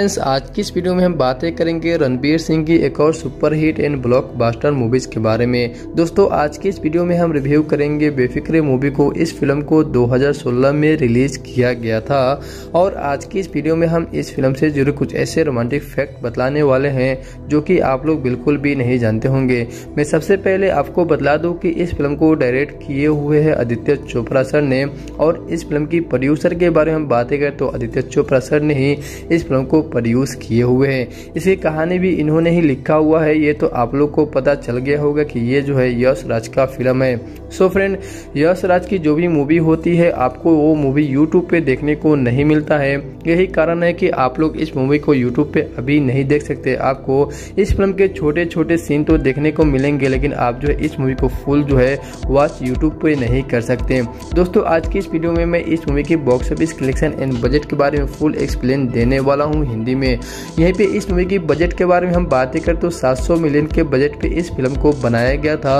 Friends आज की इस वीडियो में हम बातें करेंगे रणबीर सिंह की एक और सुपरहिट एंड ब्लॉकबस्टर मूवीज के बारे में दोस्तों आज की इस वीडियो में हम रिव्यू करेंगे बेफिक्रे मूवी को इस फिल्म को 2016 में रिलीज किया गया था और आज की इस वीडियो में हम इस फिल्म से जुड़े कुछ ऐसे रोमांटिक फैक्ट बतलाने वाले हैं जो कि आप लोग बिल्कुल भी नहीं जानते होंगे मैं सबसे पहले आपको बता दूँ की इस फिल्म को डायरेक्ट किए हुए है आदित्य चोपड़ा सर ने और इस फिल्म की प्रोड्यूसर के बारे में हम बातें करें तो आदित्य चोपड़ा सर ने ही इस फिल्म को पर यूज़ किए हुए हैं इसकी कहानी भी इन्होंने ही लिखा हुआ है ये तो आप लोग को पता चल गया होगा कि ये जो है यश राज का फिल्म है सो फ्रेंड यश राज की जो भी मूवी होती है आपको वो मूवी यूट्यूब पे देखने को नहीं मिलता है यही कारण है कि आप लोग इस मूवी को यूट्यूब पे अभी नहीं देख सकते आपको इस फिल्म के छोटे छोटे सीन तो देखने को मिलेंगे लेकिन आप जो है इस मूवी को फुल जो है वॉच यूट्यूब पे नहीं कर सकते दोस्तों आज की इस वीडियो में मैं इस मूवी के box office collection and budget के बारे में फुल एक्सप्लेन देने वाला हूँ हिंदी में यहीं पे इस मूवी की बजट के बारे में हम बातें करें तो 700 मिलियन के बजट पे इस फिल्म को बनाया गया था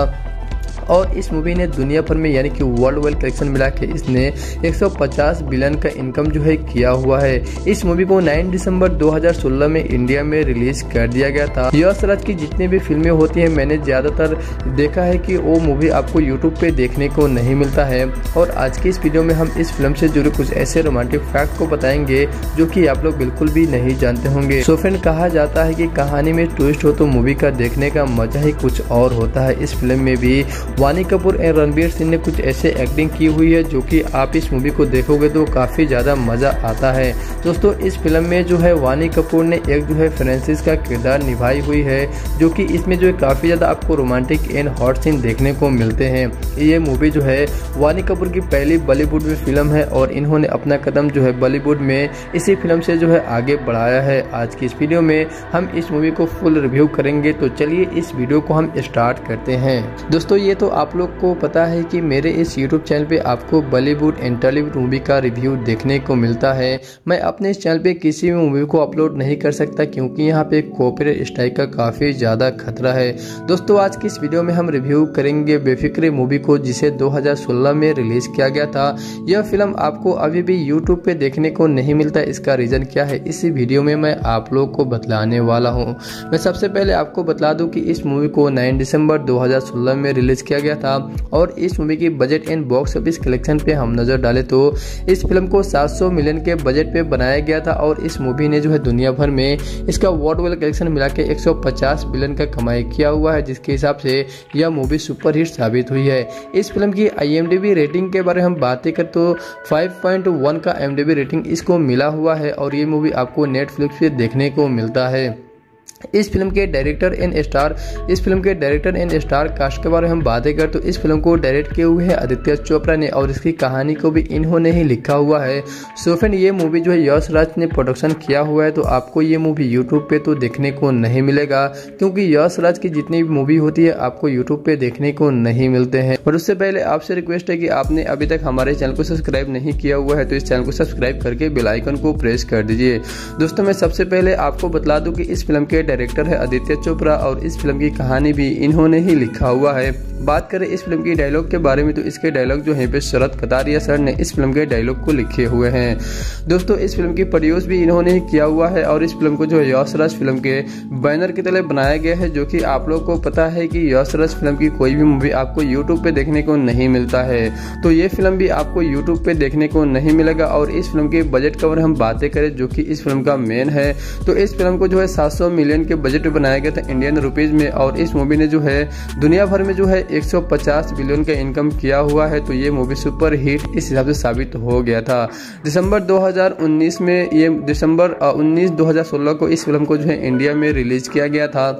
और इस मूवी ने दुनिया भर में यानी कि वर्ल्ड वाइड कलेक्शन मिला के इसने 150 बिलियन का इनकम जो है किया हुआ है इस मूवी को 9 दिसंबर 2016 में इंडिया में रिलीज कर दिया गया था यश राज की जितनी भी फिल्में होती हैं मैंने ज़्यादातर देखा है कि वो मूवी आपको यूट्यूब पे देखने को नहीं मिलता है और आज की इस वीडियो में हम इस फिल्म से जुड़े कुछ ऐसे रोमांटिक फैक्ट को बताएंगे जो की आप लोग बिल्कुल भी नहीं जानते होंगे सोफेन कहा जाता है की कहानी में ट्विस्ट हो तो मूवी का देखने का मजा ही कुछ और होता है इस फिल्म में भी वानी कपूर एंड रणबीर सिंह ने कुछ ऐसे एक्टिंग की हुई है जो कि आप इस मूवी को देखोगे तो काफ़ी ज़्यादा मज़ा आता है दोस्तों इस फिल्म में जो है वानी कपूर ने एक जो है फ्रेंसिस का किरदार निभाई हुई है जो कि इसमें जो है काफ़ी ज़्यादा आपको रोमांटिक एंड हॉट सीन देखने को मिलते हैं ये मूवी जो है वानी कपूर की पहली बॉलीवुड में फिल्म है और इन्होंने अपना कदम जो है बॉलीवुड में इसी फिल्म से जो है आगे बढ़ाया है आज की इस वीडियो में हम इस मूवी को फुल रिव्यू करेंगे तो चलिए इस वीडियो को हम स्टार्ट करते हैं दोस्तों ये तो आप लोग को पता है कि मेरे इस YouTube चैनल पे आपको बॉलीवुड एंड टॉलीवुड मूवी का रिव्यू देखने को मिलता है मैं अपने इस चैनल पे किसी भी मूवी को अपलोड नहीं कर सकता क्योंकि यहाँ पे कॉपीराइट स्ट्राइक का काफ़ी ज़्यादा खतरा है दोस्तों आज की इस वीडियो में हम रिव्यू करेंगे बेफिक्रे मूवी को जिसे दो में रिलीज किया गया था यह फिल्म आपको अभी भी यूट्यूब पे देखने को नहीं मिलता इसका रीज़न क्या है इस वीडियो में मैं आप लोग को बतलाने वाला हूँ मैं सबसे पहले आपको बता दूँ कि इस मूवी को नाइन दिसंबर दो में रिलीज किया गया था और इस मूवी की budget and box office collection पे हम नज़र डाले तो इस फिल्म को 700 मिलियन के बजट पे बनाया गया था और इस मूवी ने जो है दुनिया भर में इसका वर्ल्ड वाइड कलेक्शन मिला के मिलियन का कमाई किया हुआ है जिसके हिसाब से यह मूवी सुपरहिट साबित हुई है इस फिल्म की आई रेटिंग के बारे में हम बातें करें तो फाइव का एम रेटिंग इसको मिला हुआ है और ये मूवी आपको नेटफ्लिक्स पे देखने को मिलता है इस फिल्म के डायरेक्टर एंड स्टार इस फिल्म के डायरेक्टर एंड स्टार कास्ट के बारे में हम बातें करें तो इस फिल्म को डायरेक्ट किए हुए हैं आदित्य चोपड़ा ने और इसकी कहानी को भी इन्होंने ही लिखा हुआ है सो फ्रेंड ये मूवी जो है यश राज ने प्रोडक्शन किया हुआ है तो आपको ये मूवी यूट्यूब पे तो देखने को नहीं मिलेगा क्योंकि यश राज की जितनी भी मूवी होती है आपको यूट्यूब पे देखने को नहीं मिलते हैं और उससे पहले आपसे रिक्वेस्ट है कि आपने अभी तक हमारे चैनल को सब्सक्राइब नहीं किया हुआ है तो इस चैनल को सब्सक्राइब करके बेलाइकन को प्रेस कर दीजिए दोस्तों मैं सबसे पहले आपको बता दूँ की इस फिल्म के डायरेक्टर है आदित्य चोपड़ा और इस फिल्म की कहानी भी इन्होंने ही लिखा हुआ है बात करें इस फिल्म की डायलॉग के बारे में तो इसके डायलॉग जो है पे शरद कतारिया सर ने इस फिल्म के डायलॉग को लिखे हुए हैं दोस्तों इस फिल्म की प्रोड्यूस भी इन्होंने ही किया हुआ है और इस फिल्म को जो है यशराज फिल्म के बैनर के तले बनाया गया है जो कि आप लोग को पता है कि यशराज फिल्म की कोई भी मूवी आपको यूट्यूब पे देखने को नहीं मिलता है तो ये फिल्म भी आपको यूट्यूब पे देखने को नहीं मिलेगा और इस फिल्म के बजट कवर हम बातें करें जो कि इस फिल्म का मेन है तो इस फिल्म को जो है सात मिलियन बिलियन के बजट बनाया गया था इंडियन रुपीज में और इस मूवी ने जो है दुनिया भर में जो है 150 बिलियन का इनकम किया हुआ है तो ये मूवी सुपर हिट इस हिसाब से साबित हो गया था दिसंबर 2019 में ये दिसंबर 19 2016 को इस फिल्म को जो है इंडिया में रिलीज किया गया था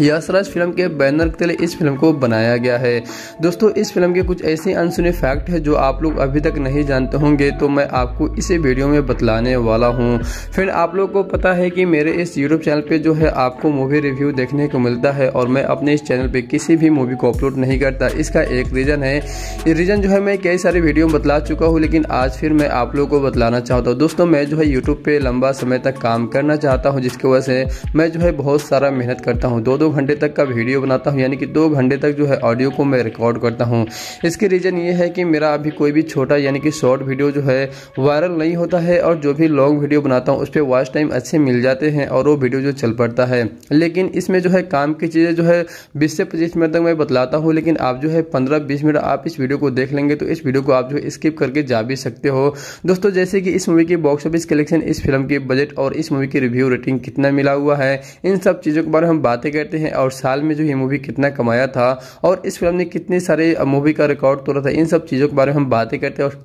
यशराज फिल्म के बैनर के तले इस फिल्म को बनाया गया है दोस्तों इस फिल्म के कुछ ऐसे अनसुने फैक्ट हैं जो आप लोग अभी तक नहीं जानते होंगे तो मैं आपको इसे वीडियो में बतलाने वाला हूं फ्रेंड आप लोग को पता है कि मेरे इस यूट्यूब चैनल पे जो है आपको मूवी रिव्यू देखने को मिलता है और मैं अपने इस चैनल पर किसी भी मूवी को अपलोड नहीं करता इसका एक रीज़न है ये रीज़न जो है मैं कई सारी वीडियो में बतला चुका हूँ लेकिन आज फिर मैं आप लोग को बतलाना चाहता हूँ दोस्तों मैं जो है यूट्यूब पर लंबा समय तक काम करना चाहता हूँ जिसकी वजह से मैं जो है बहुत सारा मेहनत करता हूँ दो दो घंटे तक का वीडियो बनाता हूँ यानी कि दो घंटे तक जो है ऑडियो को मैं रिकॉर्ड करता हूँ इसके रीज़न ये है कि मेरा अभी कोई भी छोटा यानी कि शॉर्ट वीडियो जो है वायरल नहीं होता है और जो भी लॉन्ग वीडियो बनाता हूँ उस पर वॉच टाइम अच्छे मिल जाते हैं और वो वीडियो जो चल पड़ता है लेकिन इसमें जो है काम की चीज़ें जो है बीस से पच्चीस मिनट तक मैं बतलाता हूँ लेकिन आप जो है पंद्रह बीस मिनट आप इस वीडियो को देख लेंगे तो इस वीडियो को आप जो है स्किप करके जा भी सकते हो दोस्तों जैसे कि इस मूवी की बॉक्स ऑफिस कलेक्शन इस फिल्म के बजट और इस मूवी की रिव्यू रेटिंग कितना मिला हुआ है इन सब चीज़ों के बारे में हम बातें करते करते हैं और साल में जो ये मूवी कितना कमाया था और इस फिल्म ने कितने सारे मूवी का रिकॉर्ड तोड़ा था इन सब चीज़ों के बारे में हम बातें करते हैं और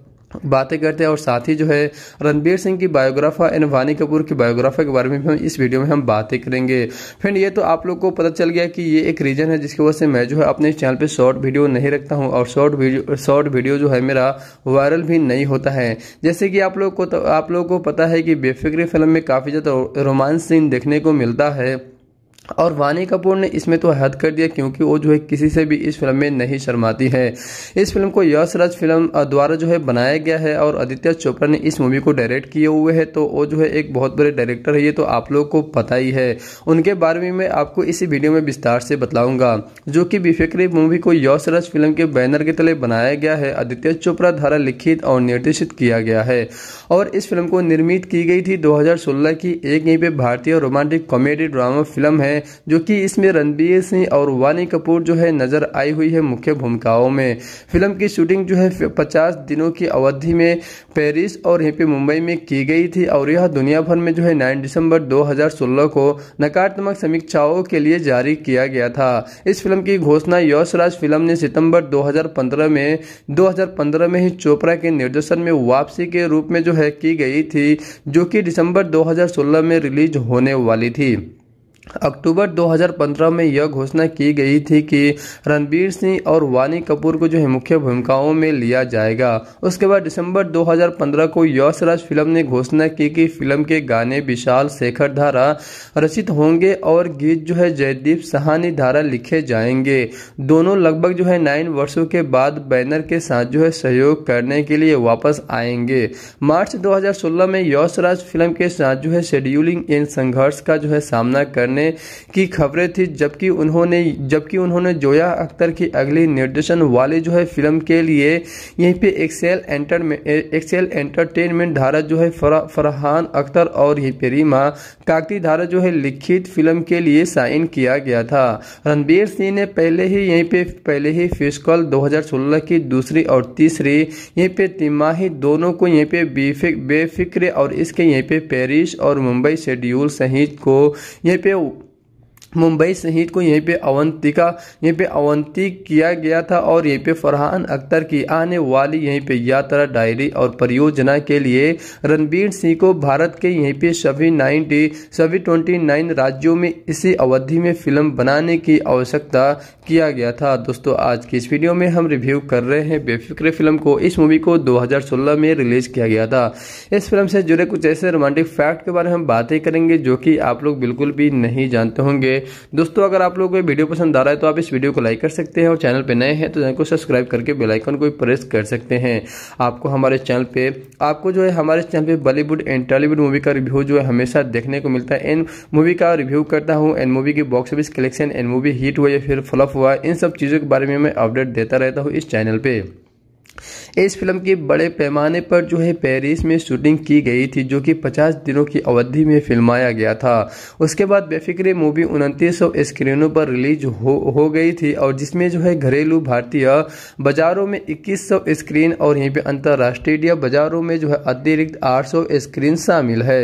बातें करते हैं और साथ ही जो है रणबीर सिंह की बायोग्राफा एंड वानी कपूर की बायोग्राफा के बारे में भी हम इस वीडियो में हम बातें करेंगे फ्रेंड ये तो आप लोग को पता चल गया कि ये एक रीज़न है जिसकी वजह से मैं जो है अपने चैनल पे शॉर्ट वीडियो नहीं रखता हूँ और शॉर्ट वीडियो शॉर्ट वीडियो जो है मेरा वायरल भी नहीं होता है जैसे कि आप लोग को तो आप लोगों को पता है कि बेफिक्री फिल्म में काफ़ी ज़्यादा रोमांस सीन देखने को मिलता है और वानी कपूर ने इसमें तो हद कर दिया क्योंकि वो जो है किसी से भी इस फिल्म में नहीं शर्माती है इस फिल्म को यशराज फिल्म द्वारा जो है बनाया गया है और आदित्य चोपड़ा ने इस मूवी को डायरेक्ट किए हुए है तो वो जो है एक बहुत बड़े डायरेक्टर है ये तो आप लोगों को पता ही है उनके बारे में मैं आपको इसी वीडियो में विस्तार से बतलाऊंगा जो कि बेफिक्री मूवी को यशराज फिल्म के बैनर के तले बनाया गया है आदित्य चोपड़ा द्वारा लिखित और निर्देशित किया गया है और इस फिल्म को निर्मित की गई थी दो की एक यहीं पर भारतीय रोमांटिक कॉमेडी ड्रामा फिल्म है हैं जो कि इसमें रणबीर सिंह और वानी कपूर जो है नजर आई हुई है मुख्य भूमिकाओं में फिल्म की शूटिंग जो है पचास दिनों की अवधि में पेरिस और यहाँ पे मुंबई में की गई थी और यह दुनिया भर में जो है नाइन दिसंबर दो को नकारात्मक समीक्षाओं के लिए जारी किया गया था इस फिल्म की घोषणा यश राज फिल्म ने सितंबर 2015 में 2015 में ही चोपड़ा के निर्देशन में वापसी के रूप में जो है की गई थी जो कि दिसंबर 2016 में रिलीज होने वाली थी अक्टूबर 2015 में यह घोषणा की गई थी कि रणबीर सिंह और वानी कपूर को जो है मुख्य भूमिकाओं में लिया जाएगा उसके बाद दिसंबर 2015 को यशराज फिल्म ने घोषणा की कि फिल्म के गाने विशाल शेखर धारा रचित होंगे और गीत जो है जयदीप सहानी धारा लिखे जाएंगे दोनों लगभग जो है नाइन वर्षों के बाद बैनर के साथ जो है सहयोग करने के लिए वापस आएंगे मार्च दो में यशराज फिल्म के साथ जो है शेड्यूलिंग एंड संघर्ष का जो है सामना करने करने की खबरें थी जबकि उन्होंने जबकि उन्होंने जोया अख्तर की अगली निर्देशन वाली जो है फिल्म के लिए यहीं पे एक्सेल एंटर एक्सेल एंटरटेनमेंट धारा जो है फरा, फरहान अख्तर और यहीं पे रीमा काकती धारा जो है लिखित फिल्म के लिए साइन किया गया था रणबीर सिंह ने पहले ही यहीं पे पहले ही फिजिकल दो की दूसरी और तीसरी यहीं पे तिमाही दोनों को यहीं पे बेफिक्र और इसके यहीं पे पेरिस और मुंबई शेड्यूल सहित को यहीं पे मुंबई सहित को यहीं पे अवंतिका यहीं पे अवंती किया गया था और यहीं पे फरहान अख्तर की आने वाली यहीं पे यात्रा डायरी और परियोजना के लिए रणबीर सिंह को भारत के यहीं पे सभी नाइनटी सभी ट्वेंटी नाइन राज्यों में इसी अवधि में फिल्म बनाने की आवश्यकता किया गया था दोस्तों आज की इस वीडियो में हम रिव्यू कर रहे हैं बेफिक्र फिल्म को इस मूवी को दो में रिलीज किया गया था इस फिल्म से जुड़े कुछ ऐसे रोमांटिक फैक्ट के बारे में हम बातें करेंगे जो कि आप लोग बिल्कुल भी नहीं जानते होंगे दोस्तों अगर आप लोगों को वीडियो पसंद आ रहा है तो आप इस वीडियो को लाइक कर सकते हैं और चैनल पर नए हैं तो चैनल को सब्सक्राइब करके बेलाइकन को भी प्रेस कर सकते हैं आपको हमारे चैनल पर आपको जो है हमारे चैनल पर बॉलीवुड एंड टॉलीवुड मूवी का रिव्यू जो है हमेशा देखने को मिलता है इन मूवी का रिव्यू करता हूँ एंड मूवी की box office collection and movie hit हुआ या फिर फ्लॉप हुआ इन सब चीज़ों के बारे में मैं अपडेट देता रहता हूँ इस चैनल पर इस फिल्म की बड़े पैमाने पर जो है पेरिस में शूटिंग की गई थी जो कि 50 दिनों की अवधि में फिल्माया गया था उसके बाद बेफिक्र मूवी उनतीस स्क्रीनों पर रिलीज हो हो गई थी और जिसमें जो है घरेलू भारतीय बाजारों में 2100 स्क्रीन और यहीं पे अंतर्राष्ट्रीय बाजारों में जो है अतिरिक्त 800 स्क्रीन शामिल है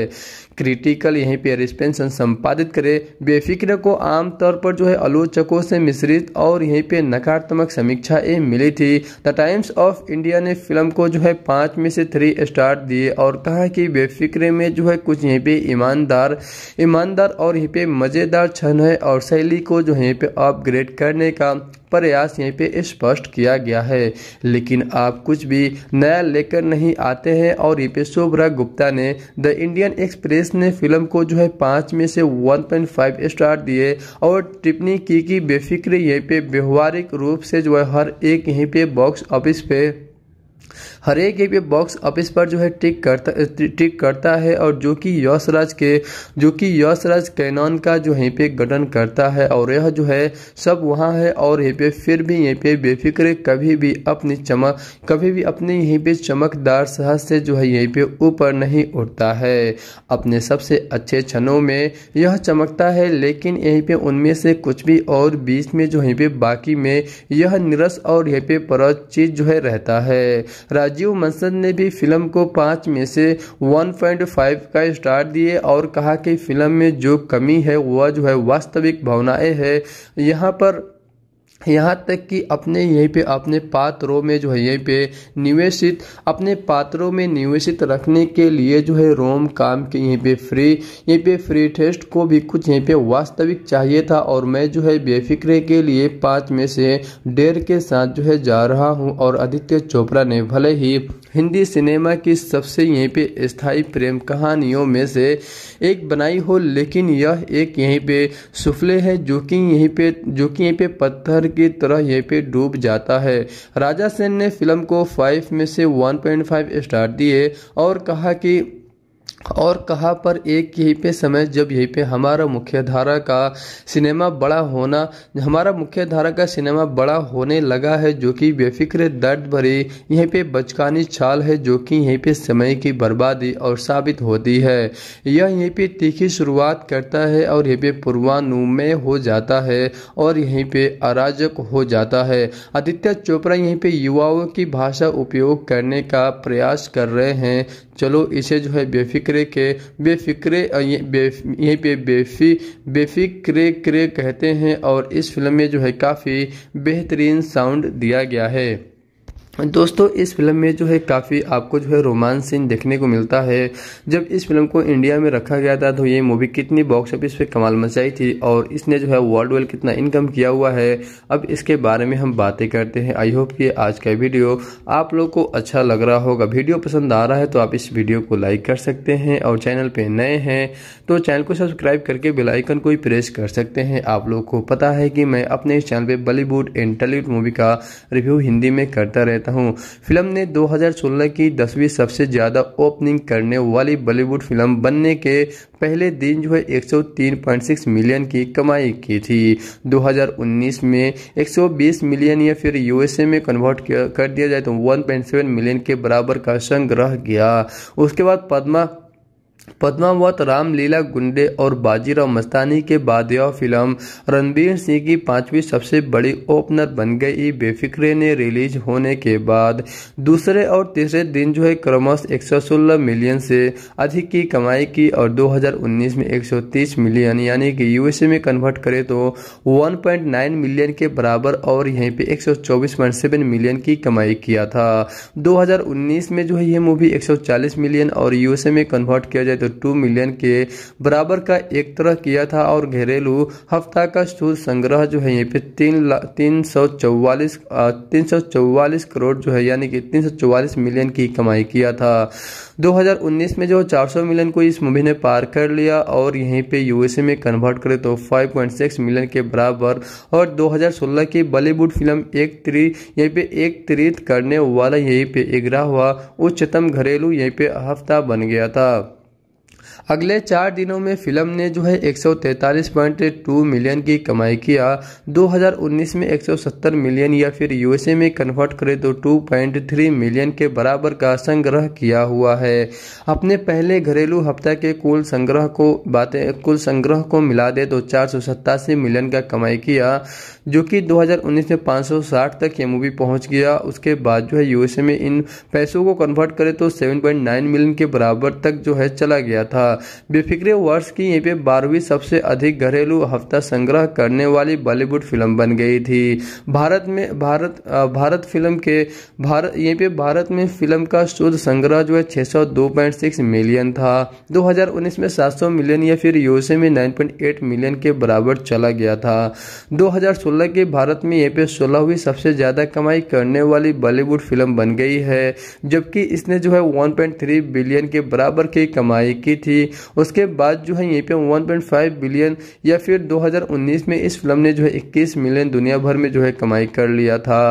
क्रिटिकल यहीं पे रिस्पेंसन संपादित करे बेफिक्र को आमतौर पर जो है आलोचकों से मिश्रित और यहीं पे नकारात्मक समीक्षाएं मिली थी द टाइम्स ऑफ इंडिया ने फिल्म को जो है पाँच में से थ्री स्टार दिए और कहा कि बेफिक्र में जो है कुछ यहीं पे ईमानदार ईमानदार और यहीं पे मज़ेदार छन है और शैली को जो यहीं पे अपग्रेड करने का प्रयास यहीं पे स्पष्ट किया गया है लेकिन आप कुछ भी नया लेकर नहीं आते हैं और ये पे शोभरा गुप्ता ने द इंडियन एक्सप्रेस ने फिल्म को जो है पाँच में से 1.5 स्टार दिए और टिप्पणी की कि बेफिक्र यहीं पे व्यवहारिक रूप से जो है हर एक यहीं पे बॉक्स ऑफिस पे हर एक ये बॉक्स ऑफिस पर जो है टिक करता टिक करता है और जो कि यश राज के जो कि यशराज राज कैनॉन का जो यहाँ पे गठन करता है और यह जो है सब वहाँ है और यहाँ पे फिर भी यहाँ पे बेफिक्र कभी भी अपनी चमक कभी भी अपने यहीं पे चमकदार सहस से जो है यहीं पे ऊपर नहीं उठता है अपने सबसे अच्छे क्षणों में यह चमकता है लेकिन यहीं पे उनमें से कुछ भी और बीच में जो यहीं पे बाकी में यह निरस और यहीं पे परत चीज जो है रहता है राज राजीव मंसन ने भी फिल्म को पाँच में से 1.5 का स्टार दिए और कहा कि फिल्म में जो कमी है वह जो है वास्तविक भावनाएं है यहाँ पर यहाँ तक कि अपने यहीं पे अपने पात्रों में जो है यहीं पे निवेशित अपने पात्रों में निवेशित रखने के लिए जो है रोम काम के यहीं पे फ्री यहीं पे फ्री टेस्ट को भी कुछ यहीं पे वास्तविक चाहिए था और मैं जो है बेफिक्रे के लिए पाँच में से डेढ़ के साथ जो है जा रहा हूँ और आदित्य चोपड़ा ने भले ही हिंदी सिनेमा की सबसे यहीं पे स्थायी प्रेम कहानियों में से एक बनाई हो लेकिन यह एक यहीं पे सुफले है जो कि यहीं पे जो कि यहीं पे पत्थर की तरह यहीं पे डूब जाता है राजा सेन ने फिल्म को फाइव में से 1.5 स्टार दिए और कहा कि और कहा पर एक यहीं पे समय जब यहीं पे हमारा मुख्य धारा का सिनेमा बड़ा होना हमारा मुख्य धारा का सिनेमा बड़ा होने लगा है जो कि बेफिक्र दर्द भरी यहीं पे बचकानी छाल है जो कि यहीं पे समय की बर्बादी और साबित होती है यह यहीं पे तीखी शुरुआत करता है और यहीं पे पूर्वानुमय हो जाता है और यहीं पे अराजक हो जाता है आदित्य चोपड़ा यहीं पे युवाओं की भाषा उपयोग करने का प्रयास कर रहे हैं चलो इसे जो है बेफिक्र क्रे के बेफिक्रे यहीं पे बेफी बेफिक्रे क्रे कहते हैं और इस फिल्म में जो है काफ़ी बेहतरीन साउंड दिया गया है दोस्तों इस फिल्म में जो है काफ़ी आपको जो है रोमांस सीन देखने को मिलता है जब इस फिल्म को इंडिया में रखा गया था तो ये मूवी कितनी बॉक्स ऑफिस पे कमाल मचाई थी और इसने जो है वर्ल्ड वाइड कितना इनकम किया हुआ है अब इसके बारे में हम बातें करते हैं आई होप कि आज का वीडियो आप लोग को अच्छा लग रहा होगा वीडियो पसंद आ रहा है तो आप इस वीडियो को लाइक कर सकते हैं और चैनल पर नए हैं तो चैनल को सब्सक्राइब करके बेलाइकन को ही प्रेस कर सकते हैं आप लोग को पता है कि मैं अपने इस चैनल पर बॉलीवुड एंड टॉलीवुड मूवी का रिव्यू हिंदी में करता रहता हूँ फिल्म ने 2016 की दसवीं सबसे ज़्यादा ओपनिंग करने वाली बॉलीवुड फिल्म बनने के पहले दिन जो है 103.6 मिलियन की कमाई की थी 2019 में 120 मिलियन या फिर यूएसए में कन्वर्ट कर दिया जाए तो 1.7 मिलियन के बराबर का संग्रह गया उसके बाद पद्मा पद्मावत रामलीला गुंडे और बाजीराव मस्तानी के बाद यह फिल्म रणबीर सिंह की पांचवी सबसे बड़ी ओपनर बन गई बेफिक्रे ने रिलीज होने के बाद दूसरे और तीसरे दिन जो है क्रमश एक मिलियन से अधिक की कमाई की और 2019 में 130 मिलियन यानी कि यूएसए में कन्वर्ट करें तो 1.9 मिलियन के बराबर और यहीं पे एक मिलियन की कमाई किया था दो में जो है ये मूवी एक मिलियन और यूएसए में कन्वर्ट किया जाए तो टू मिलियन के बराबर का एक तरह किया था और घरेलू हफ्ता का शुद्ध संग्रह जो है यहाँ पे तीन तीन सौ चौवालीस तीन सौ चौवालीस करोड़ जो है यानी कि तीन सौ चौवालीस मिलियन की कमाई किया था 2019 में जो 400 मिलियन को इस मूवी ने पार कर लिया और यहीं पे यूएसए में कन्वर्ट करे तो 5.6 मिलियन के बराबर और 2016 की बॉलीवुड फिल्म एक त्री यहीं पे एक त्रित करने वाला यहीं पे इगरा हुआ उच्चतम घरेलू यहीं पे हफ्ता बन गया था अगले चार दिनों में फिल्म ने जो है 143.2 मिलियन की कमाई किया 2019 में 170 मिलियन या फिर यूएसए में कन्वर्ट करें तो 2.3 मिलियन के बराबर का संग्रह किया हुआ है अपने पहले घरेलू हफ्ता के कुल संग्रह को बातें कुल संग्रह को मिला दे तो चार मिलियन का कमाई किया जो कि 2019 में 560 तक ये मूवी पहुंच गया उसके बाद जो है यूएसए में इन पैसों को कन्वर्ट करें तो 7.9 मिलियन के बराबर तक जो है चला गया था बेफिक्रे वर्ष की यहीं पे बारहवीं सबसे अधिक घरेलू हफ्ता संग्रह करने वाली बॉलीवुड फिल्म बन गई थी भारत में भारत भारत फिल्म के भारत यहीं पे भारत में फिल्म का शुद्ध संग्रह जो है छः मिलियन था दो में सात मिलियन या फिर यूएसए में नाइन मिलियन के बराबर चला गया था दो के भारत में यहाँ पे सोलहवीं सबसे ज़्यादा कमाई करने वाली बॉलीवुड फिल्म बन गई है जबकि इसने जो है 1.3 बिलियन के बराबर की कमाई की थी थी उसके बाद जो है यहीं पे 1.5 बिलियन या फिर 2019 में इस फिल्म ने जो है 21 मिलियन दुनिया भर में जो है कमाई कर लिया था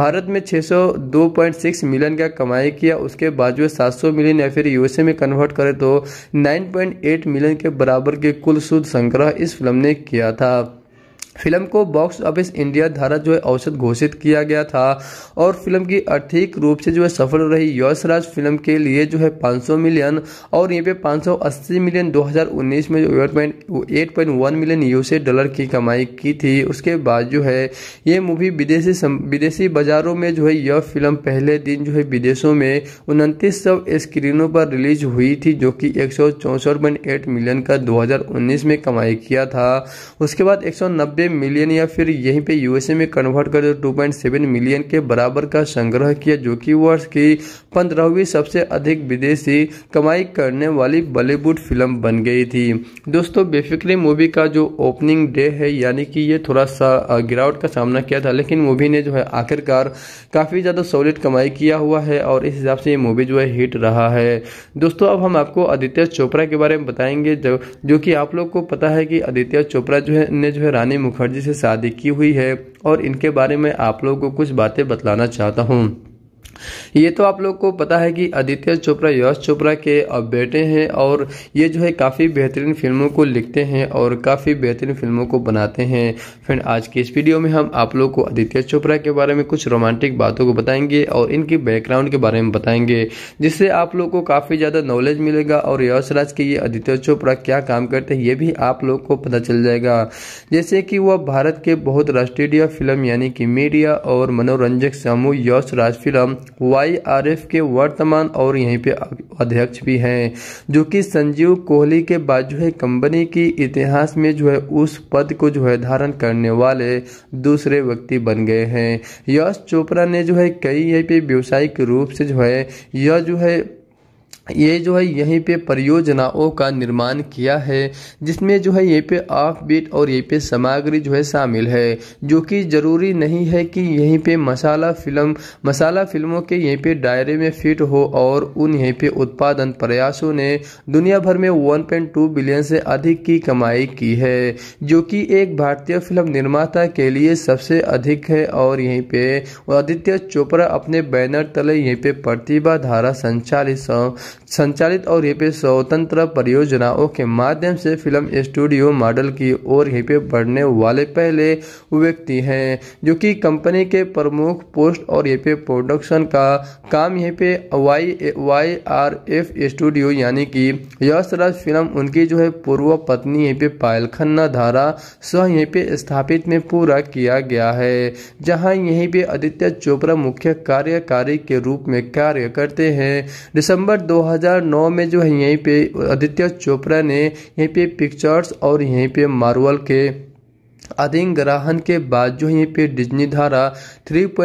भारत में 602.6 मिलियन का कमाई किया उसके बाद जो है सात मिलियन या फिर यूएसए में कन्वर्ट करें तो 9.8 मिलियन के बराबर के कुल शुद्ध संग्रह इस फिल्म ने किया था फिल्म को बॉक्स ऑफिस इंडिया द्वारा जो है औसत घोषित किया गया था और फिल्म की आर्थिक रूप से जो है सफल रही यशराज फिल्म के लिए जो है 500 मिलियन और यहाँ पे 580 मिलियन 2019 में जो eight point million USA dollar की कमाई की थी उसके बाद जो है ये मूवी विदेशी विदेशी बाजारों में जो है यह फिल्म पहले दिन जो है विदेशों में उनतीस स्क्रीनों पर रिलीज हुई थी जो कि एक मिलियन का दो में कमाई किया था उसके बाद एक मिलियन या फिर यहीं पे यूएसए में कन्वर्ट कर 2.7 मिलियन के बराबर का संग्रह किया जो कि वर्ष की पंद्रहवीं सबसे अधिक विदेशी कमाई करने वाली बॉलीवुड फिल्म बन गई थी दोस्तों बेफिक्री मूवी का जो ओपनिंग डे है यानी कि ये थोड़ा सा गिरावट का सामना किया था लेकिन मूवी ने जो है आखिरकार काफ़ी ज़्यादा सॉलिड कमाई किया हुआ है और इस हिसाब से ये मूवी जो है हिट रहा है दोस्तों अब हम आपको आदित्य चोपड़ा के बारे में बताएंगे जो, जो कि आप लोग को पता है कि आदित्य चोपड़ा जो है ने जो है रानी मुखर्जी मुखर्जी से शादी की हुई है और इनके बारे में आप लोगों को कुछ बातें बतलाना चाहता हूँ ये तो आप लोग को पता है कि आदित्य चोपड़ा यश चोपड़ा के अब बेटे हैं और ये जो है काफ़ी बेहतरीन फिल्मों को लिखते हैं और काफ़ी बेहतरीन फिल्मों को बनाते हैं फ्रेंड आज की इस वीडियो में हम आप लोग को आदित्य चोपड़ा के बारे में कुछ रोमांटिक बातों को बताएंगे और इनकी बैकग्राउंड के बारे में बताएंगे जिससे आप लोग को काफ़ी ज़्यादा नॉलेज मिलेगा और यश राज के ये आदित्य चोपड़ा क्या काम करते हैं ये भी आप लोग को पता चल जाएगा जैसे कि वह भारत के बहुत राष्ट्रीय फिल्म यानी कि मीडिया और मनोरंजक समूह यश राज फिल्म वाईआरएफ के वर्तमान और यहीं पे अध्यक्ष भी हैं जो कि संजीव कोहली के बाद जो है कंपनी की इतिहास में जो है उस पद को जो है धारण करने वाले दूसरे व्यक्ति बन गए हैं यश चोपड़ा ने जो है कई यहीं पे व्यावसायिक रूप से जो है यह जो है ये जो है यहीं पे परियोजनाओं का निर्माण किया है जिसमें जो है ये पे ऑफ बीट और यहीं पे सामग्री जो है शामिल है जो कि ज़रूरी नहीं है कि यहीं पे मसाला फिल्म मसाला फिल्मों के यहीं पे डायरे में फिट हो और उन यहीं पे उत्पादन प्रयासों ने दुनिया भर में 1.2 बिलियन से अधिक की कमाई की है जो कि एक भारतीय फिल्म निर्माता के लिए सबसे अधिक है और यहीं पे आदित्य चोपड़ा अपने बैनर तले यहीं पे प्रतिभा धारा संचालित संचालित और पे स्वतंत्र परियोजनाओं के माध्यम से फिल्म स्टूडियो मॉडल की ओर हिपे बढ़ने वाले पहले व्यक्ति हैं जो कि कंपनी के प्रमुख पोस्ट और पे प्रोडक्शन का काम पे Y Y R F studio यानी कि यशराज फिल्म उनकी जो है पूर्व पत्नी पे पायल खन्ना धारा स्व यहीं पे स्थापित में पूरा किया गया है जहां यहीं पे आदित्य चोपड़ा मुख्य कार्यकारी के रूप में कार्य करते हैं दिसंबर दो 2009 में जो है यहीं पे आदित्य चोपड़ा ने यहीं पे पिक्चर्स और यहीं पे मार्वल के अधिग्रहण के बाद जो यहीं पे डिज्नी धारा 3.7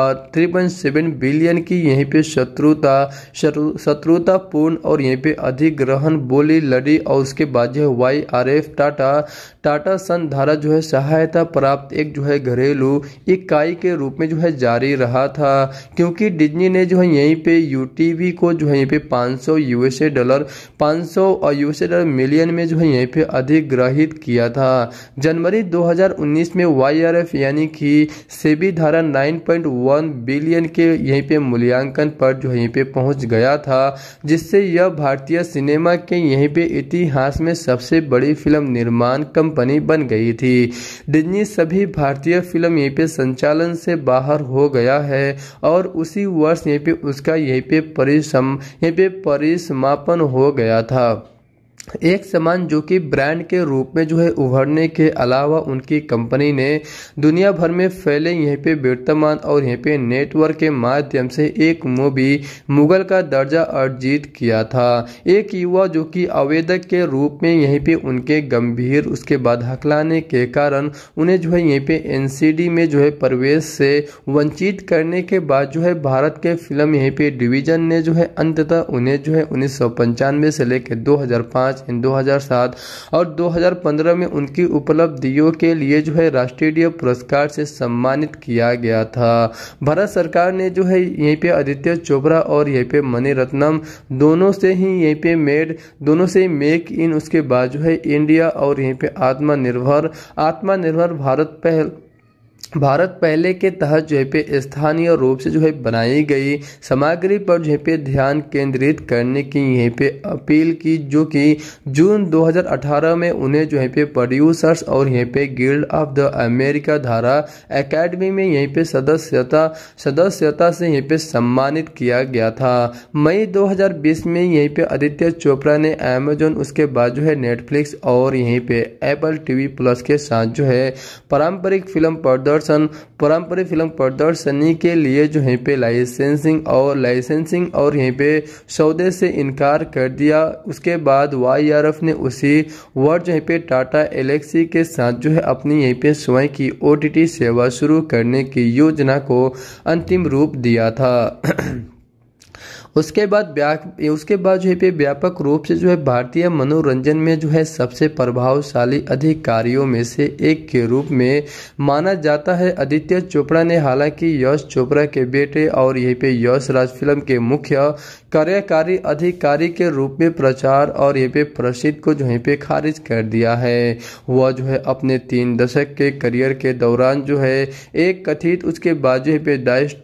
और 3.7 बिलियन की यहीं पे शत्रुता शत्रुतापूर्ण और यहीं पे अधिग्रहण बोली लड़ी और उसके बाद जो Y R F Tata Tata Sons धारा जो है सहायता प्राप्त एक जो है घरेलू इकाई के रूप में जो है जारी रहा था क्योंकि डिज्नी ने जो है यहीं पे यूटीवी को जो है यहीं पे 500 यूएसए डॉलर 500 और यूएसए डॉलर मिलियन में जो है यहीं पे अधिग्रहित किया था जनवरी 2019 में वाईआरएफ यानी कि सेबी धारा 9.1 बिलियन के यहीं पे मूल्यांकन पर जो है यहीं पे पहुंच गया था जिससे यह भारतीय सिनेमा के यहीं पे इतिहास में सबसे बड़ी फिल्म निर्माण कंपनी बनी बन गई थी डिज्नी सभी भारतीय फिल्म यहीं पे संचालन से बाहर हो गया है और उसी वर्ष यहीं पे उसका यहीं पे परिसम यहीं पे परिसमापन हो गया था एक समान जो कि ब्रांड के रूप में जो है उभरने के अलावा उनकी कंपनी ने दुनिया भर में फैले यहीं पे वर्तमान और यहीं पे नेटवर्क के माध्यम से एक मूवी मुगल का दर्जा अर्जित किया था एक युवा जो कि आवेदक के रूप में यहीं पे उनके गंभीर उसके बाद हकलाने के कारण उन्हें जो है यहीं पे एनसीडी में जो है प्रवेश से वंचित करने के बाद जो है भारत के फिल्म यहीं पे डिविजन ने जो है अंततः उन्हें जो है उन्नीस से लेकर दो पाँच दो हजार सात और दो हजार पंद्रह में उनकी उपलब्धियों के लिए जो है राष्ट्रीय पुरस्कार से सम्मानित किया गया था भारत सरकार ने जो है यहीं पे आदित्य चोपड़ा और यहीं पे मणिरत्नम दोनों से ही यहीं पे मेड दोनों से मेक इन उसके बाद जो है इंडिया और यहीं पे आत्मनिर्भर आत्मनिर्भर भारत पहल भारत पहले के तहत जो है पे स्थानीय रूप से जो है बनाई गई सामग्री पर जो है पे ध्यान केंद्रित करने की यहीं पे अपील की जो कि जून 2018 में उन्हें जो है पे प्रोड्यूसर्स और यहीं पे गिल्ड ऑफ द अमेरिका धारा एकेडमी में यहीं पे सदस्यता सदस्यता से यहीं पे सम्मानित किया गया था मई 2020 में यहीं पे आदित्य चोपड़ा ने अमेजोन उसके बाद जो है नेटफ्लिक्स और यहीं पे एपल टीवी प्लस के साथ जो है पारंपरिक फिल्म पर प्रदर्शन पारंपरिक फिल्म प्रदर्शनी के लिए जो यहीं पे लाइसेंसिंग और लाइसेंसिंग और यहीं पे सौदे से इनकार कर दिया उसके बाद वाई ने उसी वर्ष जो पे टाटा एलेक्सी के साथ जो है अपनी यहीं पे स्वयं की ओ सेवा शुरू करने की योजना को अंतिम रूप दिया था उसके बाद उसके बाद जो है पे व्यापक रूप से जो है भारतीय मनोरंजन में जो है सबसे प्रभावशाली अधिकारियों में से एक के रूप में माना जाता है आदित्य चोपड़ा ने हालांकि यश चोपड़ा के बेटे और यही पे यश राज फिल्म के मुख्य कार्यकारी अधिकारी के रूप में प्रचार और यही पे प्रसिद्ध को जो है पे खारिज कर दिया है वह जो है अपने तीन दशक के करियर के दौरान जो है एक कथित उसके बाद जो है पे दाइश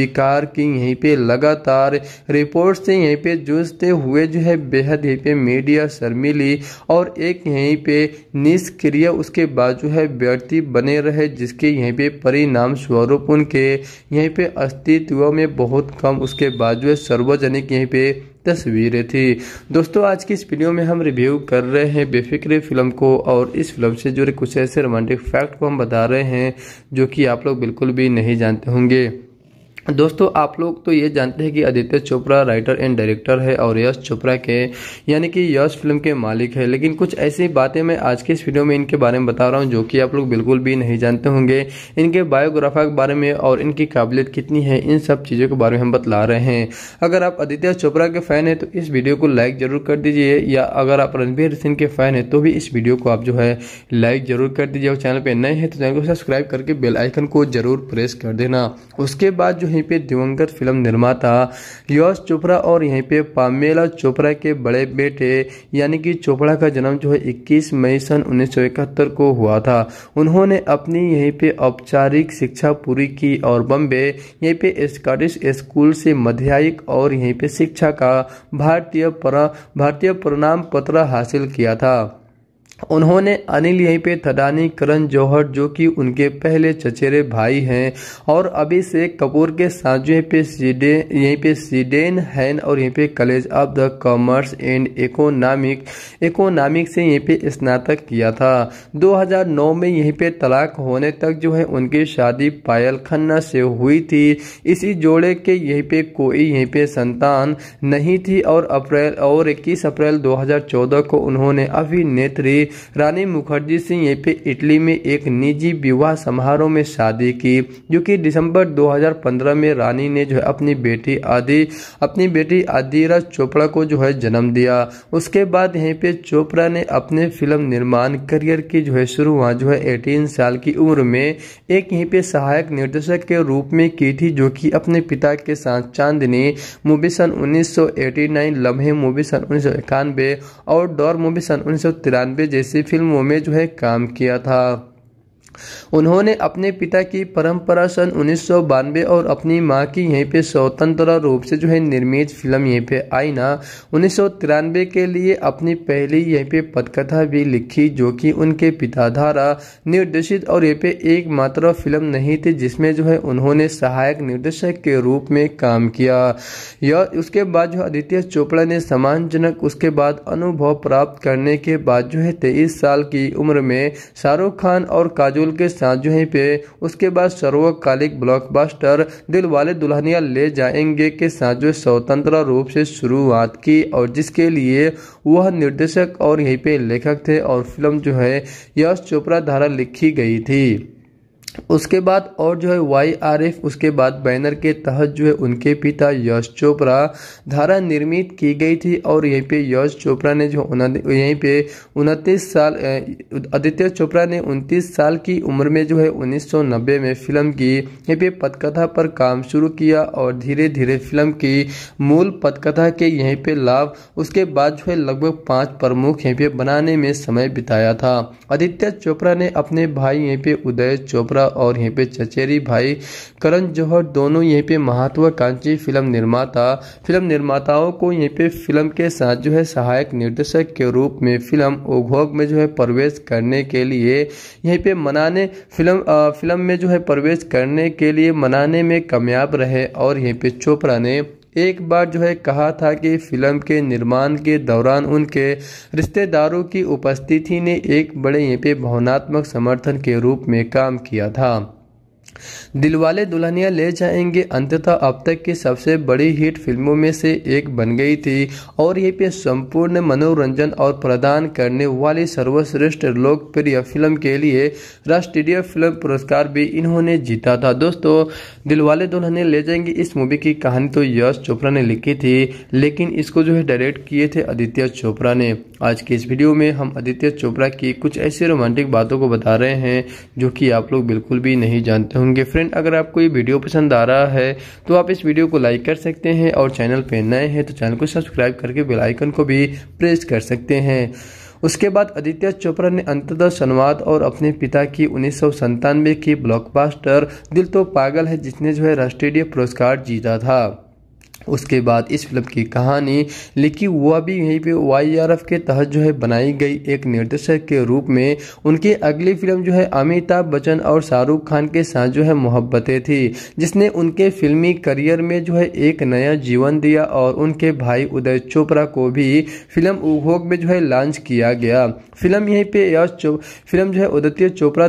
विकार की यहीं पे लगातार रिपोर्ट से यहीं पे जूझते हुए जो है बेहद यहीं पे मीडिया शर्मिली और एक यहीं पे निष्क्रिय उसके बाद जो है व्यक्ति बने रहे जिसके यहीं पे परिणाम स्वरूप उनके यहीं पे अस्तित्व में बहुत कम उसके बाद जो है सार्वजनिक यहीं पे तस्वीरें थी दोस्तों आज की इस वीडियो में हम रिव्यू कर रहे हैं बेफिक्रे फिल्म को और इस फिल्म से जुड़े कुछ ऐसे रोमांटिक फैक्ट को हम बता रहे हैं जो कि आप लोग बिल्कुल भी नहीं जानते होंगे दोस्तों आप लोग तो ये जानते हैं कि Aditya Chopra writer and director है और यश चोपड़ा के यानी कि यश फिल्म के मालिक है लेकिन कुछ ऐसी बातें मैं आज के इस वीडियो में इनके बारे में बता रहा हूँ जो कि आप लोग बिल्कुल भी नहीं जानते होंगे इनके बायोग्राफा के बारे में और इनकी काबिलियत कितनी है इन सब चीज़ों के बारे में हम बतला रहे हैं अगर आप आदित्य चोपड़ा के फ़ैन हैं तो इस वीडियो को लाइक ज़रूर कर दीजिए या अगर आप रणबीर सिंह के फ़ैन हैं तो भी इस वीडियो को आप जो है लाइक ज़रूर कर दीजिए और चैनल पर नए हैं तो चैनल को सब्सक्राइब करके बेल आइकन को ज़रूर प्रेस कर देना उसके बाद जो यहीं पे दिवंगत फिल्म निर्माता यश चोपड़ा और यहीं पे पामेला चोपड़ा के बड़े बेटे यानी कि चोपड़ा का जन्म जो है 21 मई सन उन्नीस को हुआ था उन्होंने अपनी यहीं पे औपचारिक शिक्षा पूरी की और बम्बे यहीं पे स्कॉटिश स्कूल से मध्यायिक और यहीं पे शिक्षा का भारतीय भारतीय प्रणाम पत्र हासिल किया था उन्होंने अनिल यहीं पे थदानी करण जौहर जो कि उनके पहले चचेरे भाई हैं और अभिषेक कपूर के साथ यहीं पे सीडे यहीं पे सीडेन हैन और यहीं पे college of the commerce and economic economic से यहीं पे स्नातक किया था 2009 में यहीं पे तलाक होने तक जो है उनकी शादी पायल खन्ना से हुई थी इसी जोड़े के यहीं पे कोई यहीं पे संतान नहीं थी और अप्रैल और इक्कीस अप्रैल दो को उन्होंने अभिनेत्री रानी मुखर्जी सिंह फिर इटली में एक निजी विवाह समारोह में शादी की जो कि दिसंबर 2015 में रानी ने जो है अपनी बेटी आदि अपनी बेटी आदिराज चोपड़ा को जो है जन्म दिया उसके बाद यहीं पे चोपड़ा ने अपने फिल्म निर्माण करियर की जो है शुरुआत जो है एटीन साल की उम्र में एक यहीं पे सहायक निर्देशक के रूप में की थी जो कि अपने पिता के साथ चांदनी मूवी सन उन्नीस लम्हे मूवी सन उन्नीस और डॉर मूवी सन उन्नीस जैसी फिल्मों में जो है काम किया था उन्होंने अपने पिता की परंपरा सन उन्नीस और अपनी माँ की यहीं पे स्वतंत्र रूप से जो है निर्मित फिल्म यहीं पे आई ना उन्नीस के लिए अपनी पहली यहीं पे पटकथा भी लिखी जो कि उनके पिता द्वारा निर्देशित और यहीं पे एकमात्र फिल्म नहीं थी जिसमें जो है उन्होंने सहायक निर्देशक के रूप में काम किया यह उसके बाद जो आदित्य चोपड़ा ने समान उसके बाद अनुभव प्राप्त करने के बाद जो है तेईस साल की उम्र में शाहरुख खान और काजुल शेड्यूल के साथ जो है पे उसके बाद सर्वकालिक ब्लॉकबस्टर दिल वाले दुल्हनिया ले जाएंगे के साथ जो स्वतंत्र रूप से शुरुआत की और जिसके लिए वह निर्देशक और यहीं पे लेखक थे और फिल्म जो है यश चोपड़ा द्वारा लिखी गई थी उसके बाद और जो है वाई आर एफ उसके बाद बैनर के तहत जो है उनके पिता यश चोपड़ा धारा निर्मित की गई थी और यहीं पे यश चोपड़ा ने जो यहीं पे उनतीस साल आदित्य चोपड़ा ने उनतीस साल की उम्र में जो है 1990 में फिल्म की यहीं पे पदकथा पर काम शुरू किया और धीरे धीरे फिल्म की मूल पदकथा के यहीं पे लाभ उसके बाद जो है लगभग पाँच प्रमुख यहीं पे बनाने में समय बिताया था आदित्य चोपड़ा ने अपने भाई यहीं पे उदय चोपड़ा और यहीं पे चचेरी भाई करण जौहर दोनों यहीं पे महत्वाकांक्षी फिल्म निर्माता फिल्म निर्माताओं को यहीं पे फिल्म के साथ जो है सहायक निर्देशक के रूप में फिल्म उद्योग में जो है प्रवेश करने के लिए यहीं पे मनाने फिल्म आ, फिल्म में जो है प्रवेश करने के लिए मनाने में कामयाब रहे और यहीं पे चोपड़ा ने एक बार जो है कहा था कि फिल्म के निर्माण के दौरान उनके रिश्तेदारों की उपस्थिति ने एक बड़े पे भावनात्मक समर्थन के रूप में काम किया था दिलवाले दुल्हनिया ले जाएंगे अंततः अब तक की सबसे बड़ी हिट फिल्मों में से एक बन गई थी और ये पे संपूर्ण मनोरंजन और प्रदान करने वाली सर्वश्रेष्ठ लोकप्रिय फिल्म के लिए राष्ट्रीय फिल्म पुरस्कार भी इन्होंने जीता था दोस्तों दिलवाले दुल्हनिया ले जाएंगे इस मूवी की कहानी तो यश चोपड़ा ने लिखी थी लेकिन इसको जो है डायरेक्ट किए थे आदित्य चोपड़ा ने आज के इस वीडियो में हम आदित्य चोपड़ा की कुछ ऐसी रोमांटिक बातों को बता रहे हैं जो कि आप लोग बिल्कुल भी नहीं जानते होंगे होंगे फ्रेंड अगर आपको ये वीडियो पसंद आ रहा है तो आप इस वीडियो को लाइक कर सकते हैं और चैनल पर नए हैं तो चैनल को सब्सक्राइब करके बेलाइकन को भी प्रेस कर सकते हैं उसके बाद आदित्य चोपड़ा ने अंतदा संवाद और अपने पिता की उन्नीस की ब्लॉकबस्टर दिल तो पागल है जिसने जो है राष्ट्रीय पुरस्कार जीता था उसके बाद इस फिल्म की कहानी लिखी हुआ भी यहीं पे वाई आर एफ के तहत जो है बनाई गई एक निर्देशक के रूप में उनकी अगली फिल्म जो है अमिताभ बच्चन और शाहरुख खान के साथ जो है मोहब्बतें थी जिसने उनके फिल्मी करियर में जो है एक नया जीवन दिया और उनके भाई उदय चोपड़ा को भी फिल्म उद्योग में जो है लॉन्च किया गया फिल्म यहीं पे यश फिल्म जो है उदित्य चोपड़ा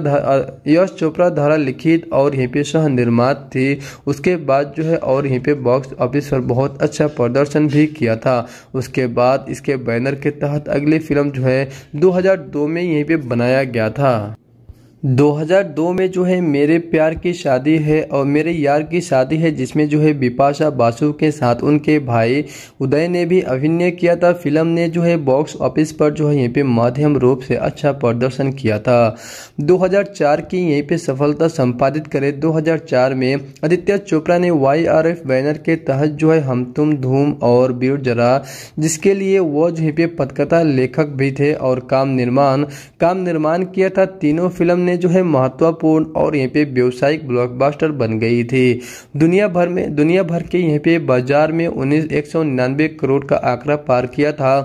यश चोपड़ा द्वारा लिखित और यहीं पे सह निर्मात थी उसके बाद जो है और यहीं पे बॉक्स ऑफिस पर बहुत अच्छा प्रदर्शन भी किया था उसके बाद इसके बैनर के तहत अगली फिल्म जो है 2002 में यहीं पे बनाया गया था 2002 में जो है मेरे प्यार की शादी है और मेरे यार की शादी है जिसमें जो है बिपाशा बासु के साथ उनके भाई उदय ने भी अभिनय किया था फिल्म ने जो है बॉक्स ऑफिस पर जो है यहीं पे माध्यम रूप से अच्छा प्रदर्शन किया था 2004 की यहीं पे सफलता संपादित करे 2004 में आदित्य चोपड़ा ने वाई आर एफ बैनर के तहत जो है हम तुम धूम और बीर जरा जिसके लिए वो जो है पे पथकथा लेखक भी थे और काम निर्माण काम निर्माण किया था तीनों फिल्म ने जो है महत्वपूर्ण और यहाँ पे व्यवसायिक ब्लॉकबस्टर बन गई थी दुनिया भर में दुनिया भर के यहाँ पे बाजार में उन्नीस एक करोड़ का आंकड़ा पार किया था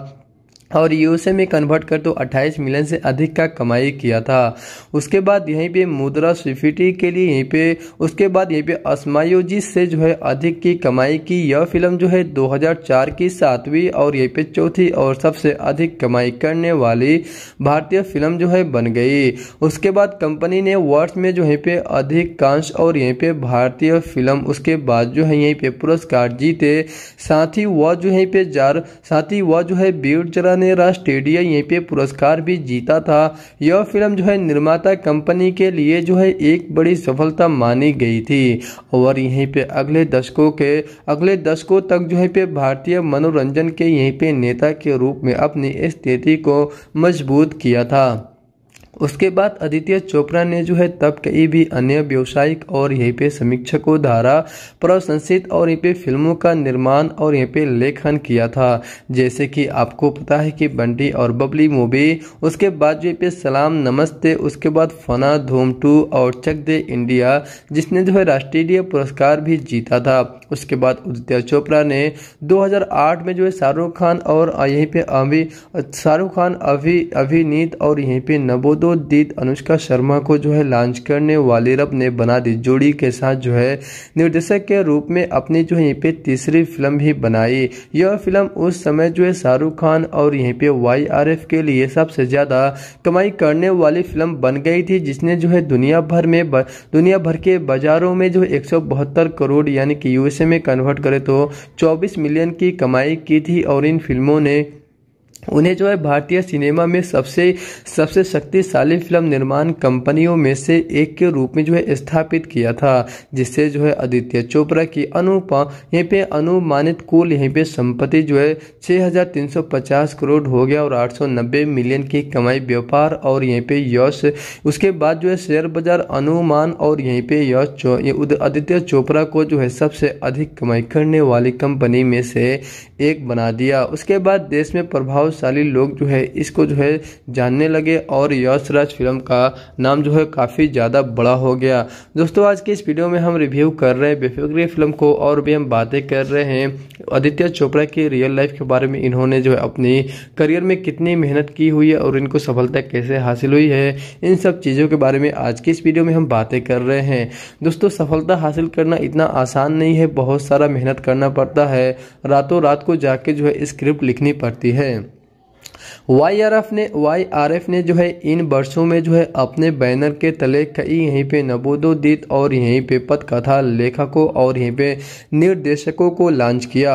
और यूएसए में कन्वर्ट कर तो 28 मिलियन से अधिक का कमाई किया था उसके बाद यहीं पे मुद्रा स्वीकृति के लिए यहीं पे उसके बाद यहीं पे असमायोजी से जो है अधिक की कमाई की यह फिल्म जो है 2004 की सातवीं और यहीं पे चौथी और सबसे अधिक कमाई करने वाली भारतीय फिल्म जो है बन गई उसके बाद कंपनी ने वर्ष में जो यहीं पे अधिकांश और यहीं पे भारतीय फिल्म उसके बाद जो है यहीं पे पुरस्कार जीते साथ ही वह जो है पे जार साथ ही वह जो है बीड़ ने राष्ट्रीय यहीं पे पुरस्कार भी जीता था यह फिल्म जो है निर्माता कंपनी के लिए जो है एक बड़ी सफलता मानी गई थी और यहीं पे अगले दशकों के अगले दशकों तक जो है पे भारतीय मनोरंजन के यहीं पे नेता के रूप में अपनी स्थिति को मजबूत किया था उसके बाद आदित्य चोपड़ा ने जो है तब कई भी अन्य व्यवसायिक और यहीं पे समीक्षकों द्वारा प्रशंसित और यहाँ पे फिल्मों का निर्माण और यहाँ पे लेखन किया था जैसे कि आपको पता है कि बंटी और बबली मूवी उसके बाद जो पे सलाम नमस्ते उसके बाद फना धूम टू और चक दे इंडिया जिसने जो है राष्ट्रीय पुरस्कार भी जीता था उसके बाद आदित्य चोपड़ा ने दो में जो है शाहरुख खान और यहीं पे अभी शाहरुख खान अभी अभिनीत और यहीं पे नबोदो दित अनुष्का शर्मा को जो है लॉन्च करने वाली रब ने बना दी जोड़ी के साथ जो है निर्देशक के रूप में अपनी जो यहीं पे तीसरी फिल्म ही बनाई यह फिल्म उस समय जो है शाहरुख खान और यहीं पे वाई आर एफ के लिए सबसे ज़्यादा कमाई करने वाली फिल्म बन गई थी जिसने जो है दुनिया भर में दुनिया भर के बाजारों में जो एक करोड़ यानी कि यूएसए में कन्वर्ट करे तो चौबीस मिलियन की कमाई की थी और इन फिल्मों ने उन्हें जो है भारतीय सिनेमा में सबसे सबसे शक्तिशाली फिल्म निर्माण कंपनियों में से एक के रूप में जो है स्थापित किया था जिससे जो है आदित्य चोपड़ा की अनुपा यहीं पे अनुमानित कुल यहीं पे संपत्ति जो है 6,350 करोड़ हो गया और 890 मिलियन की कमाई व्यापार और यहीं पे यश उसके बाद जो है शेयर बाजार अनुमान और यहीं पे यश आदित्य चोपड़ा को जो है सबसे अधिक कमाई करने वाली कंपनी में से एक बना दिया उसके बाद देश में प्रभावशाली लोग जो है इसको जो है जानने लगे और यशराज फिल्म का नाम जो है काफ़ी ज़्यादा बड़ा हो गया दोस्तों आज के इस वीडियो में हम रिव्यू कर रहे हैं बेफिक्री फिल्म को और भी हम बातें कर रहे हैं आदित्य चोपड़ा की रियल लाइफ के बारे में इन्होंने जो है अपनी करियर में कितनी मेहनत की हुई है और इनको सफलता कैसे हासिल हुई है इन सब चीज़ों के बारे में आज की इस वीडियो में हम बातें कर रहे हैं दोस्तों सफलता हासिल करना इतना आसान नहीं है बहुत सारा मेहनत करना पड़ता है रातों रात को आपको जाके जो है स्क्रिप्ट लिखनी पड़ती है वाई आर एफ ने वाई आर एफ ने जो है इन वर्षों में जो है अपने बैनर के तले कई यहीं पे नवोदोदित और यहीं पे पथकथा लेखकों और यहीं पे निर्देशकों को लॉन्च किया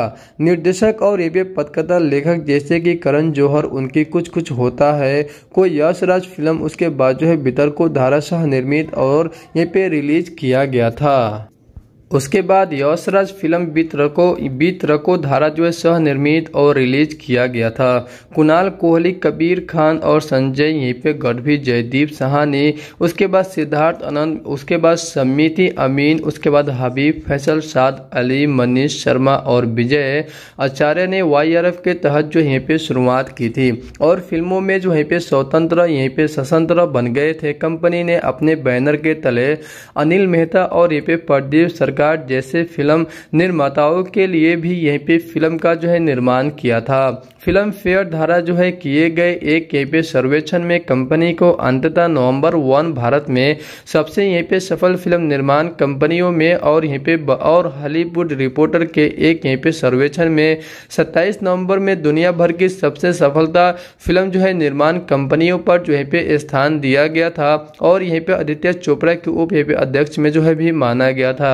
निर्देशक और यहीं पे पथकथा लेखक जैसे कि करण जौहर उनकी कुछ कुछ होता है कोई यश राज फिल्म उसके बाद जो है बितर को धाराशाह निर्मित और यहीं पे रिलीज किया गया था उसके बाद यशराज फिल्म बीतरको बीतरको धारा जो है सह निर्मित और रिलीज किया गया था कुणाल कोहली कबीर खान और संजय यहीं पे गढ़वी जयदीप सहानी ने उसके बाद सिद्धार्थ आनंद उसके बाद समिति अमीन उसके बाद हबीब फैसल साद अली मनीष शर्मा और विजय आचार्य ने वाई के तहत जो यहीं पे शुरुआत की थी और फिल्मों में जो यहीं पे स्वतंत्र यहीं पे स्वतंत्र बन गए थे कंपनी ने अपने बैनर के तले अनिल मेहता और यहीं पे प्रदीप सर प्रकार जैसे फिल्म निर्माताओं के लिए भी यहीं पे फिल्म का जो है निर्माण किया था फिल्म फेयर द्वारा जो है किए गए एक यहीं पे सर्वेक्षण में कंपनी को अंततः नवंबर वन भारत में सबसे यहीं पे सफल फिल्म निर्माण कंपनियों में और यहीं पे और हॉलीवुड रिपोर्टर के एक यहीं पे सर्वेक्षण में 27 नवंबर में दुनिया भर की सबसे सफलता फिल्म जो है निर्माण कंपनियों पर जो यहीं पे स्थान दिया गया था और यहीं पे आदित्य चोपड़ा के उप यहीं पे अध्यक्ष में जो है भी माना गया था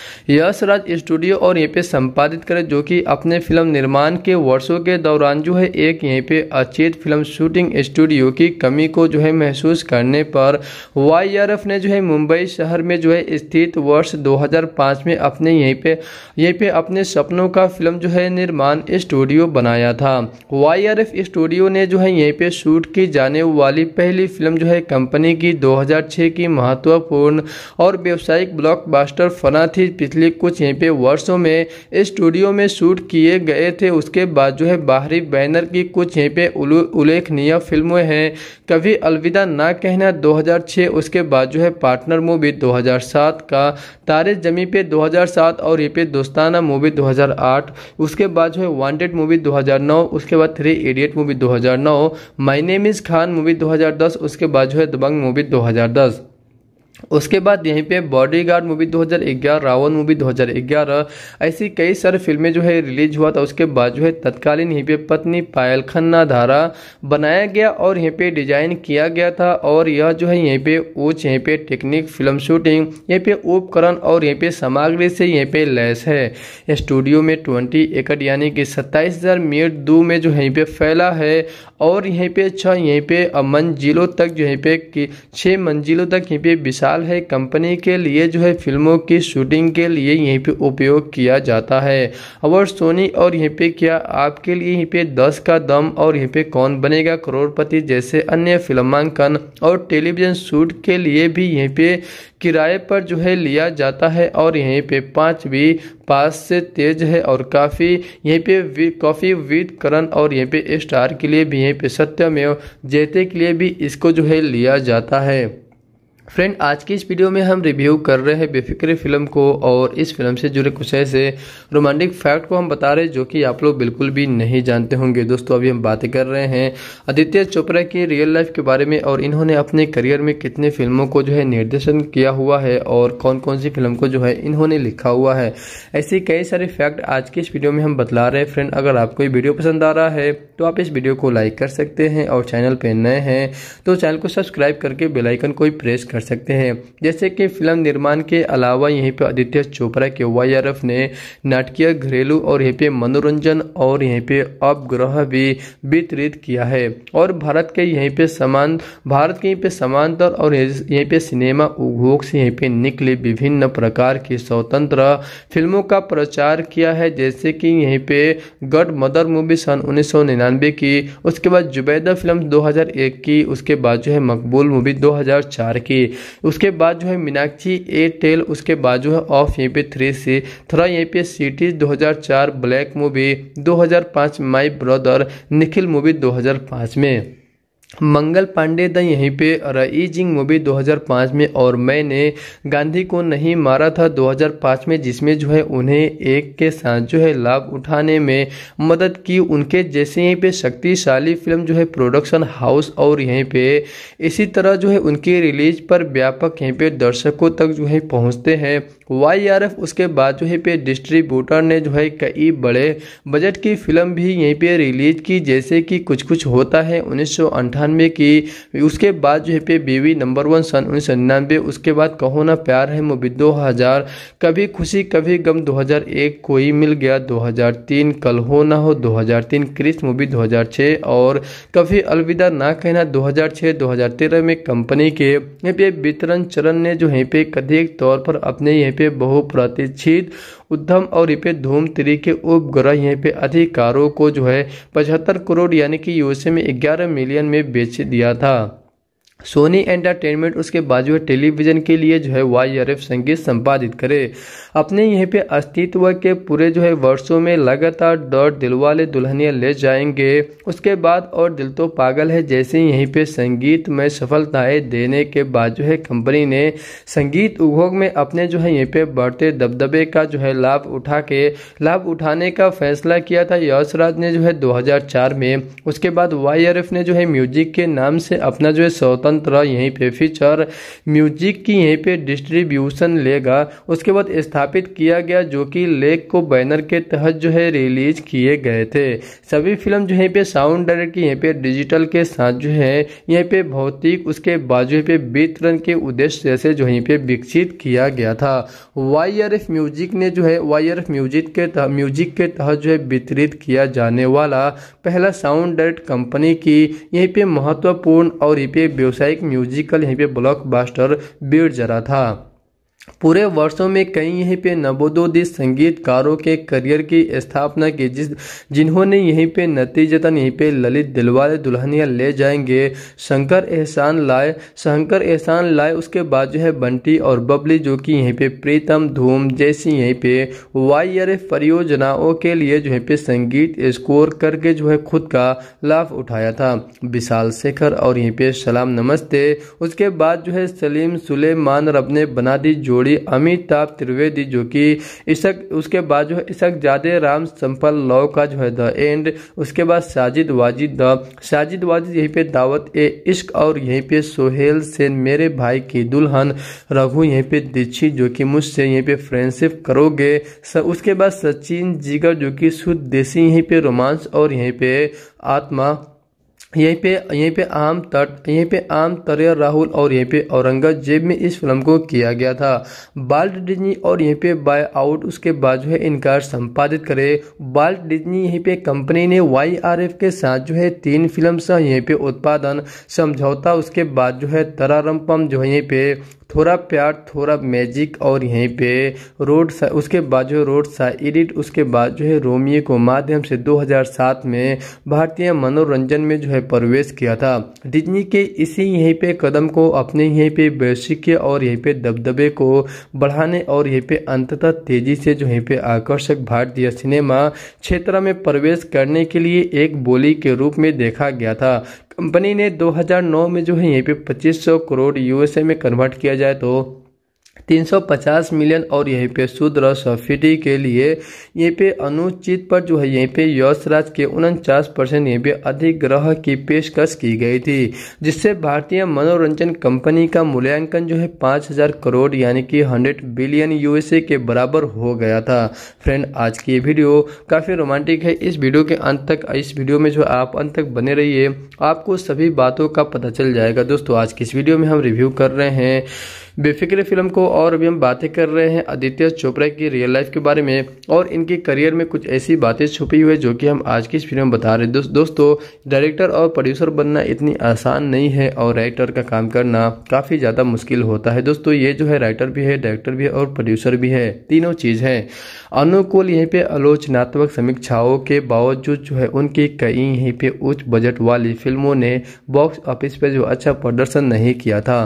यश राज स्टूडियो और यहीं पे संपादित करे जो कि अपने फिल्म निर्माण के वर्षों के दौरान जो है एक यहीं पे अचेत फिल्म शूटिंग स्टूडियो की कमी को जो है महसूस करने पर वाई ने जो है मुंबई शहर में जो है स्थित वर्ष 2005 में अपने यहीं पे यहीं पे अपने सपनों का फिल्म जो है निर्माण स्टूडियो बनाया था वाई स्टूडियो ने जो है यहीं पे शूट की जाने वाली पहली फिल्म जो है कंपनी की 2006 की महत्वपूर्ण और व्यावसायिक ब्लॉकबस्टर फना थी पिछले कुछ यहीं पे वर्षों में स्टूडियो में शूट किए गए थे उसके बाद जो है बाहरी बैनर की कुछ यहीं पे उल्लेखनीय फिल्में हैं कभी अलविदा ना कहना 2006 उसके बाद जो है पार्टनर मूवी 2007 का तारे जमी पे 2007 और ये पे दोस्ताना मूवी 2008 उसके बाद जो है वांटेड मूवी 2009 उसके बाद three idiot movie 2009 my name is Khan movie 2010 उसके बाद जो है दबंग मूवी 2010 उसके बाद यहीं पे बॉडीगार्ड मूवी 2011 रावण मूवी 2011 ऐसी कई सारी फिल्में जो है रिलीज हुआ था उसके बाद जो है तत्कालीन यहीं पे पत्नी पायल खन्ना धारा बनाया गया और यहीं पे डिजाइन किया गया था और यह जो है यहीं पे ऊंच यहीं पे टेक्निक फिल्म शूटिंग यहीं पे उपकरण और यहीं पे सामग्री से यहीं पे लैस है स्टूडियो में ट्वेंटी एकड़ यानी कि सत्ताईस हज़ार मीट में जो यहीं पे फैला है और यहीं पे छह यहीं पे मंजिलों तक जो यहीं पे छः मंजिलों तक यहीं पे विशाल साल है कंपनी के लिए जो है फिल्मों की शूटिंग के लिए यहीं पे उपयोग किया जाता है और सोनी और यहीं पे क्या आपके लिए यहीं पे दस का दम और यहीं पे कौन बनेगा करोड़पति जैसे अन्य फिल्मांकन और टेलीविजन शूट के लिए भी यहीं पे किराए पर जो है लिया जाता है और यहीं पे पाँच भी पास से तेज है और काफ़ी यहीं पे कॉफ़ी विद करण और यहीं पे स्टार के लिए भी यहीं पे सत्यमेव जयते के लिए भी इसको जो है लिया जाता है फ्रेंड आज की इस वीडियो में हम रिव्यू कर रहे हैं बेफिक्रे फिल्म को और इस फिल्म से जुड़े कुछ ऐसे रोमांटिक फैक्ट को हम बता रहे हैं जो कि आप लोग बिल्कुल भी नहीं जानते होंगे दोस्तों अभी हम बातें कर रहे हैं आदित्य चोपड़ा के रियल लाइफ के बारे में और इन्होंने अपने करियर में कितने फिल्मों को जो है निर्देशन किया हुआ है और कौन कौन सी फिल्म को जो है इन्होंने लिखा हुआ है ऐसे कई सारे फैक्ट आज की इस वीडियो में हम बतला रहे हैं फ्रेंड अगर आपको ये वीडियो पसंद आ रहा है तो आप इस वीडियो को लाइक कर सकते हैं और चैनल पर नए हैं तो चैनल को सब्सक्राइब करके बेलाइकन को प्रेस कर सकते हैं जैसे कि फिल्म निर्माण के अलावा यहीं पे आदित्य चोपड़ा के वाई आर एफ ने नाटकीय घरेलू और यहीं पे मनोरंजन और यहीं पे अपग्रह भी वितरित किया है और भारत के यहीं पे समान भारत के यहीं पे समांतर और यहीं पे सिनेमा उद्योग से यहीं पे निकले विभिन्न प्रकार की स्वतंत्र फिल्मों का प्रचार किया है जैसे कि यहीं पे गड मदर मूवी सन उन्नीस की उसके बाद जुबैदा फिल्म 2001 की उसके बाद जो है मकबूल मूवी 2004 की उसके बाद जो है मीनाक्षी ए टेल उसके बाद जो है ऑफ यहीं पे थ्री सी थोड़ा यहीं पे cities 2004 black movie 2005 my brother Nikhil movie 2005 में मंगल पांडे द यहीं पे ईजिंग मूवी 2005 में और मैंने गांधी को नहीं मारा था 2005 में जिसमें जो है उन्हें एक के साथ जो है लाभ उठाने में मदद की उनके जैसे यहीं पे शक्तिशाली फिल्म जो है प्रोडक्शन हाउस और यहीं पे इसी तरह जो है उनकी रिलीज पर व्यापक यहीं पे दर्शकों तक जो है पहुंचते हैं वाई आर एफ उसके बाद जो है पे डिस्ट्रीब्यूटर ने जो है कई बड़े बजट की फिल्म भी यहीं पे रिलीज की जैसे कि कुछ कुछ होता है उन्नीस की उसके बाद जो है पे बीवी नंबर वन सन उन्नीस उसके बाद कहो ना प्यार है मूवी 2000 कभी खुशी कभी गम 2001 कोई मिल गया 2003 कल हो ना हो 2003 क्रिस मूवी 2006 और कभी अलविदा ना कहना 2006 2013 में कंपनी के यहाँ पे वितरण चरण ने जो यहीं पे कथित तौर पर अपने यहाँ पे पे बहुप्रतीक्षित उद्धम और पे धूम तिरी के उपग्रह यहीं पे अधिकारों को जो है पचहत्तर करोड़ यानी कि यूएसए में ग्यारह मिलियन में बेच दिया था सोनी एंटरटेनमेंट उसके बाजू टेलीविजन के लिए जो है वाई आर एफ संगीत संपादित करे अपने यहीं पे अस्तित्व के पूरे जो है वर्षों में लगातार डॉट दिलवाले दुल्हनिया ले जाएंगे उसके बाद और दिल तो पागल है जैसे यहीं पे संगीत में सफलताएं देने के बाद जो है कंपनी ने संगीत उद्योग में अपने जो है यहीं पे बढ़ते दबदबे का जो है लाभ उठा के लाभ उठाने का फैसला किया था यशराज ने जो है दो में उसके बाद वाई आर एफ ने जो है म्यूजिक के नाम से अपना जो है सौता स्वतंत्र यहीं पे फीचर म्यूजिक की यहीं पे डिस्ट्रीब्यूशन लेगा उसके बाद स्थापित किया गया जो कि लेक को बैनर के तहत जो है रिलीज किए गए थे सभी फिल्म जो है पे साउंड डायरेक्ट की यहीं पे डिजिटल के साथ जो है यहीं पे भौतिक उसके बाजू पे वितरण के उद्देश्य से जो यहीं पे विकसित किया गया था वाई आर एफ म्यूजिक ने जो है वाई आर एफ म्यूजिक के तह, म्यूजिक के तहत जो है वितरित किया जाने वाला पहला साउंड डायरेक्ट कंपनी की यहीं पे महत्वपूर्ण और यहीं पे व्यवसाय व्यावसायिक म्यूजिकल यहीं पे ब्लॉकबस्टर बीट जरा था पूरे वर्षों में कई यहीं पे नवोदोदित संगीतकारों के करियर की स्थापना की जिस जिन्होंने यहीं पे नतीजतन यहीं पे ललित दिलवाले दुल्हनिया ले जाएंगे शंकर एहसान लाए शंकर एहसान लाए उसके बाद जो है बंटी और बबली जो कि यहीं पे प्रीतम धूम जैसी यहीं पे वाई वायर परियोजनाओं के लिए जो है पे संगीत स्कोर करके जो है खुद का लाभ उठाया था विशाल शेखर और यहीं पे सलाम नमस्ते उसके बाद जो है सलीम सुलेमान रब ने बना दी जोड़ी अमिताभ त्रिवेदी जो कि इसक उसके बाद जो है इसक जादे राम संपल लव का जो है द एंड उसके बाद साजिद वाजिद द साजिद वाजिद यहीं पे दावत ए इश्क और यहीं पे सोहेल सेन मेरे भाई की दुल्हन रघु यहीं पे दीक्षित जो कि मुझसे यहीं पे फ्रेंडशिप करोगे उसके बाद सचिन जीगर जो कि शुद्ध देसी यहीं पे रोमांस और यहीं पे आत्मा यहीं पे यहीं पे आम तट यहीं पे आम तरय राहुल और यहीं पे औरंगजेब में इस फिल्म को किया गया था बाल्ट डिज्नी और यहीं पे बाय आउट उसके बाद जो है इनकार संपादित करे बाल्ट डिज्नी यहीं पे कंपनी ने वाई आर एफ के साथ जो है तीन फिल्म यहीं पे उत्पादन समझौता उसके बाद जो है तरारम पम जो है यहीं पे थोड़ा प्यार थोड़ा मैजिक और यहीं पे रोड सा उसके बाद जो है रोड सा एडिट उसके बाद जो है रोमियो को माध्यम से 2007 में भारतीय मनोरंजन में जो है प्रवेश किया था डिज्नी के इसी यहीं पे कदम को अपने यहीं पे वैश्विक और यहीं पे दबदबे को बढ़ाने और यहीं पे अंततः तेजी से जो यहीं पे आकर्षक भारतीय सिनेमा क्षेत्र में प्रवेश करने के लिए एक बोली के रूप में देखा गया था कंपनी ने 2009 में जो है यहीं पे 2500 करोड़ यूएसए में कन्वर्ट किया तो 350 मिलियन और यहीं पे शूद्र सब्सिडी के लिए यहीं पे अनुचित पर जो है यहीं पे यश राज के उनचास परसेंट यहीं पे अधिग्रह की पेशकश की गई थी जिससे भारतीय मनोरंजन कंपनी का मूल्यांकन जो है 5000 करोड़ यानी कि 100 बिलियन यूएसए के बराबर हो गया था फ्रेंड आज की वीडियो काफ़ी रोमांटिक है इस वीडियो के अंत तक इस वीडियो में जो आप अंत तक बने रहिए आपको सभी बातों का पता चल जाएगा दोस्तों आज की इस वीडियो में हम रिव्यू कर रहे हैं बेफिक्र फिल्म को और अभी हम बातें कर रहे हैं आदित्य चोपड़ा की रियल लाइफ के बारे में और इनके करियर में कुछ ऐसी बातें छुपी हुई है जो कि हम आज की इस फिल्म में बता रहे हैं दोस्तों डायरेक्टर और प्रोड्यूसर बनना इतनी आसान नहीं है और राइटर का काम करना काफ़ी ज़्यादा मुश्किल होता है दोस्तों ये जो है राइटर भी है डायरेक्टर भी है और प्रोड्यूसर भी है तीनों चीज़ है अनुकूल यहीं पे आलोचनात्मक समीक्षाओं के बावजूद जो है उनकी कई यहीं पे उच्च बजट वाली फिल्मों ने बॉक्स ऑफिस पर जो अच्छा प्रदर्शन नहीं किया था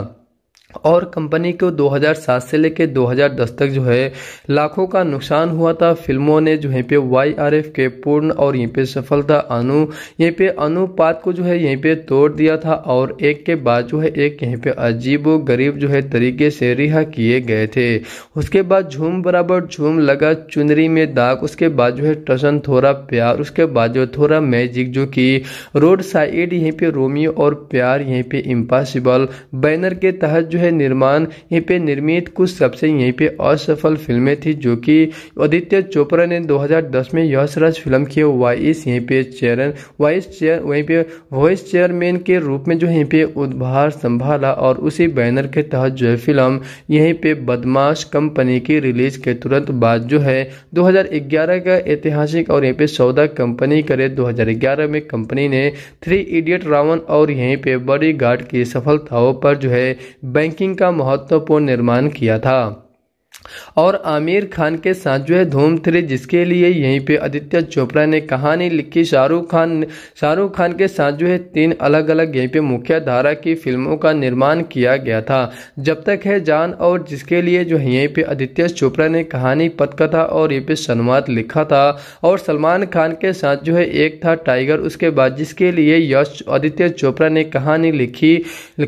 और कंपनी को 2007 से लेकर 2010 तक जो है लाखों का नुकसान हुआ था फिल्मों ने जो यहीं पे एफ के पूर्ण और यहीं पे सफलता अनु यहीं पे अनुपात को जो है यहीं पे तोड़ दिया था और एक के बाद जो है एक यहीं पे अजीब गरीब जो है तरीके से रिहा किए गए थे उसके बाद झूम बराबर झूम लगा चुनरी में दाग उसके बाद जो है टसन थोड़ा प्यार उसके बाद जो थोड़ा मैजिक जो की रोड साइड यहीं पे रोमियो और प्यार यहीं पे इम्पॉसिबल बैनर के तहत जो है है निर्माण यहीं पे निर्मित कुछ सबसे यहीं पे असफल फिल्में थी जो कि आदित्य चोपड़ा ने 2010 में यशराज फिल्म की वाइस यहीं पे चेयरमैन वाइस चेयर वहीं पे वॉइस चेयरमैन के रूप में जो यहीं पे उद्भार संभाला और उसी बैनर के तहत जो है फिल्म यहीं पे बदमाश कंपनी की रिलीज के तुरंत बाद जो है दो का ऐतिहासिक और यहीं पे सौदा कंपनी करे दो में कंपनी ने थ्री इडियट रावण और यहीं पे बड़ी गार्ड की सफलताओं पर जो है बैंकिंग का महत्वपूर्ण निर्माण किया था और आमिर खान के साथ जो है धूम थ्री जिसके लिए यहीं पे आदित्य चोपड़ा ने कहानी लिखी शाहरुख खान शाहरुख खान के साथ जो है तीन अलग अलग यहीं पे मुख्य धारा की फिल्मों का निर्माण किया गया था जब तक है जान और जिसके लिए जो है यहीं पे आदित्य चोपड़ा ने कहानी पतकथा और यहीं पे संवाद लिखा था और सलमान खान के साथ जो है एक था टाइगर उसके बाद जिसके लिए यश आदित्य चोपड़ा ने कहानी लिखी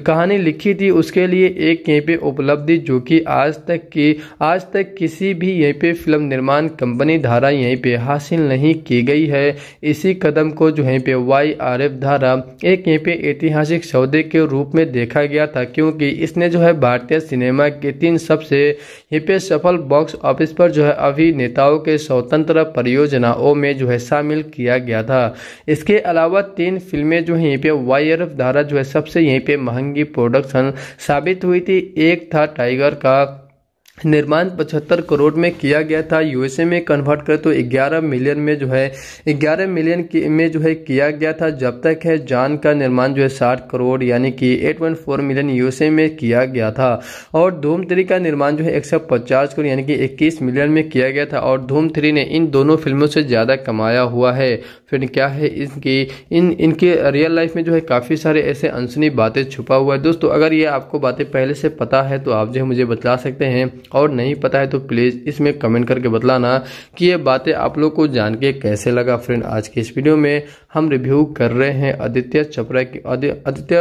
कहानी लिखी थी उसके लिए एक यहीं पे उपलब्धि जो कि आज तक की आज तक किसी भी यहीं पे फिल्म निर्माण कंपनी धारा यहीं पे हासिल नहीं की गई है इसी कदम को जो यहीं पे वाई आर एफ धारा एक यहीं पे ऐतिहासिक सौदे के रूप में देखा गया था क्योंकि इसने जो है भारतीय सिनेमा के तीन सबसे यहीं पे सफल बॉक्स ऑफिस पर जो है अभिनेताओं के स्वतंत्र परियोजनाओं में जो है शामिल किया गया था इसके अलावा तीन फिल्में जो यहीं पे वाई आर एफ धारा जो है सबसे यहीं पे महंगी प्रोडक्शन साबित हुई थी एक था टाइगर का निर्माण 75 करोड़ में किया गया था यूएसए में कन्वर्ट करें तो 11 मिलियन में जो है 11 मिलियन में जो है किया गया था जब तक है जान का निर्माण जो है 60 करोड़ यानी कि 8.4 मिलियन यूएसए में किया गया था और धूम थ्री का निर्माण जो है 150 करोड़ यानी कि 21 मिलियन में किया गया था और धूम थ्री ने इन दोनों फिल्मों से ज़्यादा कमाया हुआ है फिर क्या है इनकी इन इनके रियल लाइफ में जो है काफ़ी सारे ऐसे अनसुनी बातें छुपा हुआ है दोस्तों अगर ये आपको बातें पहले से पता है तो आप जो है मुझे बता सकते हैं और नहीं पता है तो प्लीज़ इसमें कमेंट करके बतलाना कि ये बातें आप लोग को जान के कैसे लगा फ्रेंड आज के इस वीडियो में हम रिव्यू कर रहे हैं आदित्य चोपड़ा की आदित्य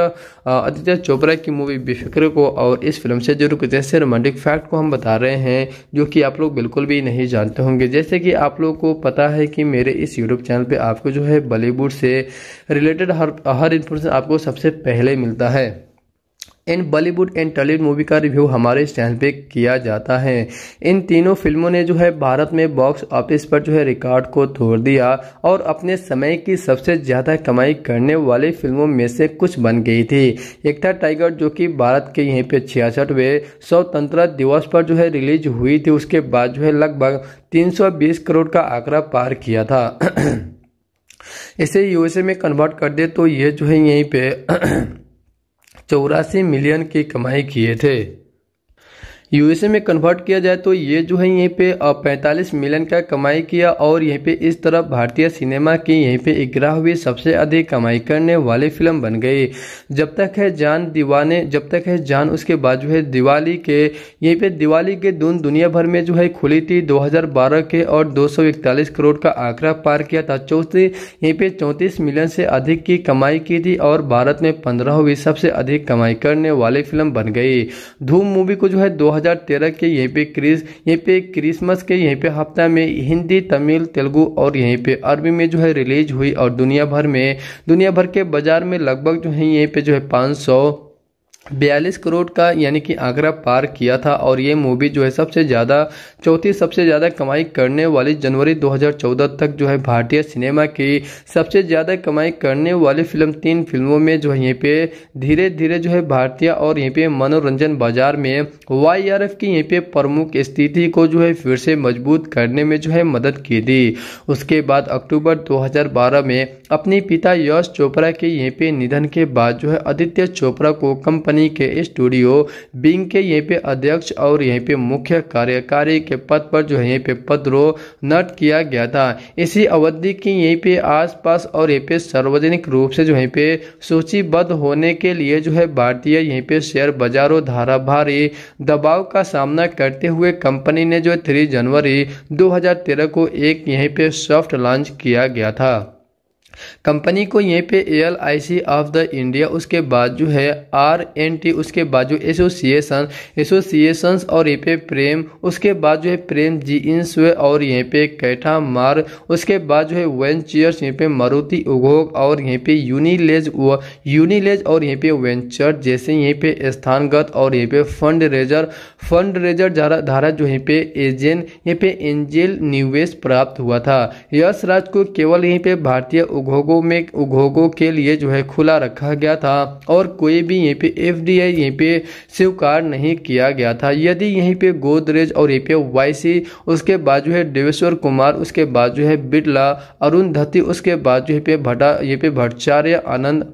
आदित्य चोपड़ा की मूवी बेफिक्र को और इस फिल्म से जरूर कुछ ऐसे रोमांटिक फैक्ट को हम बता रहे हैं जो कि आप लोग बिल्कुल भी नहीं जानते होंगे जैसे कि आप लोग को पता है कि मेरे इस यूट्यूब चैनल पर आपको जो है बॉलीवुड से रिलेटेड हर हर इन्फॉर्मेशन आपको सबसे पहले मिलता है इन बॉलीवुड एंड टॉलीवुड मूवी का रिव्यू हमारे चैनल पे किया जाता है इन तीनों फिल्मों ने जो है भारत में बॉक्स ऑफिस पर जो है रिकॉर्ड को तोड़ दिया और अपने समय की सबसे ज़्यादा कमाई करने वाली फिल्मों में से कुछ बन गई थी एक था टाइगर जो कि भारत के यहीं पे छियासठवें स्वतंत्रता दिवस पर जो है रिलीज हुई थी उसके बाद जो है लगभग तीन करोड़ का आंकड़ा पार किया था इसे यूएसए में कन्वर्ट कर दे तो ये जो है यहीं पे चौरासी मिलियन की कमाई किए थे यूएसए में कन्वर्ट किया जाए तो ये जो है यहीं पे 45 मिलियन का कमाई किया और यहीं पे इस तरफ भारतीय सिनेमा की यहीं पे ग्रह हुई सबसे अधिक कमाई करने वाली फिल्म बन गई जब तक है जान दीवाने जब तक है जान उसके बाद जो है दिवाली के यहीं पे दिवाली के दून दुनिया भर में जो है खुली थी दो के और दो करोड़ का आंकड़ा पार किया था चौथी यहीं पे चौतीस मिलियन से अधिक की कमाई की थी और भारत में पंद्रहवीं सबसे अधिक कमाई करने वाली फिल्म बन गई धूम मूवी को जो है दो 2013 के यहीं पे क्रिस यहीं पे क्रिसमस के यहीं पे हफ्ता में हिंदी तमिल तेलुगु और यहीं पे अरबी में जो है रिलीज हुई और दुनिया भर में दुनिया भर के बाजार में लगभग जो है यहीं पे जो है पाँच बयालीस करोड़ का यानी कि आंकड़ा पार किया था और ये मूवी जो है सबसे ज़्यादा चौथी सबसे ज़्यादा कमाई करने वाली जनवरी 2014 तक जो है भारतीय सिनेमा की सबसे ज़्यादा कमाई करने वाली फिल्म तीन फिल्मों में जो है यहीं पे धीरे धीरे जो है भारतीय और यहीं पे मनोरंजन बाजार में वाई आर की यहीं पे प्रमुख स्थिति को जो है फिर से मजबूत करने में जो है मदद की थी उसके बाद अक्टूबर दो में अपने पिता यश चोपड़ा के यहीं पे निधन के बाद जो है आदित्य चोपड़ा को कंपनी कंपनी के स्टूडियो बिंग के यहीं पे अध्यक्ष और यहीं पे मुख्य कार्यकारी के पद पर जो है यहीं पे नट किया गया था इसी अवधि की यहीं पे आसपास और यहीं पे सार्वजनिक रूप से जो यहीं पे सूचीबद्ध होने के लिए जो है भारतीय यहीं पे शेयर बाजारों धाराभारी दबाव का सामना करते हुए कंपनी ने जो 3 जनवरी दो को एक यहीं पे सॉफ्ट लॉन्च किया गया था कंपनी को यहीं पे L I C of the India उसके बाद जो है आर एन टी उसके बाद जो एसोसिएशन एसोसिएशंस और यहीं पे प्रेम उसके बाद जो है प्रेम जी इंस और यहीं पे कैठा मार उसके बाद जो है वेंचर्स यहीं पे मारुति उद्योग और यहीं पे यूनिलेज यूनिलेज और यहीं पे वेंचर जैसे यहीं पे स्थानगत और यहीं पे फंड रेजर फंड रेजर धारा जो यहीं पे एजेंट यहीं पे एंजेल निवेश प्राप्त हुआ था यश राज को केवल यहीं पे भारतीय उग उद्योगों में उद्योगों के लिए जो है खुला रखा गया था और कोई भी यहीं पे एफ डी आई यहीं पे स्वीकार नहीं किया गया था यदि यहीं पे गोदरेज और यहीं पे वाईसी उसके बाद जो है देवेश्वर कुमार उसके बाद जो है बिरला अरुण धती उसके बाद जो है पे भटा ये पे भट्टाचार्य आनंद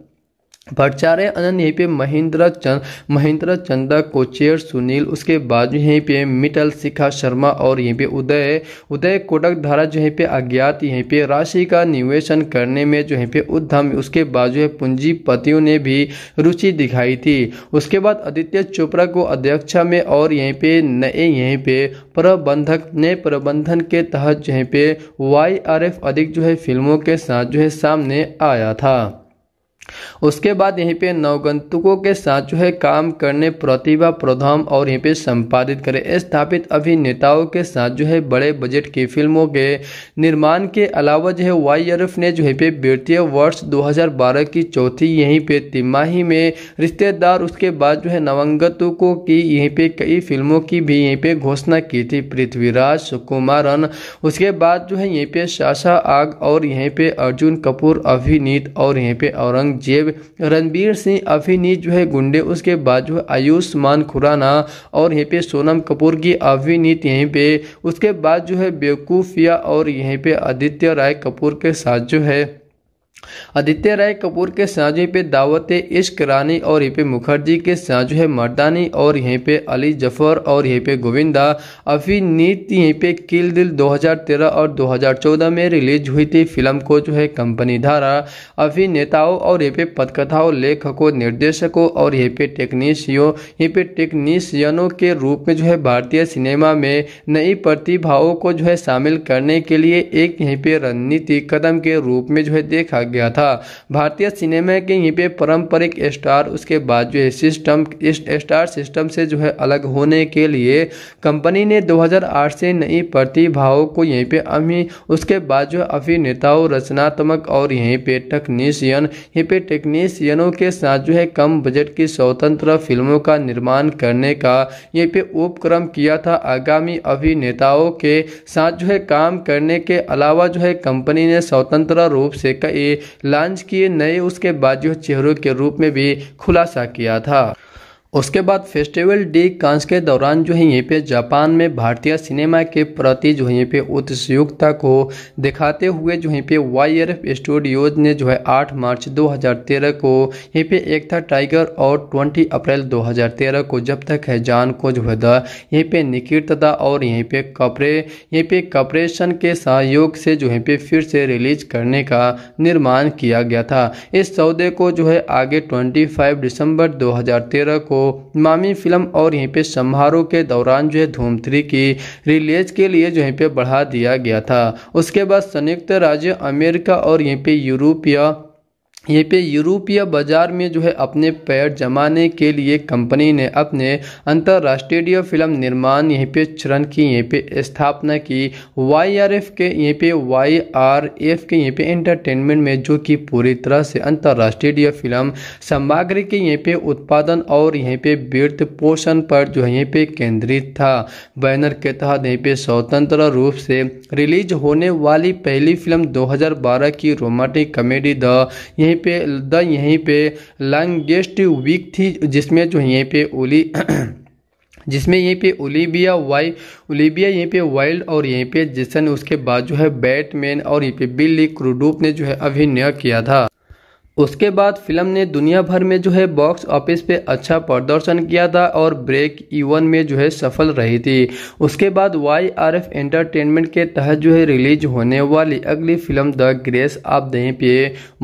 प्रचार्य अनंत यहीं पे महेंद्र चंद महेंद्र चंदा कोचेर सुनील उसके बाद यहीं पे मिटल शिखा शर्मा और यहीं पे उदय उदय कोटक धारा जो यहीं पे अज्ञात यहीं पे राशि का निवेशन करने में जो यहीं पे उद्यम उसके बाद जो है पूंजीपतियों ने भी रुचि दिखाई थी उसके बाद आदित्य चोपड़ा को अध्यक्षा में और यहीं पे नए यहीं पे प्रबंधक ने प्रबंधन के तहत जो है पे वाई अधिक जो है फिल्मों के साथ जो है सामने आया था उसके बाद यहीं पे नवगंतुकों के साथ जो है काम करने प्रतिभा प्रधान और यहीं पे संपादित करें स्थापित अभिनेताओं के साथ जो है बड़े बजट की फिल्मों के निर्माण के अलावा जो है वाई एफ ने जो है पे वित्तीय वर्ष 2012 की चौथी यहीं पे तिमाही में रिश्तेदार उसके बाद जो है नवंगतुकों की यहीं पे कई फिल्मों की भी यहीं पे घोषणा की थी पृथ्वीराज सुकुमारन उसके बाद जो है यहीं पे शाशा आग और यहीं पे अर्जुन कपूर अभिनीत और यहीं पे औरंग औरंगजेब रणबीर सिंह अभिनीत जो है गुंडे उसके बाद जो है आयुष्मान खुराना और यहीं पे सोनम कपूर की अभिनीत यहीं पे उसके बाद जो है बेवकूफ़िया और यहीं पे आदित्य राय कपूर के साथ जो है आदित्य राय कपूर के साझे पे दावत इश्क रानी और यहीं पे मुखर्जी के साझो है मर्दानी और यहीं पे अली जफर और यहीं पे गोविंदा अभिनीत यहीं पे किल दिल 2013 और 2014 में रिलीज हुई थी फिल्म को जो है कंपनी धारा अभिनेताओं और यहीं पे पदकथाओं लेखकों निर्देशकों और यहीं पे टेक्नीशियो यहीं पे टेक्नीशियनों के रूप में जो है भारतीय सिनेमा में नई प्रतिभाओं को जो है शामिल करने के लिए एक यहीं पे रणनीति कदम के रूप में जो है देखा गया था भारतीय सिनेमा के यहीं पे पारंपरिक स्टार उसके बाद जो है सिस्टम स्टार सिस्टम से जो है अलग होने के लिए कंपनी ने 2008 से नई प्रतिभाओं को यहीं पे अभी उसके बाद जो अभिनेताओं रचनात्मक और यहीं पे टेक्नीशियन यहीं पे टेक्नीशियनों के साथ जो है कम बजट की स्वतंत्र फिल्मों का निर्माण करने का यहीं पे उपक्रम किया था आगामी अभिनेताओं के साथ जो है काम करने के अलावा जो है कंपनी ने स्वतंत्र रूप से कई लॉन्च किए नए उसके बाजू चेहरों के रूप में भी खुलासा किया था उसके बाद फेस्टिवल डे कांस के दौरान जो है यहीं पे जापान में भारतीय सिनेमा के प्रति जो है यहीं पे उत्सुकता को दिखाते हुए जो यहीं पे वाई आर एफ स्टूडियोज ने जो है 8 मार्च 2013 को यहीं पे एक था टाइगर और 20 अप्रैल 2013 को जब तक है जान को जो है यहीं पे निकिर तथा और यहीं पे कपड़े यहीं पे कपरेशन के सहयोग से जो यहीं पे फिर से रिलीज करने का निर्माण किया गया था इस सौदे को जो है आगे ट्वेंटी दिसंबर दो को मामी फिल्म और यहीं पे समारोह के दौरान जो है धूम थ्री की रिलीज के लिए जो यहीं पे बढ़ा दिया गया था उसके बाद संयुक्त राज्य अमेरिका और यहीं पे यूरोपिया ये पे यूरोपीय बाज़ार में जो है अपने पैर जमाने के लिए कंपनी ने अपने अंतर्राष्ट्रीय फिल्म निर्माण यहीं पे चरण की यहीं पे स्थापना की वाई आर एफ के यहीं पे वाई आर एफ के यहीं पे एंटरटेनमेंट में जो कि पूरी तरह से अंतर्राष्ट्रीय फिल्म सामग्री के यहीं पे उत्पादन और यहीं पे वित्त पोषण पर जो है यहीं पे केंद्रित था बैनर के तहत यहीं पे स्वतंत्र रूप से रिलीज होने वाली पहली फिल्म दो की रोमांटिक कॉमेडी द यहीं पे द यहीं पे लॉन्गेस्ट वीक थी जिसमें जो यहीं पे ओली जिसमें यहीं पे ओलिबिया वाई ओलिबिया यहीं पे वाइल्ड और यहीं पे जिसन उसके बाद जो है बैटमैन और यहीं पे बिल्ली क्रूडूप ने जो है अभिनय किया था उसके बाद फिल्म ने दुनिया भर में जो है बॉक्स ऑफिस पे अच्छा प्रदर्शन किया था और ब्रेक इवन में जो है सफल रही थी उसके बाद वाई आर एफ एंटरटेनमेंट के तहत जो है रिलीज होने वाली अगली फिल्म द ग्रेस आप यहीं पे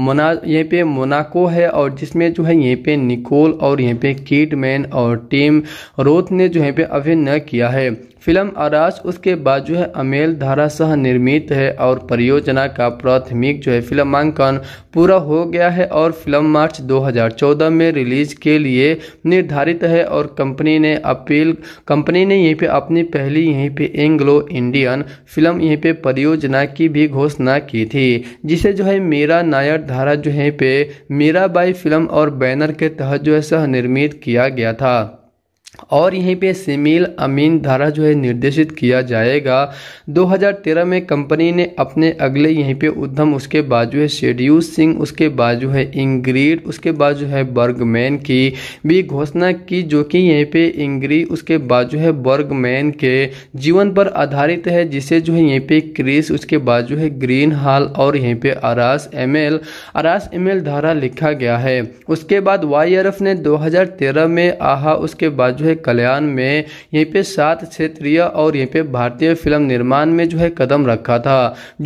मोना यहीं पे मोनाको है और जिसमें जो है यहीं पे निकोल और यहीं पे कीटमैन और टीम रोथ ने जो है पे अभिनय किया है फिल्म आरास उसके बाद जो है अमेल धारा सह निर्मित है और परियोजना का प्राथमिक जो है फिल्मांकन पूरा हो गया है और फिल्म मार्च 2014 में रिलीज के लिए निर्धारित है और कंपनी ने अपील कंपनी ने यहीं पे अपनी पहली यहीं पे एंग्लो इंडियन फिल्म यहीं पे परियोजना की भी घोषणा की थी जिसे जो है मीरा नायर धारा जो है पे मीरा फिल्म और बैनर के तहत जो है सह निर्मित किया गया था और यहीं पे सिमिल अमीन धारा जो है निर्देशित किया जाएगा 2013 में कंपनी ने अपने अगले यहीं पे उद्धम उसके बाजू है शेड्यूल सिंह उसके बाजू है इंग्रीड उसके बाजू है बर्गमैन की भी घोषणा की जो कि यहीं पे इंग्री उसके बाजू है बर्गमैन के जीवन पर आधारित है जिसे जो है यहीं पे क्रिस उसके बाजू है ग्रीन हाल और यहीं पे आरास एम एल आरास एम एल धारा लिखा गया है उसके बाद वाई ने दो में आहा उसके बाजू जो है कल्याण में यहीं पे सात क्षेत्रीय और यहीं पे भारतीय फिल्म निर्माण में जो है कदम रखा था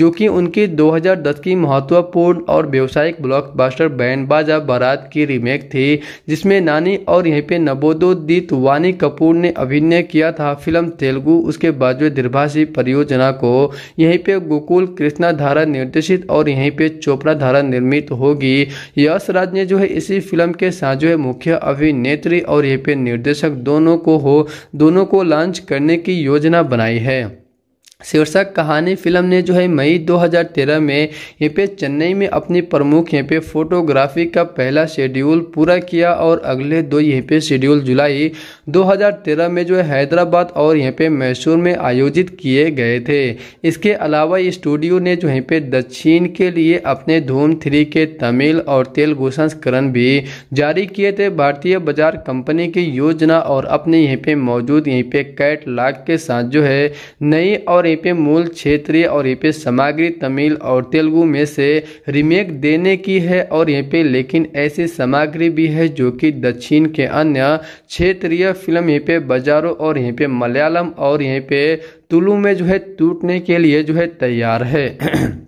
जो कि उनकी 2010 की महत्वपूर्ण और व्यवसायिक ब्लॉकबस्टर बैंड बाजा बारात की रीमेक थी जिसमें नानी और यहीं पे नवोदोदित वानी कपूर ने अभिनय किया था फिल्म तेलुगु उसके बाद जो दीर्भाषी परियोजना को यहीं पे गोकुल कृष्णा धारा निर्देशित और यहीं पे चोपड़ा धारा निर्मित होगी यश राज ने जो है इसी फिल्म के साथ जो है मुख्य अभिनेत्री और यहीं पे निर्देशक दोनों को हो दोनों को लॉन्च करने की योजना बनाई है शीर्षक कहानी फिल्म ने जो है मई 2013 में यहाँ पे चेन्नई में अपनी प्रमुख यहाँ पे फोटोग्राफी का पहला शेड्यूल पूरा किया और अगले दो यहाँ पे शेड्यूल जुलाई 2013 में जो है हैदराबाद और यहाँ पे मैसूर में आयोजित किए गए थे इसके अलावा इस स्टूडियो ने जो यहाँ पे दक्षिण के लिए अपने धूम थ्री के तमिल और तेलुगु संस्करण भी जारी किए थे भारतीय बाजार कंपनी की योजना और अपने यहीं पे मौजूद यहीं पे कैट के साथ जो है नई और ये पे मूल क्षेत्रीय और ये पे सामग्री तमिल और तेलुगु में से रिमेक देने की है और यहाँ पे लेकिन ऐसी सामग्री भी है जो कि दक्षिण के अन्य क्षेत्रीय फिल्म यहाँ पे बाजारों और यहाँ पे मलयालम और यहाँ पे तुलु में जो है टूटने के लिए जो है तैयार है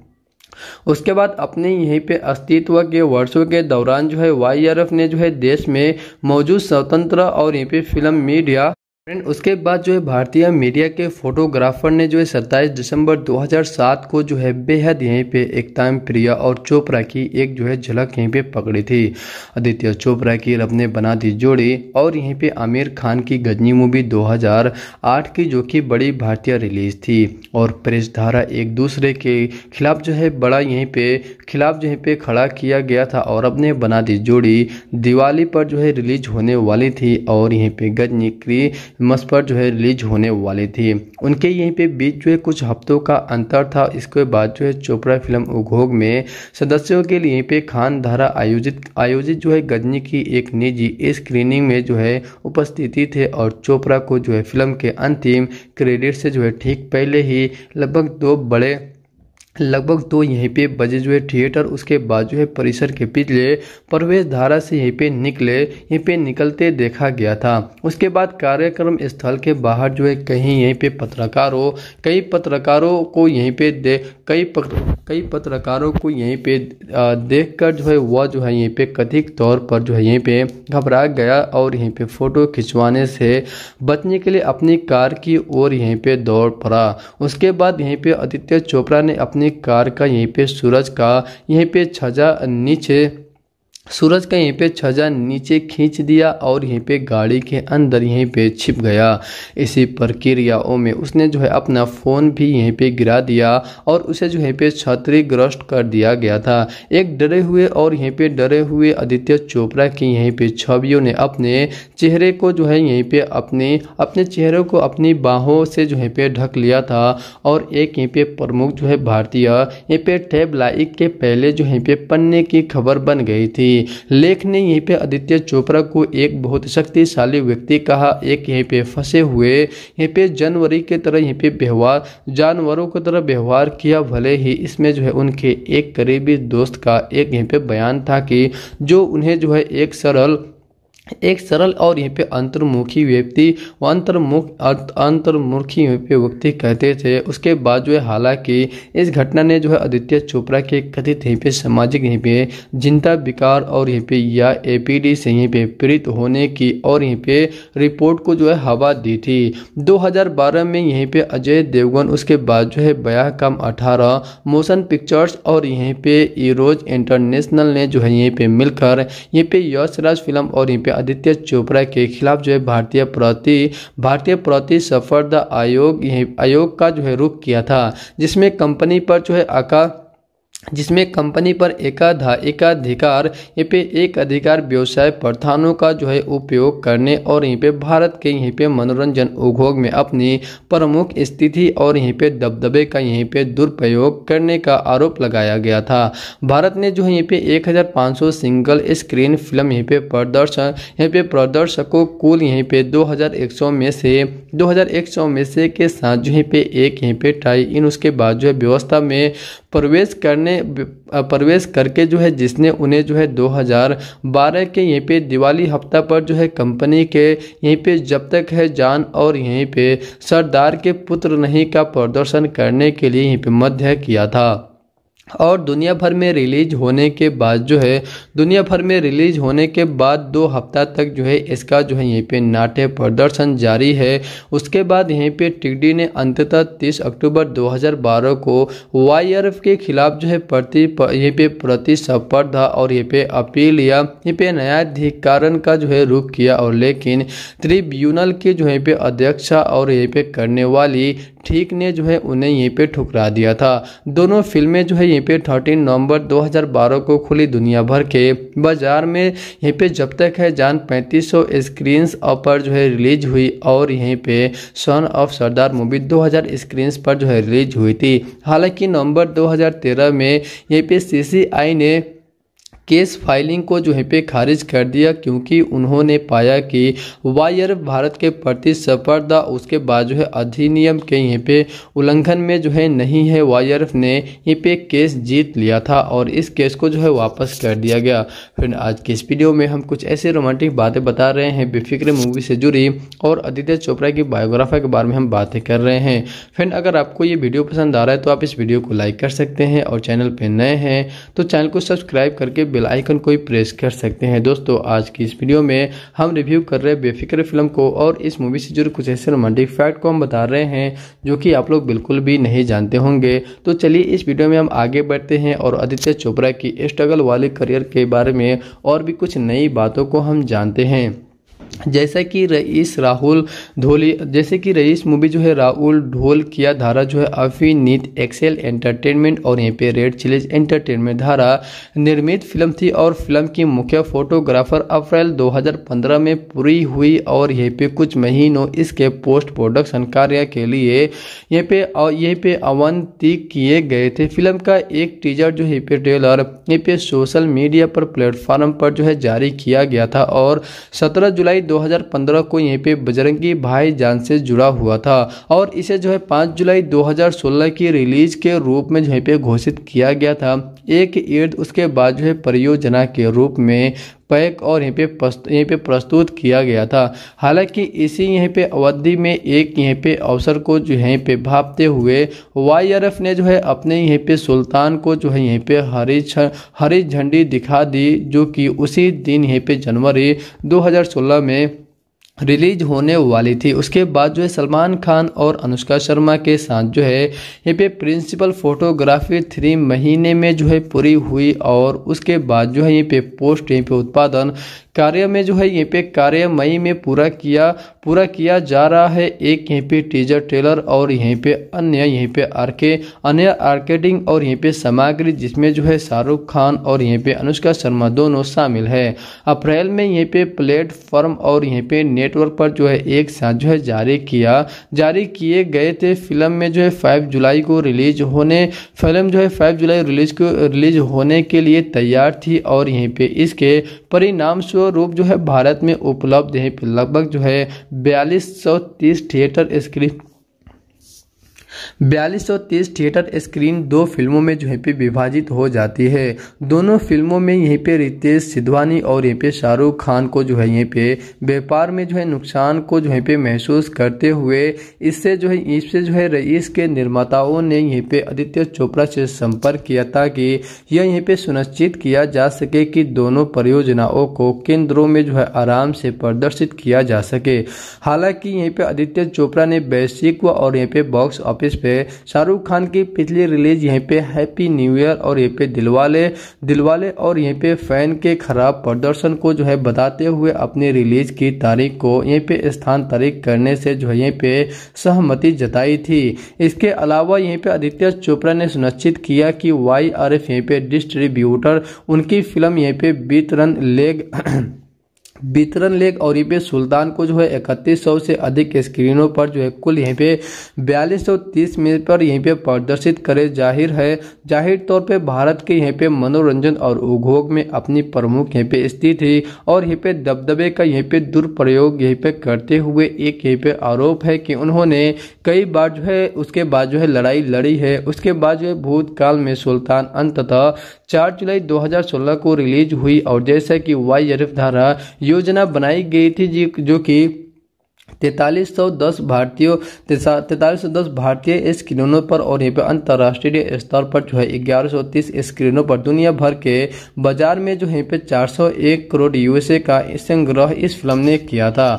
उसके बाद अपने यहीं पे अस्तित्व के वर्षों के दौरान जो है वाई ने जो है देश में मौजूद स्वतंत्र और यहीं पे फिल्म मीडिया फ्रेंड उसके बाद जो है भारतीय मीडिया के फोटोग्राफर ने जो है सत्ताईस दिसंबर 2007 को जो है बेहद यहीं पे एकताम प्रिया और चोपड़ा की एक जो है झलक यहीं पे पकड़ी थी आदित्य चोपड़ा की रब ने बना दी जोड़ी और यहीं पे आमिर खान की गजनी मूवी 2008 की जो कि बड़ी भारतीय रिलीज थी और प्रेस धारा एक दूसरे के खिलाफ जो है बड़ा यहीं पे खिलाफ जो पे खड़ा किया गया था और अब ने बना दी जोड़ी दिवाली पर जो है रिलीज होने वाली थी और यहीं पे गजनी की मस पर जो है रिलीज होने वाली थी उनके यहीं पे बीच जो है कुछ हफ्तों का अंतर था इसके बाद जो है चोपड़ा फिल्म उद्योग में सदस्यों के लिए पे खान धारा आयोजित आयोजित जो है गजनी की एक निजी स्क्रीनिंग में जो है उपस्थिति थे और चोपड़ा को जो है फिल्म के अंतिम क्रेडिट से जो है ठीक पहले ही लगभग दो बड़े लगभग दो तो यहीं पे बजे जो है थिएटर उसके बाद जो है परिसर के पिछले प्रवेश धारा से यहीं पे निकले यहीं पे निकलते देखा गया था उसके बाद कार्यक्रम स्थल के बाहर जो है कहीं यहीं पे पत्रकारों कई पत्रकारों को यहीं पे दे कई पत्र, कई पत्रकारों को यहीं पे देखकर जो है वह जो है यहीं पे कथित तौर पर जो है यहीं पे घबरा गया और यहीं पे फोटो खिंचवाने से बचने के लिए अपनी कार की ओर यहीं पे दौड़ पड़ा उसके बाद यहीं पे आदित्य चोपड़ा ने अपनी अपने कार का यहीं पे सूरज का यहीं पे छजा नीचे सूरज का यहीं पे छजा नीचे खींच दिया और यहीं पे गाड़ी के अंदर यहीं पे छिप गया इसी प्रक्रियाओं में उसने जो है अपना फ़ोन भी यहीं पे गिरा दिया और उसे जो है पे क्षतिग्रस्त कर दिया गया था एक डरे हुए और यहीं पे डरे हुए आदित्य चोपड़ा की यहीं पे छवियों ने अपने चेहरे को जो है यहीं पे अपने अपने चेहरे को अपनी बाहों से जो है पे ढक लिया था और एक यहीं पे प्रमुख जो है भारतीय यहीं पे टेबलाइक के पहले जो है पे पन्ने की खबर बन गई थी थी लेख ने यहीं पे आदित्य चोपड़ा को एक बहुत शक्तिशाली व्यक्ति कहा एक यहीं पे फंसे हुए यहीं पे जनवरी की तरह यहीं पे व्यवहार जानवरों की तरह व्यवहार किया भले ही इसमें जो है उनके एक करीबी दोस्त का एक यहीं पे बयान था कि जो उन्हें जो है एक सरल एक सरल और यहाँ पे अंतर्मुखी व्यक्ति अंतर्मुख अंतर्मुखी व्यक्ति कहते थे उसके बाद जो है हालांकि इस घटना ने जो है आदित्य चोपड़ा के कथित यहीं पे सामाजिक यहीं पे जिंदा विकार और यहीं पे या एपीडी से यहीं पे पीड़ित होने की और यहीं पे रिपोर्ट को जो है हवा दी थी 2012 में यहीं पे अजय देवगन उसके बाद जो है बया कम अठारह मोशन पिक्चर्स और यहीं पे ईरोज इंटरनेशनल ने जो है यहीं पे मिलकर यहीं पे यशराज फिल्म और यहीं पे आदित्य चोपड़ा के खिलाफ जो है भारतीय प्रति भारतीय प्रति द आयोग आयोग का जो है रुख किया था जिसमें कंपनी पर जो है आका जिसमें कंपनी पर एकाधा एकाधिकार यहाँ पे एक अधिकार व्यवसाय प्रथानों का जो है उपयोग करने और यहीं पे भारत के यहीं पे मनोरंजन उद्योग में अपनी प्रमुख स्थिति और यहीं पे दबदबे का यहीं पे दुरुपयोग करने का आरोप लगाया गया था भारत ने जो है यहीं पे 1500 सिंगल स्क्रीन फिल्म यहीं पे प्रदर्शन यहाँ पे प्रदर्शकों कुल यहीं पे दो में से दो में से के साथ जो यहीं पे एक यहीं पे टाई इन उसके बाद जो है व्यवस्था में प्रवेश करने प्रवेश करके जो है जिसने उन्हें जो है 2012 के यहीं पे दिवाली हफ्ता पर जो है कंपनी के यहीं पे जब तक है जान और यहीं पे सरदार के पुत्र नहीं का प्रदर्शन करने के लिए यहीं पे मध्य किया था और दुनिया भर में रिलीज होने के बाद जो है दुनिया भर में रिलीज होने के बाद दो हफ्ता तक जो है इसका जो है यहीं पे नाट्य प्रदर्शन जारी है उसके बाद यहीं पे टिकडी ने अंततः 30 अक्टूबर 2012 को वाई के खिलाफ जो है प्रति यहीं पे प्रतिस्पर्धा और यहीं पे अपील या यहीं पे न्यायाधिकरण का जो है रुख किया और लेकिन ट्रिब्यूनल के जो है पे अध्यक्षा और यहीं पे करने वाली ठीक ने जो है उन्हें यहीं पे ठुकरा दिया था दोनों फिल्में जो है यहीं पे 13 नवंबर 2012 को खुली दुनिया भर के बाजार में यहीं पे जब तक है जान 3500 स्क्रीन्स पर जो है रिलीज हुई और यहीं पे सन ऑफ सरदार मूवी 2000 स्क्रीन्स पर जो है रिलीज हुई थी हालांकि नवंबर 2013 में यहीं पे सीसीआई ने केस फाइलिंग को जो है पे खारिज कर दिया क्योंकि उन्होंने पाया कि वायर भारत के प्रति सपर्दा उसके बाद जो है अधिनियम के यहाँ पे उल्लंघन में जो है नहीं है वायर ने यहाँ पे केस जीत लिया था और इस केस को जो है वापस कर दिया गया फिर आज के इस वीडियो में हम कुछ ऐसे रोमांटिक बातें बता रहे हैं बेफिक्र मूवी से जुड़ी और आदित्य चोपड़ा की बायोग्राफी के बारे में हम बातें कर रहे हैं फ्रेंड अगर आपको ये वीडियो पसंद आ रहा है तो आप इस वीडियो को लाइक कर सकते हैं और चैनल पर नए हैं तो चैनल को सब्सक्राइब करके बेल आइकन को ही प्रेस कर सकते हैं दोस्तों आज की इस वीडियो में हम रिव्यू कर रहे बेफिक्र फिल्म को और इस मूवी से जुड़े कुछ ऐसे रोमांटिक फैक्ट को हम बता रहे हैं जो कि आप लोग बिल्कुल भी नहीं जानते होंगे तो चलिए इस वीडियो में हम आगे बढ़ते हैं और आदित्य चोपड़ा की स्ट्रगल वाले करियर के बारे में और भी कुछ नई बातों को हम जानते हैं जैसा कि रईस राहुल ढोली जैसे कि रईस मूवी जो है राहुल ढोल किया धारा जो है अभिनीत एक्सेल एंटरटेनमेंट और यहाँ पे रेड चिलेज एंटरटेनमेंट धारा निर्मित फिल्म थी और फिल्म की मुख्य फोटोग्राफर अप्रैल 2015 में पूरी हुई और यहीं पे कुछ महीनों इसके पोस्ट प्रोडक्शन कार्य के लिए यहाँ पे यहीं पे आवंटित किए गए थे फिल्म का एक टीजर जो है पे ट्रेलर यहाँ पे सोशल मीडिया पर प्लेटफॉर्म पर जो है जारी किया गया था और सत्रह जुलाई 2015 को यहीं पे बजरंगी भाई जान से जुड़ा हुआ था और इसे जो है 5 जुलाई 2016 की रिलीज के रूप में जो है पे घोषित किया गया था एक ईर्द उसके बाद जो है परियोजना के रूप में पैक और यहीं पे यहीं पे प्रस्तुत किया गया था हालांकि इसी यहीं पे अवधि में एक यहीं पे अवसर को जो यहीं पे भापते हुए वाई ने जो है अपने यहीं पे सुल्तान को जो है यहीं पे हरी हरी झंडी दिखा दी जो कि उसी दिन यहीं पे जनवरी 2016 में रिलीज होने वाली थी उसके बाद जो है सलमान खान और अनुष्का शर्मा के साथ जो है ये पे प्रिंसिपल फोटोग्राफी थ्री महीने में जो है पूरी हुई और उसके बाद जो है ये पे पोस्ट यहीं पे उत्पादन कार्य में जो है यहाँ पे कार्य मई में पूरा किया पूरा किया जा रहा है एक यहाँ पे टीजर ट्रेलर और यहीं पे अन्य यहीं पे आरके अन्य आर्केटिंग और यहीं पे सामग्री जिसमें जो है शाहरुख खान और यहीं पे अनुष्का शर्मा दोनों शामिल है अप्रैल में यहीं पे प्लेटफॉर्म और यहीं पे नेटवर्क पर जो है एक साथ जो है जारी किया जारी किए गए थे फिल्म में जो है फाइव जुलाई को रिलीज होने फिल्म जो है फाइव जुलाई रिलीज को रिलीज होने के लिए तैयार थी और यहीं पे इसके परिणाम रूप जो है भारत में उपलब्ध है लगभग जो है बयालीस सौ तीस थिएटर स्क्रीन बयालीस तीस थिएटर स्क्रीन दो फिल्मों में जो है पे विभाजित हो जाती है दोनों फिल्मों में यहीं पे रितेश सिद्धवानी और यहाँ पे शाहरुख खान को जो है यहीं पे व्यापार में जो है नुकसान को जो है पे महसूस करते हुए इससे जो है इससे जो है रईस के निर्माताओं ने यहीं पे आदित्य चोपड़ा से संपर्क किया ताकि यह यहीं पे सुनिश्चित किया जा सके कि दोनों परियोजनाओं को केंद्रों में जो है आराम से प्रदर्शित किया जा सके हालांकि यहीं पे आदित्य चोपड़ा ने बैसिक और यहीं पे बॉक्स ऑफिस रिलीज पे शाहरुख खान की पिछली रिलीज यहीं पे हैप्पी न्यू ईयर और यहीं पे दिलवाले दिलवाले और यहीं पे फैन के खराब प्रदर्शन को जो है बताते हुए अपनी रिलीज की तारीख को यहीं पे स्थान तारीख करने से जो है यहीं पे सहमति जताई थी इसके अलावा यहीं पे आदित्य चोपड़ा ने सुनिश्चित किया कि वाई आर एफ यहीं पे डिस्ट्रीब्यूटर उनकी फिल्म यहीं पे वितरण लेग वितरण लेख और ये पे सुल्तान को जो है इकतीस सौ से अधिक स्क्रीनों पर जो है कुल यहाँ पे बयालीस सौ तीस मिनट पर यहीं पे प्रदर्शित करे जाहिर है जाहिर तौर पे भारत के यहाँ पे मनोरंजन और उपभोग में अपनी प्रमुख यहाँ पे स्थिति और यहीं पे दबदबे का यहाँ पे दुरुपयोग यहीं पे करते हुए एक यहीं पे आरोप है कि उन्होंने कई बार जो है उसके बाद जो है लड़ाई लड़ी है उसके बाद जो है भूतकाल में सुल्तान अंततः चार जुलाई दो को रिलीज हुई और जैसे कि वाई धारा योजना बनाई गई थी जो कि तैतालीस सौ दस भारतीयों तैतालीस सौ दस भारतीय स्क्रीनों पर और यहाँ पे अंतर्राष्ट्रीय स्तर पर जो है ग्यारह सौ तीस स्क्रीनों पर दुनिया भर के बाजार में जो है पे चार सौ एक करोड़ यूएसए का संग्रह इस फिल्म ने किया था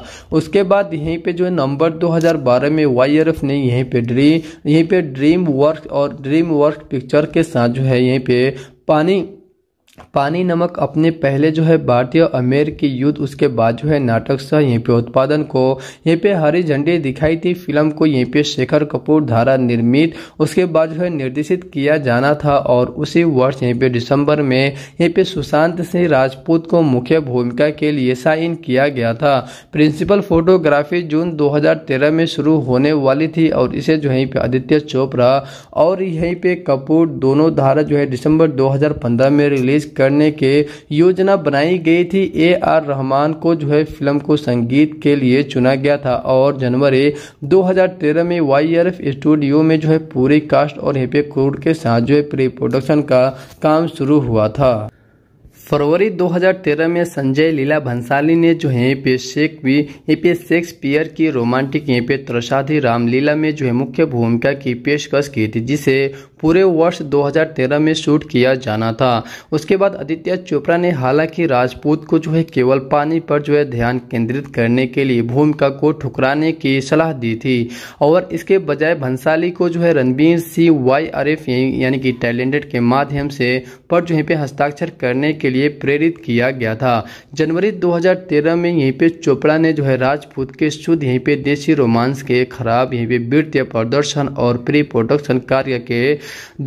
उसके बाद यहीं पे जो है नवंबर दो हजार बारह में वाई आर एफ ने यहीं पे ड्रीम यहीं पे ड्रीम वर्क और ड्रीम वर्क पिक्चर के साथ जो है यहीं पे पानी पानी नमक अपने पहले जो है भारतीय अमेरिकी युद्ध उसके बाद जो है नाटक सा यहीं पे उत्पादन को यहीं पे हरी झंडी दिखाई थी फिल्म को यहीं पे शेखर कपूर धारा निर्मित उसके बाद जो है निर्देशित किया जाना था और उसी वर्ष यहीं पे दिसंबर में यहीं पे सुशांत सिंह राजपूत को मुख्य भूमिका के लिए साइन किया गया था प्रिंसिपल फोटोग्राफी जून दो में शुरू होने वाली थी और इसे जो यहीं पे आदित्य चोपड़ा और यहीं पे कपूर दोनों धारा जो है दिसंबर दो में रिलीज करने के योजना बनाई गई थी ए आर रहमान को जो है फिल्म को संगीत के लिए चुना गया था और जनवरी 2013 में वाई आर एफ स्टूडियो में जो है पूरी कास्ट और हिपे क्रूड के साथ जो है प्री प्रोडक्शन का काम शुरू हुआ था फरवरी 2013 में संजय लीला भंसाली ने जो है पे शेख भी शेक्सपियर की रोमांटिक पे त्रसादी रामलीला में जो है मुख्य भूमिका की पेशकश की थी जिसे पूरे वर्ष 2013 में शूट किया जाना था उसके बाद आदित्य चोपड़ा ने हालांकि राजपूत को जो है केवल पानी पर जो है ध्यान केंद्रित करने के लिए भूमिका को ठुकराने की सलाह दी थी और इसके बजाय भंसाली को जो है Ranbir Singh Y R F यानी कि टैलेंटेड के माध्यम से पर जो यहीं पे हस्ताक्षर करने के लिए प्रेरित किया गया था जनवरी दो में यहीं पे चोपड़ा ने जो है राजपूत के शुद्ध यहीं पे देशी रोमांस के खराब यहीं पे वित्तीय प्रदर्शन और प्री प्रोडक्शन कार्य के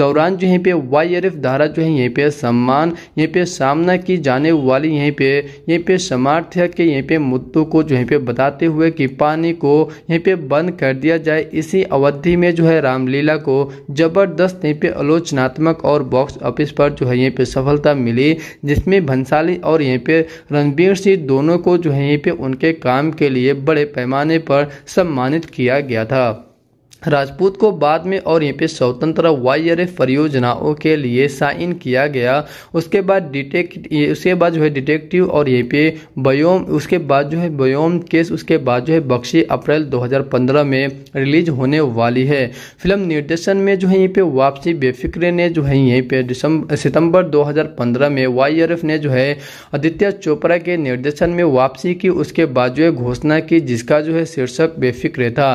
दौरान जो यहीं पे वाई धारा जो है यहीं पे सम्मान यहीं पे सामना की जाने वाली यहीं पे यहीं पे समर्थ्य के यहीं पे मुद्दों को जो यहीं पे बताते हुए कि पानी को यहीं पे बंद कर दिया जाए इसी अवधि में जो है रामलीला को जबरदस्त यहीं पे आलोचनात्मक और बॉक्स ऑफिस पर जो है यहीं पे सफलता मिली जिसमें भंसाली और यहीं पे रणबीर सिंह दोनों को जो है यहीं पे उनके काम के लिए बड़े पैमाने पर सम्मानित किया गया था राजपूत को बाद में और यहाँ पे स्वतंत्र वायर परियोजनाओं के लिए साइन किया गया उसके बाद डिटेक्ट उसके बाद जो है डिटेक्टिव और यहाँ पे बयोम उसके बाद जो है बयोम केस उसके बाद जो है बख्शी अप्रैल 2015 में रिलीज होने वाली है फिल्म निर्देशन में जो है यहाँ पे वापसी बेफिक्र ने जो है यहीं पे दिसंबर सितंबर 2015 में वाई ने जो है आदित्य चोपड़ा के निर्देशन में वापसी की उसके बाद जो है घोषणा की जिसका जो है शीर्षक बेफिक्र था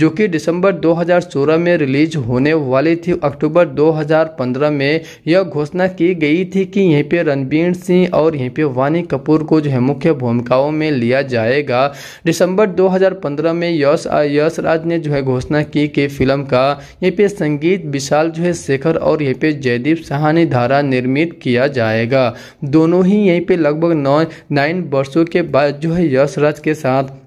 जो कि दिसंबर 2016 में रिलीज होने वाली थी अक्टूबर 2015 में यह घोषणा की गई थी कि यहीं पे रणबीर सिंह और यहीं पे वानी कपूर को जो है मुख्य भूमिकाओं में लिया जाएगा दिसंबर 2015 में यश यश राज ने जो है घोषणा की कि फिल्म का यहीं पे संगीत विशाल जो है शेखर और यहीं पे जयदीप सहानी धारा निर्मित किया जाएगा दोनों ही यहीं पे लगभग नौ नाइन वर्षों के बाद जो है यश राज के साथ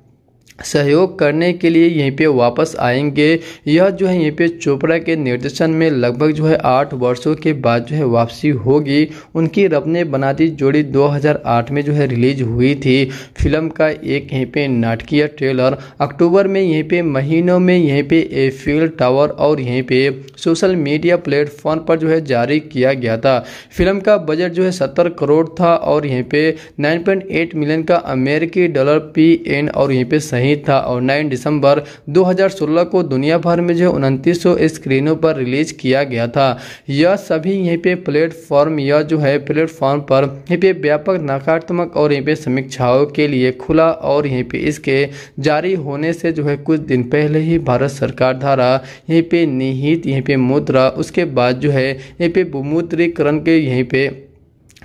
सहयोग करने के लिए यहीं पे वापस आएंगे यह जो है यहीं पे चोपड़ा के निर्देशन में लगभग जो है आठ वर्षों के बाद जो है वापसी होगी उनकी रब ने बनाती जोड़ी 2008 में जो है रिलीज हुई थी फिल्म का एक यहीं पे नाटकीय ट्रेलर अक्टूबर में यहीं पे महीनों में यहीं पे एफिल टावर और यहीं पे सोशल मीडिया प्लेटफॉर्म पर जो है जारी किया गया था फिल्म का बजट जो है सत्तर करोड़ था और यहीं पे नाइन मिलियन का अमेरिकी डॉलर पी और यहीं पे सही उम्मीद था और 9 दिसंबर 2016 को दुनिया भर में जो उनतीस स्क्रीनों पर रिलीज किया गया था यह सभी यहीं पे प्लेटफॉर्म यह जो है प्लेटफॉर्म पर यहीं पे व्यापक नकारात्मक और यहीं पे समीक्षाओं के लिए खुला और यहीं पे इसके जारी होने से जो है कुछ दिन पहले ही भारत सरकार द्वारा यहीं पे निहित यहीं पे मुद्रा उसके बाद जो है यहीं पे विमुद्रीकरण के यहीं पे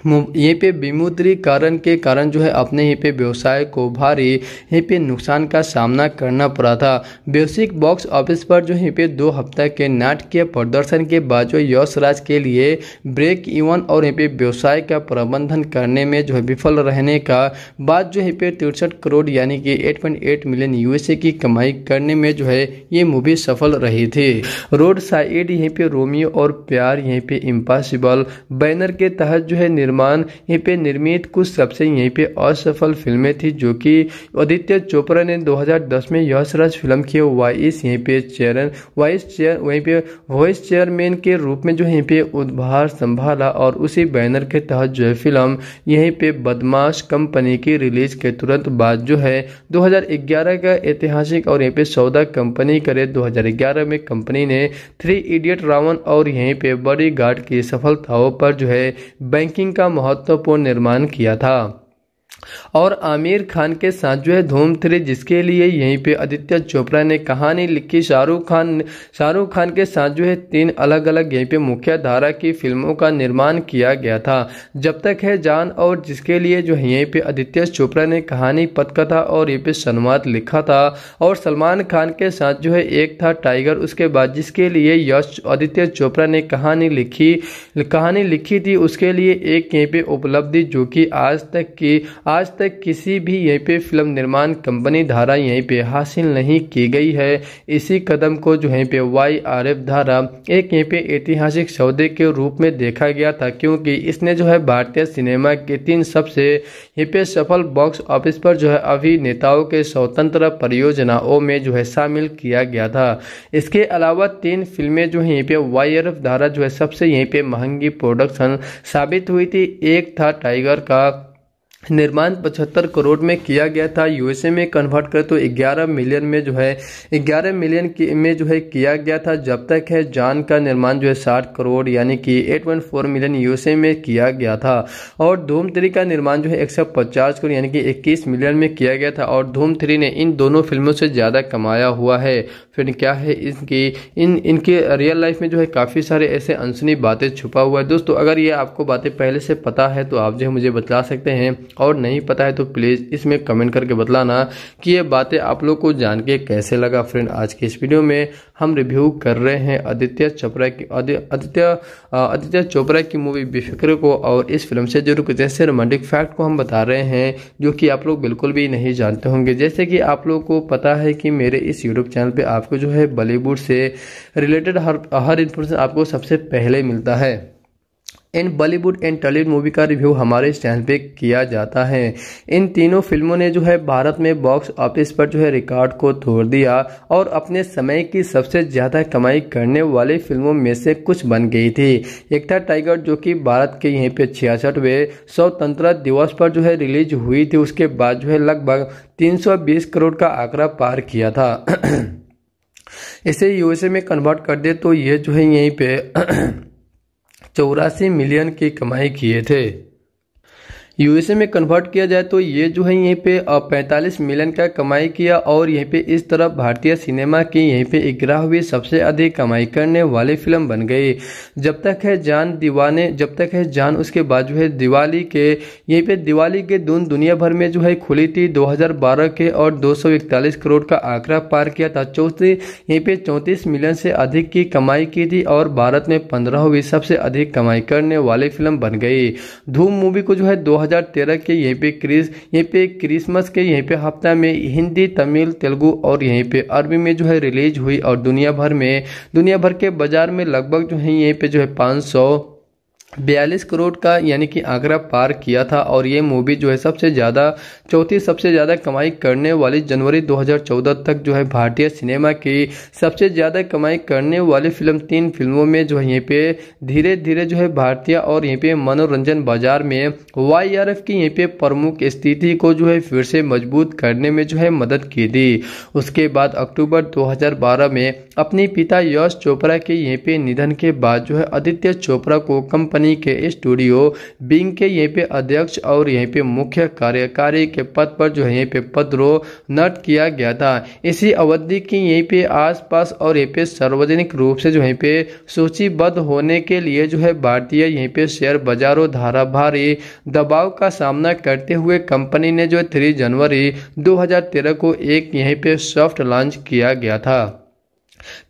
यहीं पे विमुद्रीकरण के कारण जो है अपने यहीं पे व्यवसाय को भारी यहीं पे नुकसान का सामना करना पड़ा था बेसिक बॉक्स ऑफिस पर जो यहीं पे दो हफ्ता के नाटकीय प्रदर्शन के बाद जो यश राज के लिए ब्रेक इवन और यहीं पे व्यवसाय का प्रबंधन करने में जो है विफल रहने का बाद जो यहीं पे तिरसठ करोड़ यानी कि एट मिलियन यूएसए की कमाई करने में जो है ये मूवी सफल रही थी रोड साइड यहीं पे रोमियो और प्यार यहीं पे इम्पॉसिबल बैनर के तहत जो है निर्माण यहीं पे निर्मित कुछ सबसे यहीं पे असफल फिल्में थी जो कि आदित्य चोपड़ा ने 2010 में यशराज फिल्म की वाइस यहीं पे चेयरन वाइस चेयर वहीं पे वॉइस चेयरमैन के रूप में जो यहीं पे उद्भार संभाला और उसी बैनर के तहत जो है फिल्म यहीं पे बदमाश कंपनी की रिलीज के तुरंत बाद जो है दो का ऐतिहासिक और यहीं पे सौदा कंपनी करे दो में कंपनी ने थ्री इडियट रावण और यहीं पे बॉडी गार्ड की सफलताओं पर जो है बैंकिंग का महत्वपूर्ण निर्माण किया था और आमिर खान के साथ जो है धूम थ्री जिसके लिए यहीं पे आदित्य चोपड़ा ने कहानी लिखी शाहरुख खान शाहरुख खान के साथ जो है तीन अलग अलग यहीं पे मुख्य धारा की फिल्मों का निर्माण किया गया था जब तक है जान और जिसके लिए जो है यहीं पे आदित्य चोपड़ा ने कहानी पतकथा और यहीं पे संवाद लिखा था और सलमान खान के साथ जो है एक था टाइगर उसके बाद जिसके लिए यश आदित्य चोपड़ा ने कहानी लिखी कहानी लिखी थी उसके लिए एक यहीं पे उपलब्धि जो कि आज तक की आज तक किसी भी यहीं पे फिल्म निर्माण कंपनी धारा यहीं पे हासिल नहीं की गई है इसी कदम को जो यहीं पे वाई आर एफ धारा एक यहीं पे ऐतिहासिक सौदे के रूप में देखा गया था क्योंकि इसने जो है भारतीय सिनेमा के तीन सबसे यहीं पे सफल बॉक्स ऑफिस पर जो है अभिनेताओं के स्वतंत्र परियोजनाओं में जो है शामिल किया गया था इसके अलावा तीन फिल्में जो है यहीं पे वाई आर एफ धारा जो है सबसे यहीं पे महंगी प्रोडक्शन साबित हुई थी एक था टाइगर का निर्माण 75 करोड़ में किया गया था यूएसए में कन्वर्ट कर तो 11 मिलियन में जो है 11 मिलियन में जो है किया गया था जब तक है जान का निर्माण जो है 60 करोड़ यानी कि 8.4 मिलियन यूएसए में किया गया था और धूम थ्री का निर्माण जो है 150 करोड़ यानी कि 21 मिलियन में किया गया था और धूम थ्री ने इन दोनों फिल्मों से ज़्यादा कमाया हुआ है फिर क्या है इनकी इन इनके रियल लाइफ में जो है काफ़ी सारे ऐसे अनसुनी बातें छुपा हुआ है दोस्तों अगर ये आपको बातें पहले से पता है तो आप जो है मुझे बता सकते हैं और नहीं पता है तो प्लीज़ इसमें कमेंट करके बतलाना कि ये बातें आप लोग को जान के कैसे लगा फ्रेंड आज के इस वीडियो में हम रिव्यू कर रहे हैं आदित्य चोपड़ा की आदित्य आदित्य चोपड़ा की मूवी बेफिक्र को और इस फिल्म से जुड़े कुछ ऐसे रोमांटिक फैक्ट को हम बता रहे हैं जो कि आप लोग बिल्कुल भी नहीं जानते होंगे जैसे कि आप लोग को पता है कि मेरे इस यूट्यूब चैनल पर आपको जो है बॉलीवुड से रिलेटेड हर हर इन्फॉर्मेशन आपको सबसे पहले मिलता है इन बॉलीवुड एंड टॉलीवुड मूवी का रिव्यू हमारे इस चैनल पे किया जाता है इन तीनों फिल्मों ने जो है भारत में बॉक्स ऑफिस पर जो है रिकॉर्ड को तोड़ दिया और अपने समय की सबसे ज़्यादा कमाई करने वाली फिल्मों में से कुछ बन गई थी एक था टाइगर जो कि भारत के यहीं पे छियासठवें स्वतंत्रता दिवस पर जो है रिलीज हुई थी उसके बाद जो है लगभग तीन करोड़ का आंकड़ा पार किया था इसे यूएसए में कन्वर्ट कर दे तो ये जो है यहीं पे चौरासी मिलियन की कमाई किए थे यूएसए में कन्वर्ट किया जाए तो ये जो है यहीं पे 45 मिलियन का कमाई किया और यहीं पे इस तरफ भारतीय सिनेमा की यहीं पे इकरा हुई सबसे अधिक कमाई करने वाली फिल्म बन गई जब तक है जान दीवाने जब तक है जान उसके बाद जो है दिवाली के यहीं पे दिवाली के दून दुनिया भर में जो है खुली थी दो के और दो करोड़ का आंकड़ा पार किया था चौथी यहीं पे चौंतीस मिलियन से अधिक की कमाई की थी और भारत में पंद्रह सबसे अधिक कमाई करने वाली फिल्म बन गई धूम मूवी को जो है दो 2013 के यहीं पे क्रिस यहीं पे क्रिसमस के यहीं पे हफ्ता में हिंदी तमिल तेलुगु और यहीं पे अरबी में जो है रिलीज हुई और दुनिया भर में दुनिया भर के बाजार में लगभग जो है यहीं पे जो है पाँच बयालीस करोड़ का यानी कि आंकड़ा पार किया था और ये मूवी जो है सबसे ज़्यादा चौथी सबसे ज़्यादा कमाई करने वाली जनवरी 2014 तक जो है भारतीय सिनेमा की सबसे ज़्यादा कमाई करने वाली फिल्म तीन फिल्मों में जो है यहीं पे धीरे धीरे जो है भारतीय और यहीं पे मनोरंजन बाजार में वाई की यहीं पे प्रमुख स्थिति को जो है फिर से मजबूत करने में जो है मदद की दी उसके बाद अक्टूबर दो में अपने पिता यश चोपड़ा के यहीं पे निधन के बाद जो है आदित्य चोपड़ा को कंपनी कंपनी के स्टूडियो बिंग के यहीं पे अध्यक्ष और यहीं पे मुख्य कार्यकारी के पद पर जो है यहीं पे नट किया गया था इसी अवधि की यहीं पे आसपास और यहीं पे सार्वजनिक रूप से जो यहीं पे सूचीबद्ध होने के लिए जो है भारतीय यहीं पे शेयर बाजारों धाराभारी दबाव का सामना करते हुए कंपनी ने जो थ्री जनवरी दो को एक यहीं पे सॉफ्ट लॉन्च किया गया था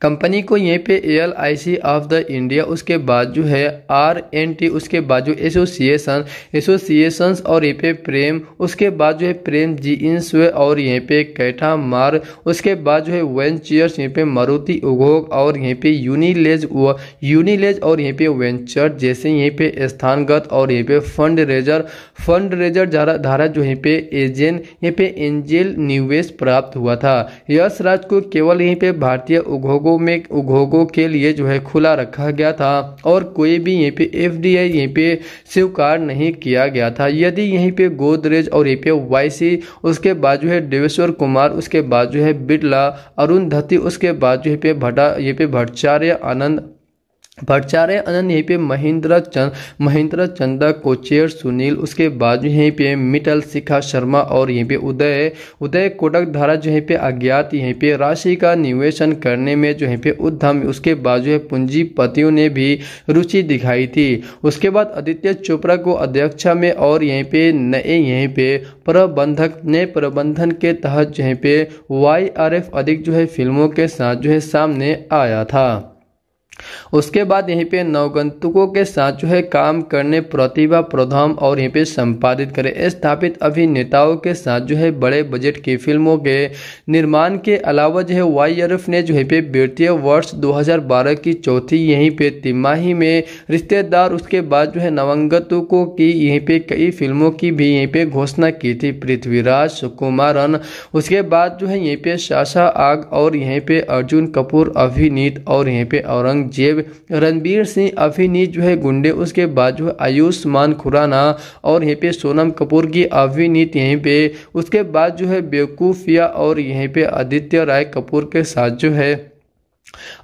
कंपनी को यहीं पे L I C of the India उसके बाद जो है आर एन टी उसके बाद जो एसोसिएशन एसोसिएशन और यहाँ पे प्रेम उसके बाद जो है प्रेम जी और यहीं पे कैठा मार उसके बाद जो है वेंचर्स यहीं पे मारुति उद्योग और यहीं पे यूनिलेज यूनिलेज और यहाँ पे वेंचर जैसे यहीं पे स्थानगत और यहाँ पे फंड रेजर फंड रेजर धारा जो यहाँ पे एजेंट यहाँ पे एंजेल निवेश प्राप्त हुआ था यश राज को केवल यहीं पे भारतीय उद्योग घोगों में घोगों के लिए जो है खुला रखा गया था और कोई भी यहीं पे एफ डी आई यहीं पे स्वीकार नहीं किया गया था यदि यहीं पे गोदरेज और ए पे वाई उसके बाद जो है देवेश्वर कुमार उसके बाद जो है बिरला अरुण धती उसके बाद जो है पे भट्टा ये पे भट्टाचार्य आनंद भट्टाचार्य आनंद यहीं पे महेंद्र चंद महेंद्र चंदा कोचेर सुनील उसके बाद यहीं पे मिटल शिखा शर्मा और यहीं पे उदय उदय कोटक धारा जो है पे अज्ञात यहीं पे राशि का निवेशन करने में जो है पे उद्यम उसके बाद जो है पूंजीपतियों ने भी रुचि दिखाई थी उसके बाद आदित्य चोपड़ा को अध्यक्षा में और यहीं पे नए यहीं पे प्रबंधक नए प्रबंधन के तहत जो है पे वाई अधिक जो है फिल्मों के साथ जो है सामने आया था उसके बाद यहीं पे नवगंतुकों के साथ जो है काम करने प्रतिभा प्रधान और यहीं पे संपादित करें स्थापित अभिनेताओं के साथ जो है बड़े बजट की फिल्मों के निर्माण के अलावा जो है वाई ने जो है पे वित्तीय वर्ष 2012 की चौथी यहीं पे तिमाही में रिश्तेदार उसके बाद जो है नवंगतुकों की यहीं पे कई फिल्मों की भी यहीं पे घोषणा की थी पृथ्वीराज सुकुमारन उसके बाद जो है यहीं पे शाशा आग और यहीं पे अर्जुन कपूर अभिनीत और यहीं पे औरंग जेब रणबीर सिंह अभिनीत जो है गुंडे उसके बाद जो है आयुष्मान खुराना और यहीं पे सोनम कपूर की अभिनीत यहीं पे उसके बाद जो है बेवकूफ़िया और यहीं पे आदित्य राय कपूर के साथ जो है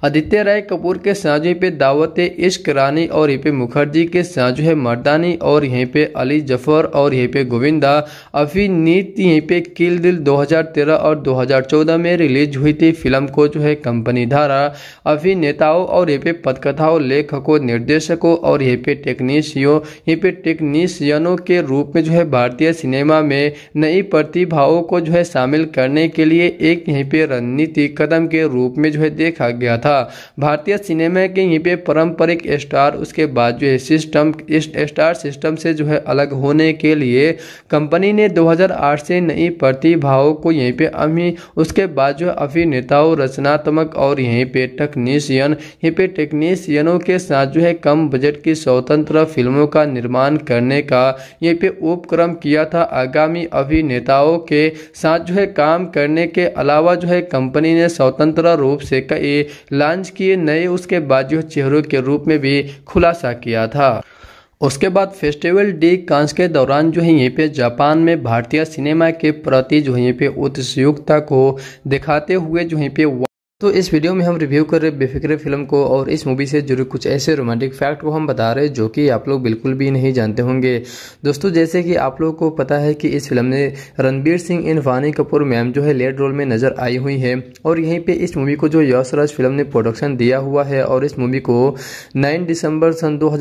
आदित्य राय कपूर के साझे पे दावत इश्क रानी और ये पे मुखर्जी के साझो है मर्दानी और यहीं पे अली जफर और यहीं पे गोविंदा अफीनीत यहीं पे किल दिल 2013 और 2014 में रिलीज हुई थी फिल्म को जो है कंपनी धारा अभिनेताओं और ये पे पथकथाओं लेखकों निर्देशकों और ये पे टेक्नीशियों ये पे टेक्नीशियनों के रूप में जो है भारतीय सिनेमा में नई प्रतिभाओं को जो है शामिल करने के लिए एक यहीं पे रणनीति कदम के रूप में जो है देखा गया था भारतीय सिनेमा के यहीं पे पारंपरिक स्टार उसके बाद जो है सिस्टम इस स्टार सिस्टम से जो है अलग होने के लिए कंपनी ने 2008 से नई प्रतिभाओं को यहीं पे अभी उसके बाद जो अभिनेताओं रचनात्मक और यहीं पे टेक्नीशियन यहीं पे टेक्नीशियनों के साथ जो है कम बजट की स्वतंत्र फिल्मों का निर्माण करने का यहीं पे उपक्रम किया था आगामी अभिनेताओं के साथ जो है काम करने के अलावा जो है कंपनी ने स्वतंत्र रूप से कई लॉन्च किए नए उसके बाजू चेहरों के रूप में भी खुलासा किया था उसके बाद फेस्टिवल डी कांस के दौरान जो है यहीं पे जापान में भारतीय सिनेमा के प्रति जो यहीं पे उत्सुकता को दिखाते हुए जो यहीं पे तो इस वीडियो में हम रिव्यू कर रहे बेफिक्रे फिल्म को और इस मूवी से जुड़े कुछ ऐसे रोमांटिक फैक्ट को हम बता रहे जो कि आप लोग बिल्कुल भी नहीं जानते होंगे दोस्तों जैसे कि आप लोगों को पता है कि इस फिल्म में रणबीर सिंह इन वानी कपूर मैम जो है लेड रोल में नजर आई हुई है और यहीं पर इस मूवी को जो यशराज फिल्म ने प्रोडक्शन दिया हुआ है और इस मूवी को नाइन दिसंबर सन दो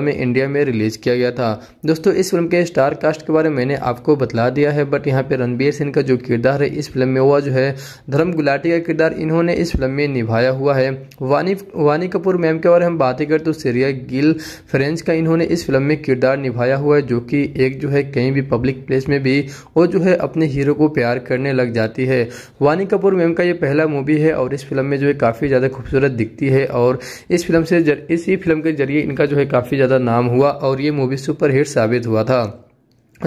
में इंडिया में रिलीज किया गया था दोस्तों इस फिल्म के स्टार कास्ट के बारे में मैंने आपको बतला दिया है बट यहाँ पे रणबीर सिंह का जो किरदार है इस फिल्म में हुआ जो है धर्म गुलाटी का किरदार इन्होंने इस फिल्म में निभाया हुआ है वानी वानी कपूर मैम के बारे में हम बातें करें तो सीरिया गिल फ्रेंच का इन्होंने इस फिल्म में किरदार निभाया हुआ है जो कि एक जो है कहीं भी पब्लिक प्लेस में भी वो जो है अपने हीरो को प्यार करने लग जाती है वानी कपूर मैम का ये पहला मूवी है और इस फिल्म में जो है काफ़ी ज़्यादा खूबसूरत दिखती है और इस फिल्म से इसी फिल्म के जरिए इनका जो है काफ़ी ज़्यादा नाम हुआ और ये मूवी सुपरहिट साबित हुआ था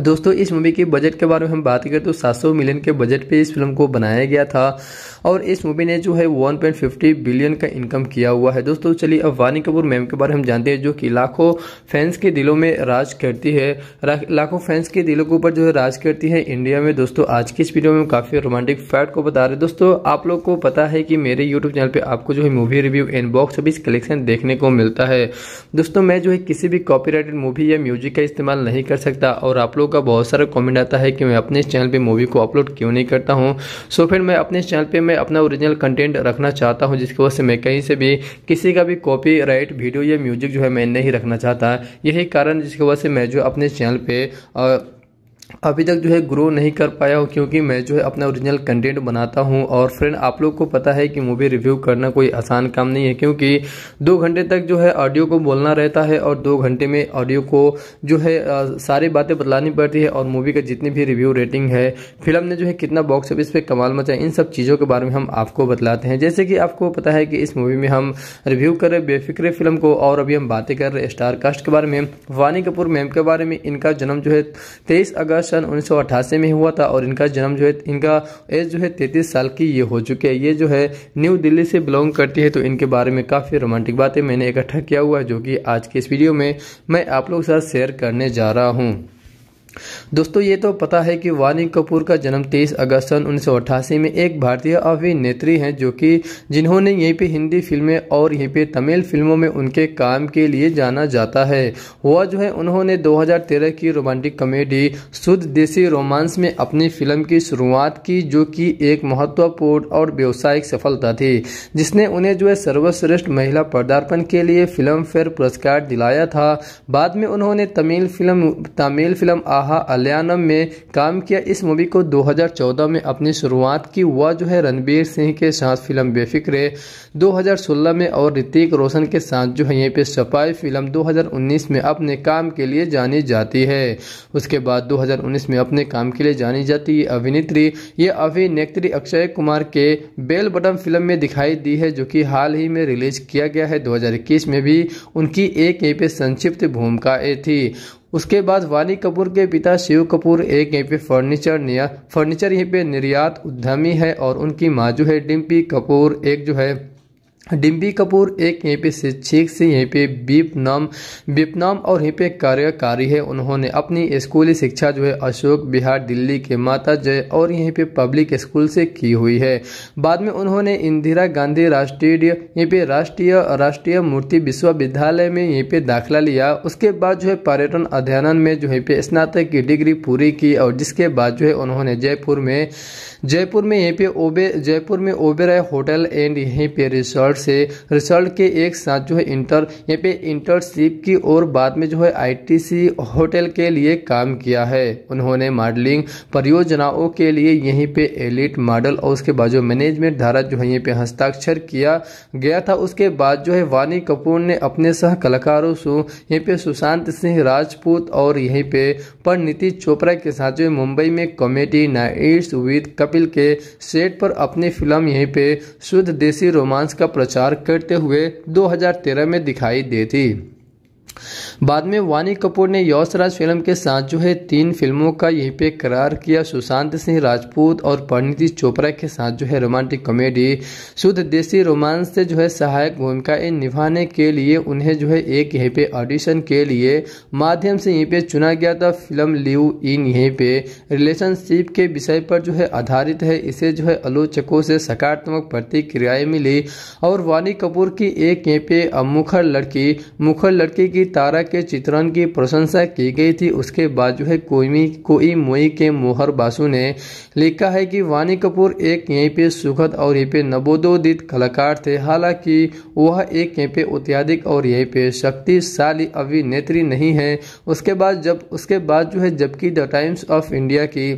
दोस्तों इस मूवी के बजट के बारे में हम बात करें तो 700 मिलियन के बजट पे इस फिल्म को बनाया गया था और इस मूवी ने जो है 1.50 बिलियन का इनकम किया हुआ है दोस्तों चलिए अब वानी कपूर मैम के बारे में हम जानते हैं जो कि लाखों फैंस के दिलों में राज करती है लाखों फैंस के दिलों के ऊपर जो है राज करती है इंडिया में दोस्तों आज की इस वीडियो में काफ़ी रोमांटिक फैक्ट को बता रहे दोस्तों आप लोग को पता है कि मेरे यूट्यूब चैनल पर आपको जो है मूवी रिव्यू एंड बॉक्स अभी कलेक्शन देखने को मिलता है दोस्तों मैं जो है किसी भी कॉपी मूवी या म्यूजिक का इस्तेमाल नहीं कर सकता और आप लोगों लोग का बहुत सारा कमेंट आता है कि मैं अपने चैनल पे मूवी को अपलोड क्यों नहीं करता हूँ सो फिर मैं अपने चैनल पे मैं अपना ओरिजिनल कंटेंट रखना चाहता हूँ जिसकी वजह से मैं कहीं से भी किसी का भी कॉपी राइट वीडियो या म्यूजिक जो है मैं नहीं रखना चाहता यही कारण जिसकी वजह से मैं जो अपने चैनल पर अभी तक जो है ग्रो नहीं कर पाया हूँ क्योंकि मैं जो है अपना ओरिजिनल कंटेंट बनाता हूँ और फ्रेंड आप लोग को पता है कि मूवी रिव्यू करना कोई आसान काम नहीं है क्योंकि दो घंटे तक जो है ऑडियो को बोलना रहता है और दो घंटे में ऑडियो को जो है सारी बातें बतलानी पड़ती है और मूवी का जितनी भी रिव्यू रेटिंग है फिल्म ने जो है कितना बॉक्स ऑफिस पे कमाल मचाया इन सब चीज़ों के बारे में हम आपको बतलाते हैं जैसे कि आपको पता है कि इस मूवी में हम रिव्यू कर रहे बेफिक्र फिल्म को और अभी हम बातें कर रहे स्टार कास्ट के बारे में वानी कपूर मैम के बारे में इनका जन्म जो है तेईस अगस्त का सन उन्नीस में हुआ था और इनका जन्म जो है इनका एज जो है तैतीस साल की ये हो चुके हैं ये जो है न्यू दिल्ली से बिलोंग करती है तो इनके बारे में काफ़ी रोमांटिक बातें मैंने इकट्ठा किया हुआ है जो कि आज के इस वीडियो में मैं आप लोगों के साथ शेयर करने जा रहा हूँ दोस्तों ये तो पता है कि वानी कपूर का जन्म 23 अगस्त सन उन्नीस में एक भारतीय अभिनेत्री हैं जो कि जिन्होंने यहीं पे हिंदी फिल्में और यहीं पे तमिल फिल्मों में उनके काम के लिए जाना जाता है वह जो है उन्होंने 2013 की रोमांटिक कॉमेडी शुद्ध देसी रोमांस में अपनी फिल्म की शुरुआत की जो कि एक महत्वपूर्ण और व्यावसायिक सफलता थी जिसने उन्हें जो है सर्वश्रेष्ठ महिला पदार्पण के लिए फिल्म फेयर पुरस्कार दिलाया था बाद में उन्होंने तमिल फिल्म तमिल फिल्म आह कहा अलयानम में काम किया इस मूवी को 2014 में अपनी शुरुआत की वह जो है रणबीर सिंह के साथ फिल्म बेफिक्रे 2016 में और ऋतिक रोशन के साथ जो है यहीं पे सफाई फिल्म 2019 में अपने काम के लिए जानी जाती है उसके बाद 2019 में अपने काम के लिए जानी जाती है अभिनेत्री ये अभिनेत्री अक्षय कुमार के बेल बटन फिल्म में दिखाई दी है जो कि हाल ही में रिलीज किया गया है 2021 में भी उनकी एक यहीं पे संक्षिप्त भूमिका थी उसके बाद वानी कपूर के पिता शिव कपूर एक यहीं पे फर्नीचर निया फर्नीचर यहीं पे निर्यात उद्यमी है और उनकी माँ जो है डिम्पी कपूर एक जो है डिम्पी कपूर एक यहाँ पे शिक्षक से यहाँ पे बीप नाम बीप नाम और यहाँ पे कार्यकारी है उन्होंने अपनी स्कूली शिक्षा जो है अशोक बिहार दिल्ली के माता जय और यहीं पे पब्लिक स्कूल से की हुई है बाद में उन्होंने इंदिरा गांधी राष्ट्रीय यहाँ पे राष्ट्रीय राष्ट्रीय मूर्ति विश्वविद्यालय में यहीं पे दाखिला लिया उसके बाद जो है पर्यटन अध्ययन में जो है पे स्नातक की डिग्री पूरी की और जिसके बाद जो है उन्होंने जयपुर में जयपुर में यहीं पे ओबे जयपुर में ओबेराय होटल एंड यहीं पे रिसोर्ट से रिजल्ट के एक साथ जो है इंटर यहाँ पे इंटर्नशिप की और बाद में जो है आईटीसी होटल के लिए काम किया है उन्होंने मॉडलिंग परियोजनाओं के लिए यहीं पे एलिट मॉडल और उसके बाद जो मैनेजमेंट धारा जो है यहीं पे हस्ताक्षर किया गया था उसके बाद जो है वानी कपूर ने अपने सह कलाकारों से यहीं पे सुशांत सिंह राजपूत और यहीं पे परिणीति चोपड़ा के साथ जो है मुंबई में कॉमेडी नाइट्स विद कपिल के सेट पर अपनी फिल्म यहीं पे शुद्ध देसी रोमांस का प्रचार करते हुए 2013 में दिखाई दी थी बाद में वानी कपूर ने यौसराज फिल्म के साथ जो है तीन फिल्मों का यहीं पे करार किया सुशांत सिंह राजपूत और परिणीति चोपड़ा के साथ जो है रोमांटिक कॉमेडी शुद्ध देसी रोमांस से जो है सहायक भूमिकाएं निभाने के लिए उन्हें जो है एक यहीं पे ऑडिशन के लिए माध्यम से यहीं पे चुना गया था फिल्म लिव इन यहीं पे रिलेशनशिप के विषय पर जो है आधारित है इसे जो है आलोचकों से सकारात्मक प्रतिक्रियाएं मिली और वानी कपूर की एक यहीं पे मुखर लड़की मुखर लड़की की तारा के चित्रण की प्रशंसा की गई थी उसके बाद जो है कोई कोई मोई के मोहर बासु ने लिखा है कि वानी कपूर एक यहीं पे सुखद और यहीं पे नवोदोदित कलाकार थे हालांकि वह एक यहीं पे अत्याधिक और यहीं पे शक्तिशाली अभिनेत्री नहीं है उसके बाद जब उसके बाद जो है जबकि द टाइम्स ऑफ इंडिया की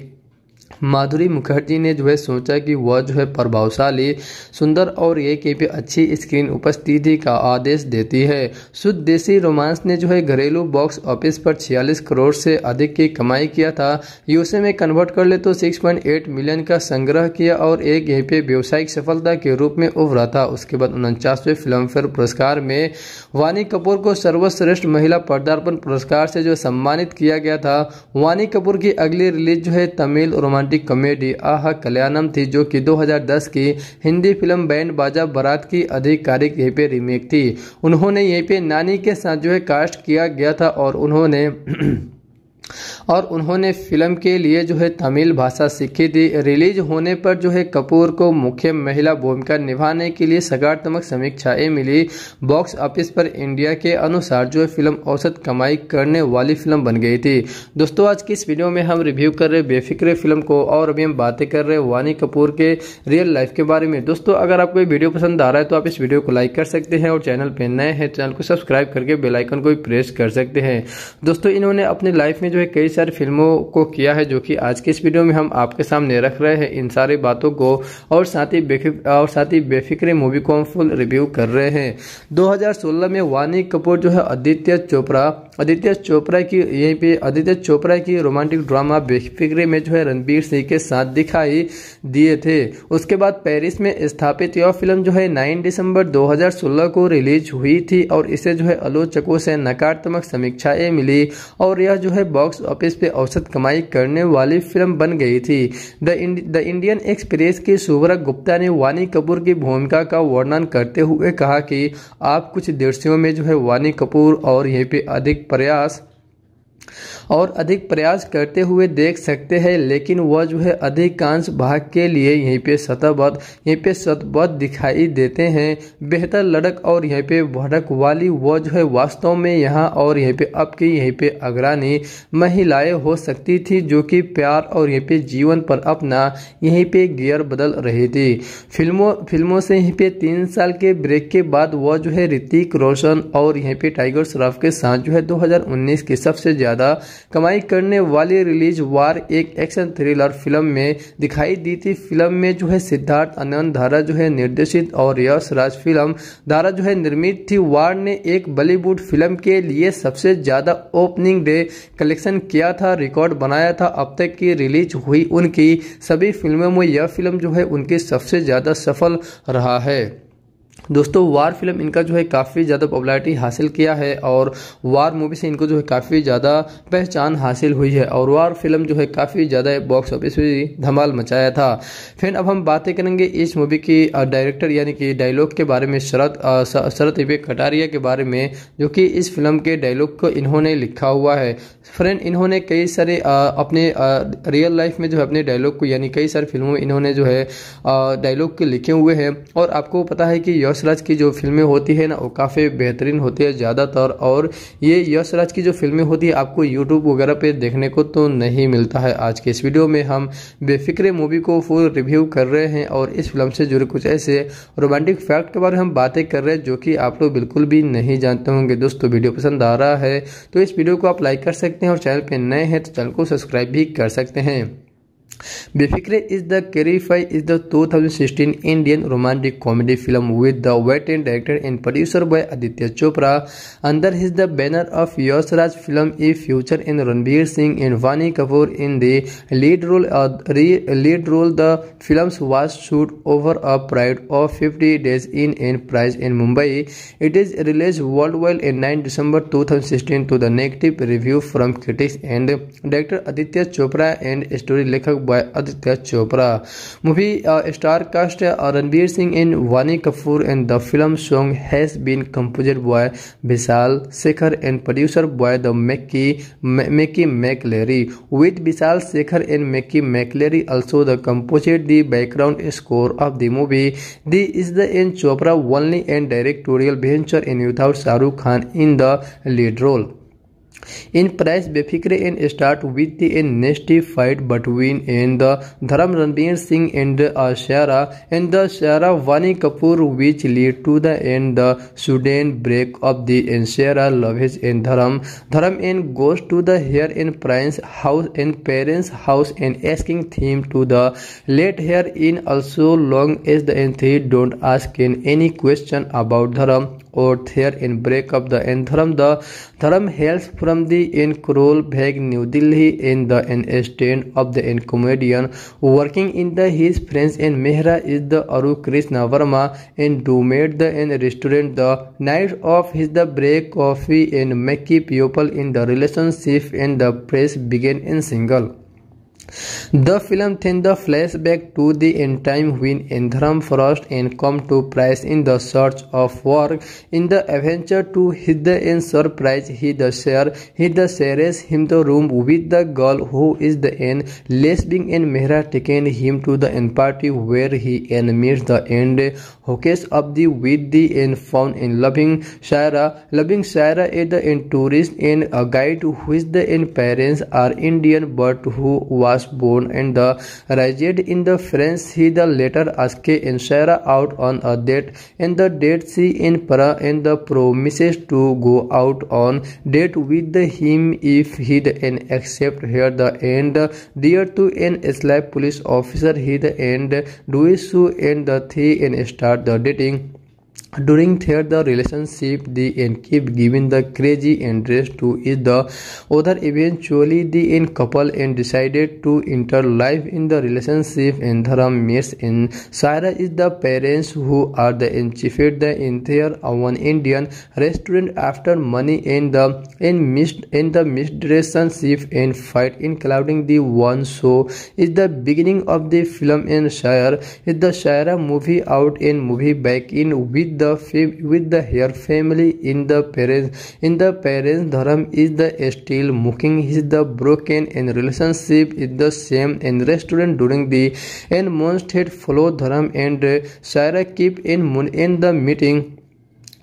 माधुरी मुखर्जी ने जो है सोचा कि वह जो है प्रभावशाली सुंदर और ये के भी अच्छी स्क्रीन उपस्थिति का आदेश देती है शुद्ध देसी रोमांस ने जो है घरेलू बॉक्स ऑफिस पर 46 करोड़ से अधिक की कमाई किया था यूसे में कन्वर्ट कर ले तो 6.8 मिलियन का संग्रह किया और एक ये पे व्यावसायिक सफलता के रूप में उभरा था उसके बाद उनचासवें फिल्मफेयर पुरस्कार में वानी कपूर को सर्वश्रेष्ठ महिला पर्दार्पण पुरस्कार से जो सम्मानित किया गया था वानी कपूर की अगली रिलीज जो है तमिल रोमांस रोमांटिक कॉमेडी आह कल्याणम थी जो कि 2010 की हिंदी फिल्म बैंड बाजा बरात की आधिकारिक यहीं पे रीमेक थी उन्होंने यहीं पे नानी के साथ जो है कास्ट किया गया था और उन्होंने और उन्होंने फिल्म के लिए जो है तमिल भाषा सीखी थी रिलीज होने पर जो है कपूर को मुख्य महिला भूमिका निभाने के लिए सकारात्मक समीक्षाएं मिली बॉक्स ऑफिस पर इंडिया के अनुसार जो है फिल्म औसत कमाई करने वाली फिल्म बन गई थी दोस्तों आज की इस वीडियो में हम रिव्यू कर रहे बेफिक्र फिल्म को और अभी हम बातें कर रहे वानी कपूर के रियल लाइफ के बारे में दोस्तों अगर आपको वीडियो पसंद आ रहा है तो आप इस वीडियो को लाइक कर सकते हैं और चैनल पर नए हैं तो चैनल को सब्सक्राइब करके बेलाइकन को भी प्रेस कर सकते हैं दोस्तों इन्होंने अपनी लाइफ में जो जो है कई सारी फिल्मों को किया है जो कि आज के इस वीडियो में हम आपके सामने रख रहे हैं इन सारी बातों को और साथ ही और साथ ही बेफिक्रे मूवी को हम फुल रिव्यू कर रहे हैं 2016 में वानी कपूर जो है आदित्य चोपड़ा आदित्य चोपड़ा की यहीं पे आदित्य चोपड़ा की रोमांटिक ड्रामा बेफिक्रे में जो है रणबीर सिंह के साथ दिखाई दिए थे उसके बाद पेरिस में स्थापित यह फिल्म जो है नाइन दिसंबर दो को रिलीज हुई थी और इसे जो है आलोचकों से नकारात्मक समीक्षाएं मिली और यह जो है बॉक्स बॉक्स ऑफिस पे औसत कमाई करने वाली फिल्म बन गई थी द द इंडियन एक्सप्रेस के शुभरा गुप्ता ने वानी कपूर की भूमिका का वर्णन करते हुए कहा कि आप कुछ दृश्यों में जो है वानी कपूर और यहीं पे अधिक प्रयास और अधिक प्रयास करते हुए देख सकते हैं लेकिन वह जो है अधिकांश भाग के लिए यहीं पे सतहबद्ध यहीं पे सतबद्ध दिखाई देते हैं बेहतर लड़क और यहीं पे भड़क वाली वह जो है वास्तव में यहाँ और यहीं पे अब की यहीं पे अग्रणी महिलाएं हो सकती थी जो कि प्यार और यहीं पे जीवन पर अपना यहीं पे गियर बदल रही थी फिल्मों फिल्मों से यहीं पे तीन साल के ब्रेक के बाद वह जो है ऋतिक रोशन और यहीं पे टाइगर श्रॉफ के साथ जो है दो की सबसे ज़्यादा ज्यादा कमाई करने वाली रिलीज वार एक एक्शन थ्रिलर फिल्म में दिखाई दी थी फिल्म में जो है सिद्धार्थ आनंद धारा जो है निर्देशित और यश राज फिल्म धारा जो है निर्मित थी वार ने एक बॉलीवुड फिल्म के लिए सबसे ज़्यादा ओपनिंग डे कलेक्शन किया था रिकॉर्ड बनाया था अब तक की रिलीज हुई उनकी सभी फिल्मों में यह फिल्म जो है उनकी सबसे ज़्यादा सफल रहा है दोस्तों वार फिल्म इनका जो है काफ़ी ज़्यादा पॉपुलैरिटी हासिल किया है और वार मूवी से इनको जो है काफ़ी ज़्यादा पहचान हासिल हुई है और वार फिल्म जो है काफ़ी ज़्यादा बॉक्स ऑफिस में धमाल मचाया था फिर अब हम बातें करेंगे इस मूवी की डायरेक्टर यानी कि डायलॉग के बारे में शरत शरत इबे कटारिया के बारे में जो कि इस फिल्म के डायलॉग को इन्होंने लिखा हुआ है फ्रेंड इन्होंने कई सारे अपने रियल लाइफ में जो है अपने डायलॉग को यानी कई सारी फिल्मों में इन्होंने जो है डायलॉग के लिखे हुए हैं और आपको पता है कि यशराज की जो फिल्में होती है ना वो काफ़ी बेहतरीन होती है ज़्यादातर और ये यशराज की जो फिल्में होती है आपको यूट्यूब वगैरह पे देखने को तो नहीं मिलता है आज के इस वीडियो में हम बेफिक्रे मूवी को फुल रिव्यू कर रहे हैं और इस फिल्म से जुड़े कुछ ऐसे रोमांटिक फैक्ट के बारे में हम बातें कर रहे हैं जो कि आप लोग बिल्कुल भी नहीं जानते होंगे दोस्तों वीडियो पसंद आ रहा है तो इस वीडियो को आप लाइक कर सकते हैं और चैनल पर नए हैं तो चैनल को सब्सक्राइब भी कर सकते हैं Befikre is the Terrify is the 2016 Indian romantic comedy film with the veteran director and producer by Aditya Chopra under his the banner of Yash Raj film A Future in Ranbir Singh and Vani Kapoor in the lead role uh, re, lead role the film was shoot over a period of 50 days in and in Mumbai it is released worldwide in 9 December 2016 to the negative review from critics and director Aditya Chopra and story lekhak by Aditya Chopra movie star cast Ranbir Singh in Vaani Kapoor and the film song has been composer by Vishal Shekhar and producer by the Mickey Mickey McCleary with Vishal Shekhar and Mickey McCleary also the composite the background score of the movie the is the in Chopra only and directorial venture in without Shahrukh Khan in the lead role In price, Befikre and start with a nasty fight between and the Dharam Ranbir Singh and Ashara and the Vani Kapoor which lead to the end the sudden break up the and Shara loves and Dharam. Dharam and goes to the hair and prince house and parents house and asking him to the let hair in also long as the and don't ask any question about Dharam or therein break up the Antharam. The Dharam hails from the in Kurul Bheg New Delhi in the in stand of the in comedian working in the his friends in Mehra is the Aru Krishna Verma in Dumade the in restaurant the night of his the break coffee in make people in the relationship in the press begin in single. The film then the flashback to the end time when Enthram Frost and come to Price in the search of work. In the adventure to hide the end surprise he the share he the shares him the room with the girl who is the end lesbian and Mehra taken him to the end party where he and the end hawkers up the the and found in Loving Shara is in tourist and a guy to the the parents are Indian but who was born in the resided in the French. He the later asked in Sarah out on a date and the date she in para and the promises to go out on date with the him if he and accept her the end dear to an slave police officer he the end do so and the thing and start the dating during third the relationship the end keep giving the crazy interest to each the other eventually the end couple and decided to enter life in the relationship and Dhara meets in Sarah is the parents who are the enchiefed the in their own Indian restaurant after money in the in missed and the misdirectionship and fight including the one so is the beginning of the film in Shire is the Shire movie out in movie back in with the with the hair family in the parents in the parents dharam is the steel muking is the broken in relationship is the same and restaurant during the and month follow dharam and uh, Sarah keep in in the meeting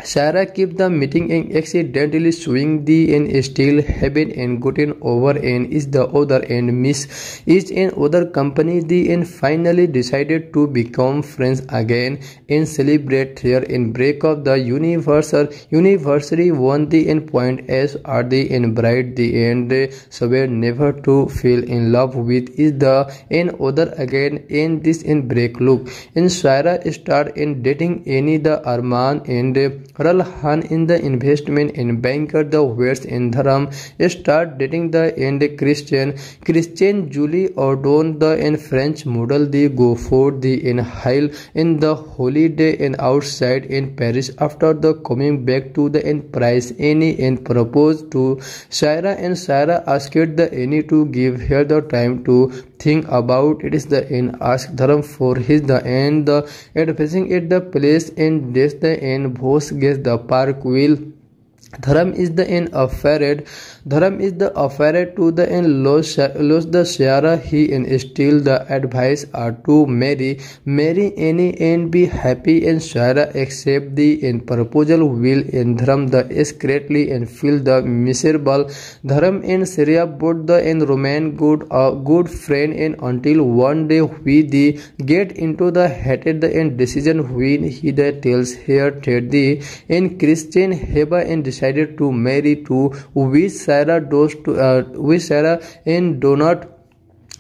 Sarah kept the meeting and accidentally swing the and steel habit and got in over and is the other and miss each and other company the and finally decided to become friends again and celebrate their and break of the universal anniversary one the end point as are the and bright the end swear never to feel in love with is the and other again in this in break look and Sarah start in dating any the Arman and Ral Han in the investment in banker the West in Dharam start dating the end Christian Christian Julie Ordon the in French model the go for the in Heil in the holiday in outside in Paris after the coming back to the in price any and propose to Sarah and Sarah asked the any to give her the time to think about it is the end ask Dharam for his the end the advising at the place in this the end both guess the park will. Dharam is the in of farad Dharam is the affair to the and lose the sharer he and still the advice are to marry, marry any and be happy and sharer accept the and proposal will and Dharam the is greatly and feel the miserable. Dharam and Syria both the and remain good a good friend and until one day we the get into the hated the and decision when he the tells here the and Christian Heba and decided to marry to which side Sarah does to uh, Sarah in Donut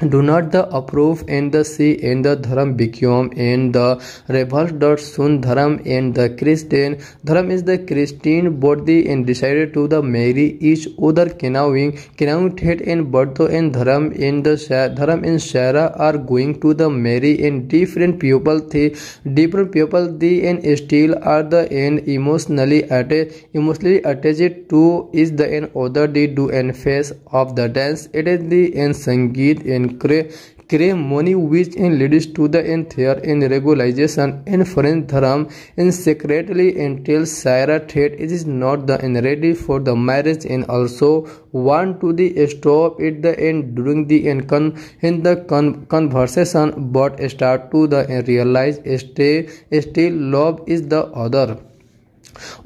do not the approve and the see and the dharma become and the reverse dot soon dharma and the Christian dharma is the Christian boat the and decided to the marry is other knowing knowing that and birth though and dharma in the dharma in शेरा are going to the marry and different people the different people the and still are the and emotionally attach emotionally attach to is the and other the do and face of the dance it is the and sangeet and and money which in leads to the entire regularization in French Dharam in secretly entails Sarah Tate is not the in ready for the marriage and also want to the stop at the end during the in con- in the con- conversation but start to the realize stay still love is the other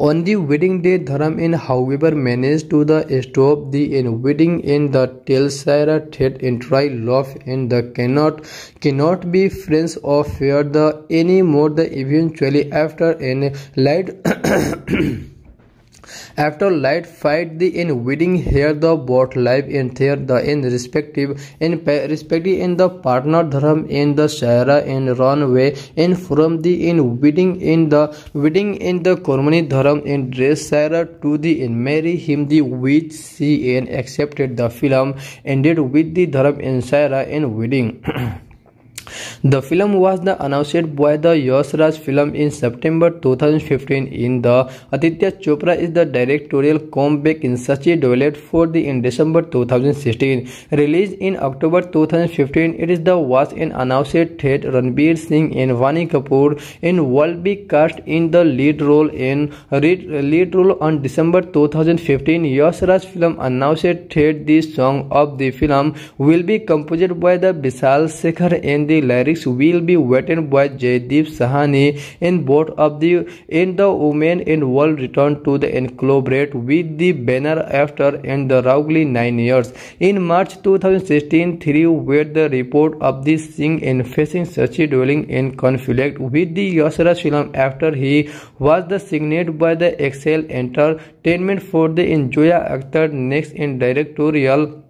on the wedding day, Dharam however, managed to the stop the wedding in the Telsira threat and try love and the cannot cannot be friends or fear the any more the eventually after in light After light fight the in wedding here the both live in there the in respective in respective in the partner dharam in the shara in runway in from the in wedding in the wedding in the kormani dharam in dress shara to the in marry him the which she in accepted the film ended with the dharam in shara in wedding The film was announced by the Yash Raj film in September 2015 in the Aditya Chopra is the directorial comeback in Sachi Dolet for the in December 2016. Released in October 2015, it is the was in announced Thet Ranbir Singh and Vani Kapoor and will be cast in the lead role in lead role on December 2015. Yash Raj film announced Thet the song of the film will be composed by the Vishal Sekhar and the lyrics will be written by Jaydeep Sahani and both of the and the women in world returned to the enclobrate collaborate with the banner after and the roughly nine years. In March 2016, three were the report of the Singh and facing such a dwelling in conflict with the Yasra Shilam after he was the signed by the Excel Entertainment for the Enjoya actor next in directorial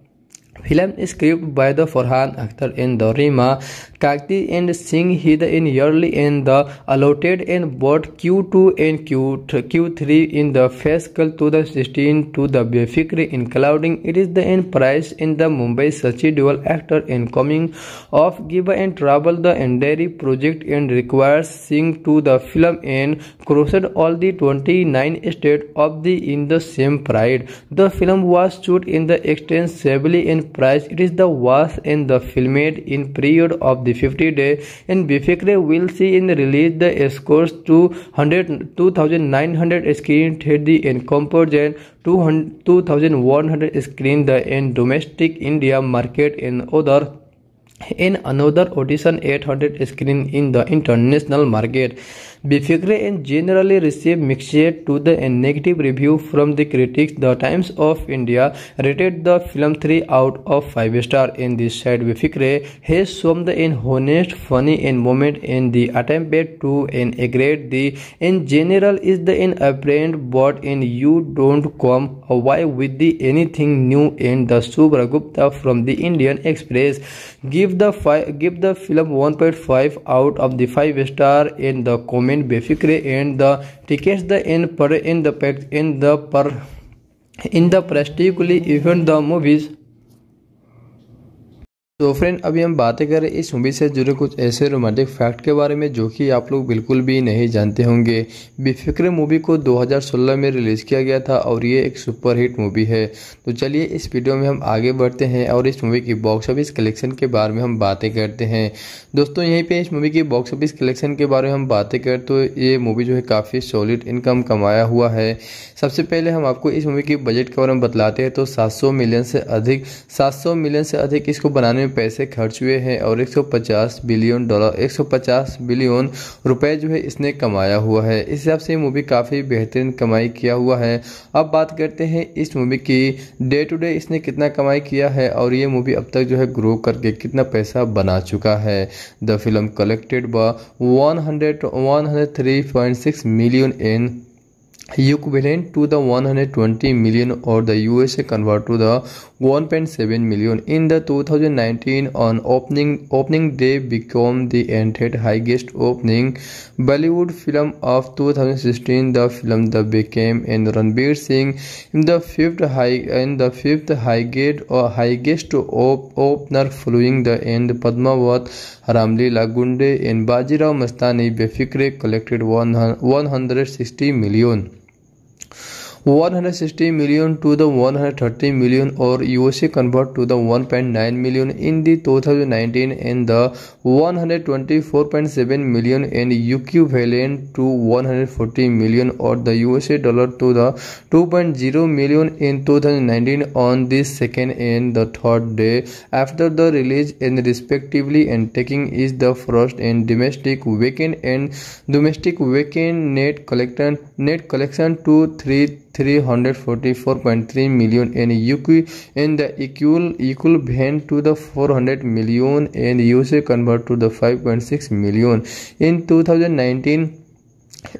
Film is scripted by the Farhan actor in the Rima, Kakti and Singh hid in early in the allotted in both Q2 and Q3, Q3 in the fiscal 2016 to the Befikri including it is the end price in the Mumbai Sachi dual actor in coming of Giba and Trouble the Endari project and requires Singh to the film and crossed all the 29 states of the in the same pride. The film was shot in the extensively in price. It is the worst in the film made in period of the 50 day and Bifikre will see in the release the scores to 2900 screen hit the in composite 2100 screen the in domestic India market in other in another audition 800 screen in the international market Bifikre and generally received mixed to the negative review from the critics. The Times of India rated the film 3 out of 5 stars In this said Bifikre has shown the honest, funny and moment in the attempt to integrate the in general is the in apparent but in you don't come away with the anything new in the Subra Gupta from the Indian Express give the give the film 1.5 out of the 5 star in the comment remain basically and the tickets the in per in the pack, in the per in the prestigely even the movies तो friend अभी हम बातें करें इस movie से जुड़े कुछ ऐसे रोमांटिक फैक्ट के बारे में जो कि आप लोग बिल्कुल भी नहीं जानते होंगे बेफिक्र मूवी को 2016 में रिलीज़ किया गया था और ये एक सुपरहिट मूवी है तो चलिए इस वीडियो में हम आगे बढ़ते हैं और इस मूवी की बॉक्स ऑफिस कलेक्शन के बारे में हम बातें करते हैं दोस्तों यहीं पर इस मूवी की बॉक्स ऑफिस कलेक्शन के बारे में हम बातें करें तो ये मूवी जो है काफ़ी सॉलिड इनकम कमाया हुआ है सबसे पहले हम आपको इस मूवी के बजट के बारे में बतलाते हैं तो सात मिलियन से अधिक सात मिलियन से अधिक इसको बनाने में पैसे खर्च हुए हैं और 150 बिलियन डॉलर 150 बिलियन रुपए जो है इसने कमाया हुआ है इस हिसाब से मूवी काफ़ी बेहतरीन कमाई किया हुआ है अब बात करते हैं इस मूवी की डे टू डे इसने कितना कमाई किया है और ये मूवी अब तक जो है ग्रो करके कितना पैसा बना चुका है द फिल्म कलेक्टेड व one hundred million an equivalent to the 120 million और the USA convert to the 1.7 million in the 2019 on opening opening day became the entered highest opening Bollywood film of 2016 the film the became and Ranbir Singh in the fifth high in the fifth high gate or highest op, opener following the end Padmavat Ramlila Gunde and Bajirao Mastani Befikre collected 160 million 160 million to the 130 million or USD convert to the 1.9 million in the 2019 and the 124.7 million and equivalent to 140 million or the U.S. dollar to the 2.0 million in 2019 on the second and the third day after the release and respectively and taking is the first and domestic weekend and domestic weekend net collection net collection to 344.3 million and in the equal equivalent to the 400 million and USA convert to the 5.6 million in 2019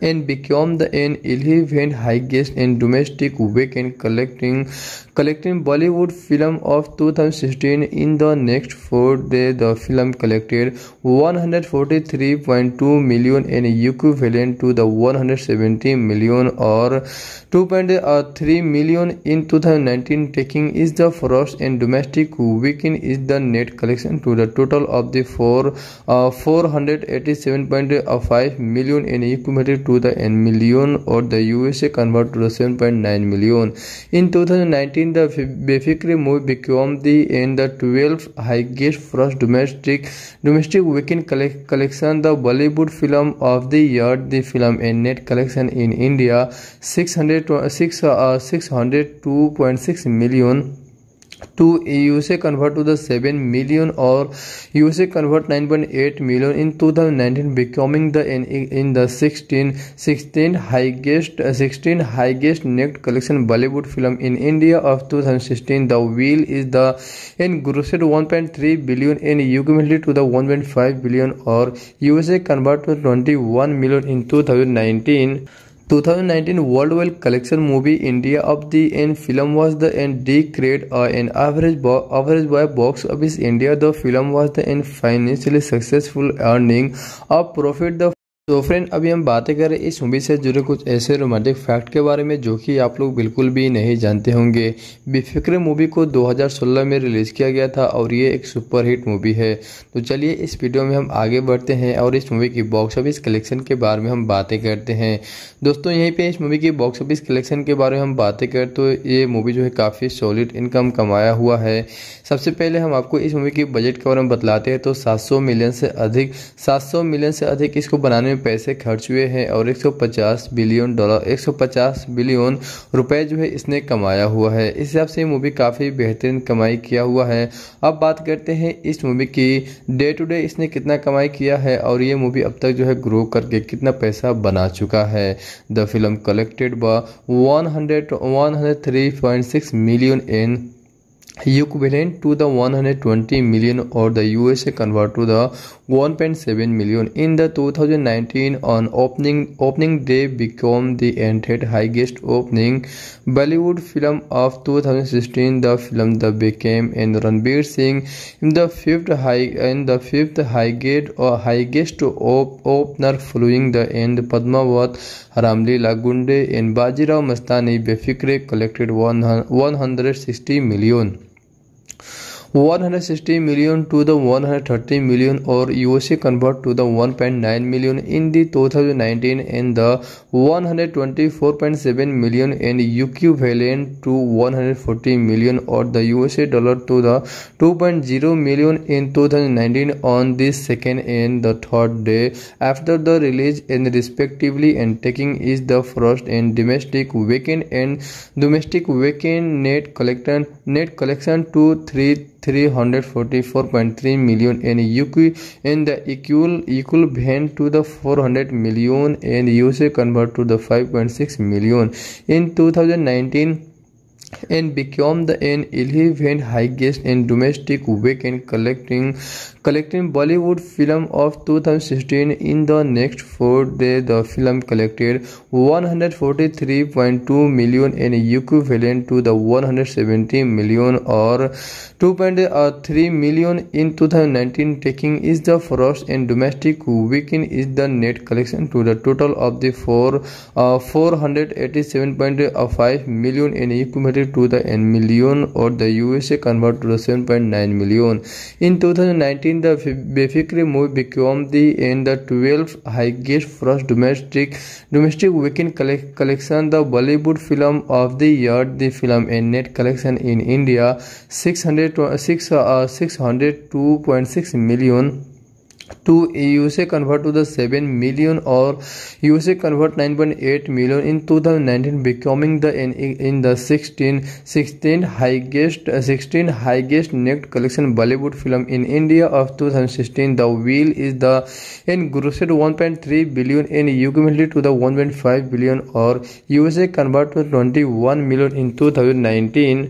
and become the 11th highest in domestic weekend collecting collecting Bollywood film of 2016 in the next 4 days the film collected 143.2 million and equivalent to the 170 million or 2.3 million in 2019 taking is the first and domestic weekend is the net collection to the total of the 4 uh, 487.5 million and equivalent to the n million or the USA convert to the 7.9 million in 2019 the Befikri movie became the in the 12th highest first domestic domestic weekend collect, collection. The Bollywood film of the year, the film a net collection in India 600, uh, 602.6 million. To U S convert to the seven million और U S convert nine point eight million in two thousand nineteen becoming the in in the sixteen sixteen highest sixteen highest next collection Bollywood film in India of two thousand sixteen the wheel is the in grossed one point three billion in you यूकमेंटली to the one point five billion और U S convert to twenty one million in two thousand nineteen 2019 worldwide collection movie India of the end film was the end or uh, an average bo- average by box office India. The film was the end financially successful, earning a profit the तो friend अभी हम बातें करें इस movie से जुड़े कुछ ऐसे रोमांटिक फैक्ट के बारे में जो कि आप लोग बिल्कुल भी नहीं जानते होंगे बेफिक्र मूवी को 2016 में रिलीज़ किया गया था और ये एक सुपरहिट मूवी है तो चलिए इस वीडियो में हम आगे बढ़ते हैं और इस मूवी की बॉक्स ऑफिस कलेक्शन के बारे में हम बातें करते हैं दोस्तों यहीं पर इस मूवी की बॉक्स ऑफिस कलेक्शन के बारे में हम बातें करें तो ये मूवी जो है काफ़ी सॉलिड इनकम कमाया हुआ है सबसे पहले हम आपको इस मूवी के बजट के बारे में बतलाते हैं तो सात मिलियन से अधिक सात मिलियन से अधिक इसको बनाने में पैसे खर्च हुए हैं और 150 बिलियन डॉलर 150 बिलियन रुपए जो है इसने कमाया हुआ है इस हिसाब से मूवी काफ़ी बेहतरीन कमाई किया हुआ है अब बात करते हैं इस मूवी की डे टू डे इसने कितना कमाई किया है और ये मूवी अब तक जो है ग्रो करके कितना पैसा बना चुका है द फिल्म कलेक्टेड व one hundred one hundred three point six million in equivalent to the 120 million or the USA convert to the 1.7 million in the 2019 on opening opening day became the 8th highest opening Bollywood film of 2016 the film the became and Ranbir Singh in the fifth high in the fifth highest or uh, highest op, opener following the end Padmavat Ramleela Gunday and Bajirao Mastani Befikre collected one one hundred sixty million 160 million to the 130 million or USD convert to the 1.9 million in the 2019 and the 124.7 million and equivalent to 140 million or the U.S. dollar to the 2.0 million in 2019 on the second and the third day after the release and respectively and taking is the first and domestic weekend and domestic weekend net collection net collection to 3 344.3 million in UK in the equal equivalent to the 400 million and USA convert to the 5.6 million in 2019 and became the an eleventh highest in domestic weekend collecting collecting Bollywood film of 2016. In the next four days, the film collected 143.2 million and equivalent to the 170 million or 2.3 million in 2019. Taking is the first and domestic weekend is the net collection to the total of the four uh, 487.5 million in equivalent converted to the N million or the USA converted to the 7.9 million. In 2019, the Befikri movie became the in the 12th highest first domestic domestic weekend collect, collection. The Bollywood film of the year, the film and net collection in India 600, 6, uh, 602.6 million to U S convert to the seven million और U S convert nine point eight million in two thousand nineteen becoming the in in the sixteen sixteen highest sixteen highest next collection Bollywood film in India of two thousand sixteen the wheel is the in grossed one point three billion in you कमिटी to than point five billion और U S convert to twenty one million in two thousand nineteen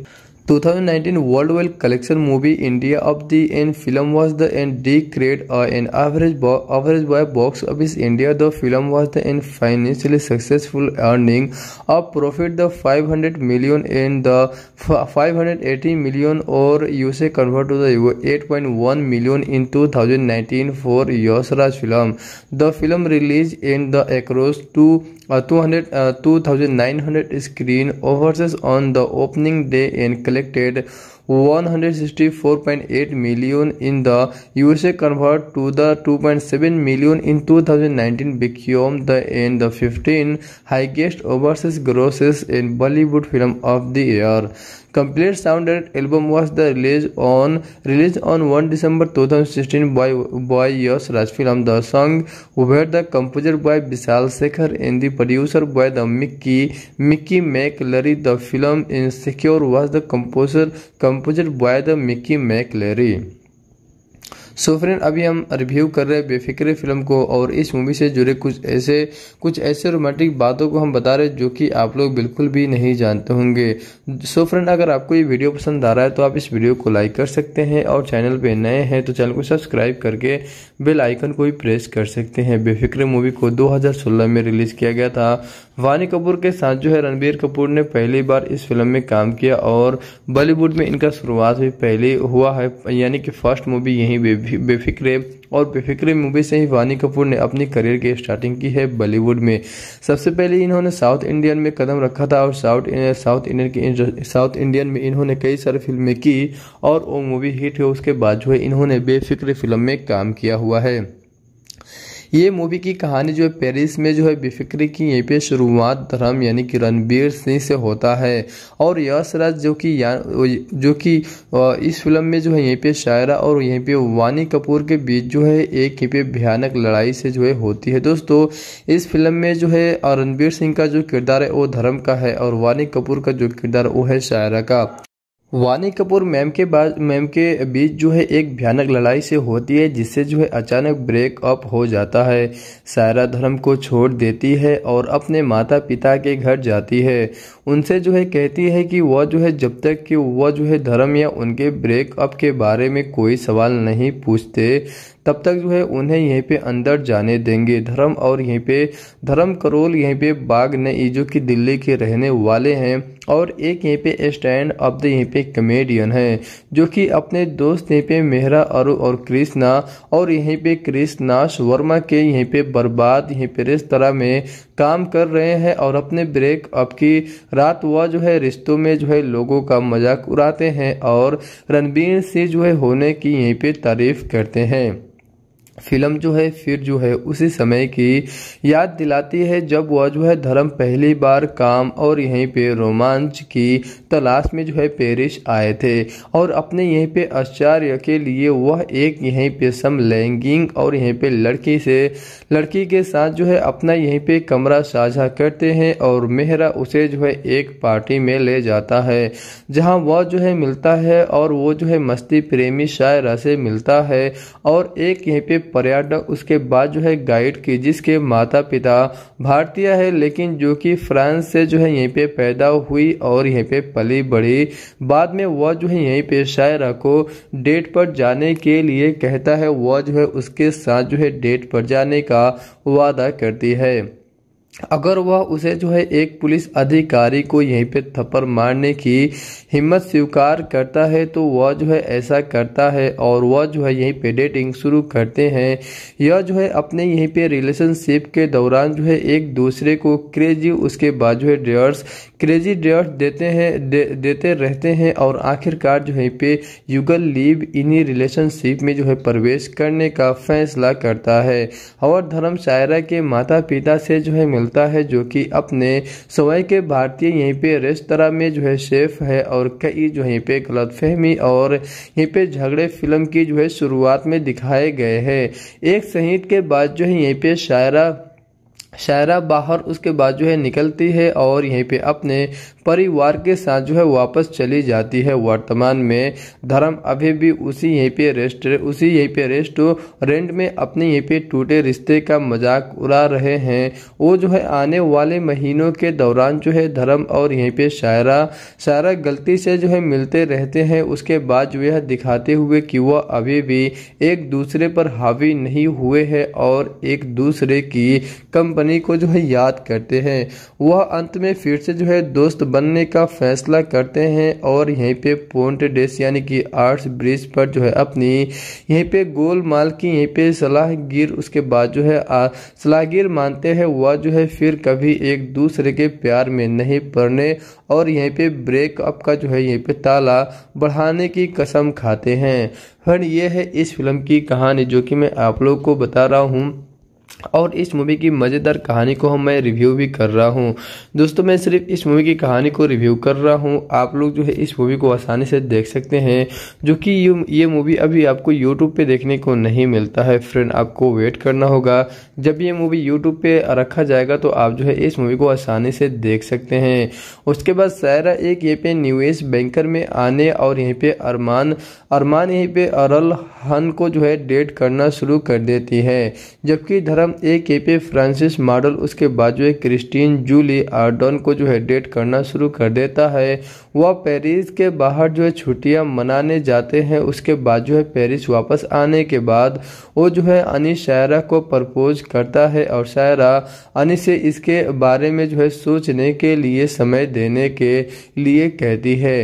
2019 worldwide collection movie India of the End film was the end Decreed grade uh, an average average by box office India the film was the end financially successful earning a profit the 500 million in the 580 million or you say convert to the 8.1 million in 2019 for Raj film the film released in the across two 200 2900 screen overseas on the opening day and collected 164.8 million in the USA convert to the 2.7 million in 2019 became the end the 15 highest overseas grosses in Bollywood film of the year. Complete Sounder album was the release on released on 1 December 2016 by by Yash Raj Film. The song were the composer by Vishal Sekhar and the producer by the Mickey Mickey McLary. The film Insecure was the composer composed by the Mickey McLary. So friend अभी हम review कर रहे हैं बेफिक्र film को और इस movie से जुड़े कुछ ऐसे कुछ ऐसे रोमांटिक बातों को हम बता रहे हैं जो कि आप लोग बिल्कुल भी नहीं जानते होंगे सो फ्रेंड अगर आपको ये वीडियो पसंद आ रहा है तो आप इस वीडियो को लाइक कर सकते हैं और चैनल पर नए हैं तो चैनल को सब्सक्राइब करके बेल आइकन को भी प्रेस कर सकते हैं बेफिक्र मूवी को दो में रिलीज़ किया गया था वानी कपूर के साथ जो है रणबीर कपूर ने पहली बार इस फिल्म में काम किया और बॉलीवुड में इनका शुरुआत भी पहले हुआ है यानी कि फर्स्ट मूवी यही बेबी बेफिक्रे और बेफिक्रे मूवी से ही वानी कपूर ने अपनी करियर की स्टार्टिंग की है बॉलीवुड में सबसे पहले इन्होंने साउथ इंडियन में कदम रखा था और साउथ साउथ इंडियन की साउथ इंडियन में इन्होंने कई सारी फिल्में की और वो मूवी हिट हुई उसके बाद जो है इन्होंने बेफिक्र फिल्म में काम किया हुआ है ये मूवी की कहानी जो है पेरिस में जो है बेफिक्री की यहीं पे शुरुआत धर्म यानी कि रणबीर सिंह से होता है और यश राज जो कि जो कि इस फिल्म में जो है यहीं पे शायरा और यहीं पे वानी कपूर के बीच जो है एक यहीं पे भयानक लड़ाई से जो है होती है दोस्तों इस फिल्म में जो है रणबीर सिंह का जो किरदार है वो धर्म का है और वानी कपूर का जो किरदार वो है शायरा का वानी कपूर मैम के बाद मैम के बीच जो है एक भयानक लड़ाई से होती है जिससे जो है अचानक ब्रेक अप हो जाता है सारा धर्म को छोड़ देती है और अपने माता पिता के घर जाती है उनसे जो है कहती है कि वह जो है जब तक कि वह जो है धर्म या उनके ब्रेकअप के बारे में कोई सवाल नहीं पूछते तब तक जो है उन्हें यहीं पे अंदर जाने देंगे धर्म और यहीं पे धर्म करोल यहीं पे बाग ने जो कि दिल्ली के रहने वाले हैं और एक यहीं पे स्टैंड अप द यहीं पे कमेडियन है जो कि अपने दोस्त यहीं पे मेहरा अरु और कृष्णा और यहीं पे कृष्णाश वर्मा के यहीं पे बर्बाद यहीं पे रेस्तरा में काम कर रहे हैं और अपने ब्रेक अप की रात हुआ जो है रिश्तों में जो है लोगों का मजाक उड़ाते हैं और रणबीर सिंह जो है होने की यहीं पे तारीफ करते हैं फिल्म जो है फिर जो है उसी समय की याद दिलाती है जब वह जो है धर्म पहली बार काम और यहीं पे रोमांच की तलाश में जो है पेरिस आए थे और अपने यहीं पे आश्चर्य के लिए वह एक यहीं पे लैंगिंग और यहीं पे लड़की से लड़की के साथ जो है अपना यहीं पे कमरा साझा करते हैं और मेहरा उसे जो है एक पार्टी में ले जाता है जहाँ वह जो है मिलता है और वो जो है मस्ती प्रेमी शायरा से मिलता है और एक यहीं पे पर्यटक उसके बाद जो है गाइड की जिसके माता पिता भारतीय है लेकिन जो कि फ्रांस से जो है यहीं पे पैदा हुई और यहीं पे पली बढ़ी बाद में वह जो है यहीं पे शायरा को डेट पर जाने के लिए कहता है वह जो है उसके साथ जो है डेट पर जाने का वादा करती है अगर वह उसे जो है एक पुलिस अधिकारी को यहीं पे थप्पड़ मारने की हिम्मत स्वीकार करता है तो वह जो है ऐसा करता है और वह जो है यहीं पे डेटिंग शुरू करते हैं यह जो है अपने यहीं पे रिलेशनशिप के दौरान जो है एक दूसरे को क्रेजी उसके बाद जो है डेयर्स क्रेजी डेयर्स देते हैं दे, देते रहते हैं और आखिरकार जो है पे युगल लीव इन्हीं रिलेशनशिप में जो है प्रवेश करने का फैसला करता है और धर्म शायरा के माता पिता से जो है मिलता है जो कि अपने सवाई के भारतीय यहीं पे रेस्तरा में जो है सेफ है और कई जो यहीं पे गलतफहमी और यहीं पे झगड़े फिल्म की जो है शुरुआत में दिखाए गए हैं एक शहीद के बाद जो है यहीं पे शायरा शायरा बाहर उसके बाद जो है निकलती है और यहीं पे अपने परिवार के साथ जो है वापस चली जाती है वर्तमान में धर्म अभी भी उसी यहीं पे रेस्ट उसी यहीं पे रेस्ट रेंट में अपने यहीं पे टूटे रिश्ते का मजाक उड़ा रहे हैं वो जो है आने वाले महीनों के दौरान जो है धर्म और यहीं पे शायरा शायरा गलती से जो है मिलते रहते हैं उसके बाद जो यह दिखाते हुए कि वह अभी भी एक दूसरे पर हावी नहीं हुए है और एक दूसरे की कंपनी को जो है याद करते हैं वह अंत में फिर से जो है दोस्त बनने का फैसला करते हैं और यहीं पे पोन्ट डेस यानी कि आर्ट्स ब्रिज पर जो है अपनी यहीं पे गोल माल की यहीं पे सलाहगीर उसके बाद जो है सलाहगीर मानते हैं वह जो है फिर कभी एक दूसरे के प्यार में नहीं पड़ने और यहीं पे ब्रेकअप का जो है यहीं पे ताला बढ़ाने की कसम खाते हैं फ्रेंड ये है इस फिल्म की कहानी जो कि मैं आप लोग को बता रहा हूँ और इस मूवी की मज़ेदार कहानी को हम मैं रिव्यू भी कर रहा हूँ दोस्तों मैं सिर्फ इस मूवी की कहानी को रिव्यू कर रहा हूँ आप लोग जो है इस मूवी को आसानी से देख सकते हैं जो कि ये ये मूवी अभी आपको यूट्यूब पे देखने को नहीं मिलता है फ्रेंड आपको वेट करना होगा जब ये मूवी यूट्यूब पे रखा जाएगा तो आप जो है इस मूवी को आसानी से देख सकते हैं उसके बाद सायरा एक यहीं पे निवेश बैंकर में आने और यहीं पे अरमान अरमान यहीं पे अरल हन को जो है डेट करना शुरू कर देती है जबकि धर्म ए के पे फ्रांसिस मॉडल उसके बाद जो है क्रिस्टीन जूली आर्डोन को जो है डेट करना शुरू कर देता है वह पेरिस के बाहर जो है छुट्टियां मनाने जाते हैं उसके बाद जो है पेरिस वापस आने के बाद वो जो है अनि शायरा को प्रपोज करता है और शायरा अनि से इसके बारे में जो है सोचने के लिए समय देने के लिए कहती है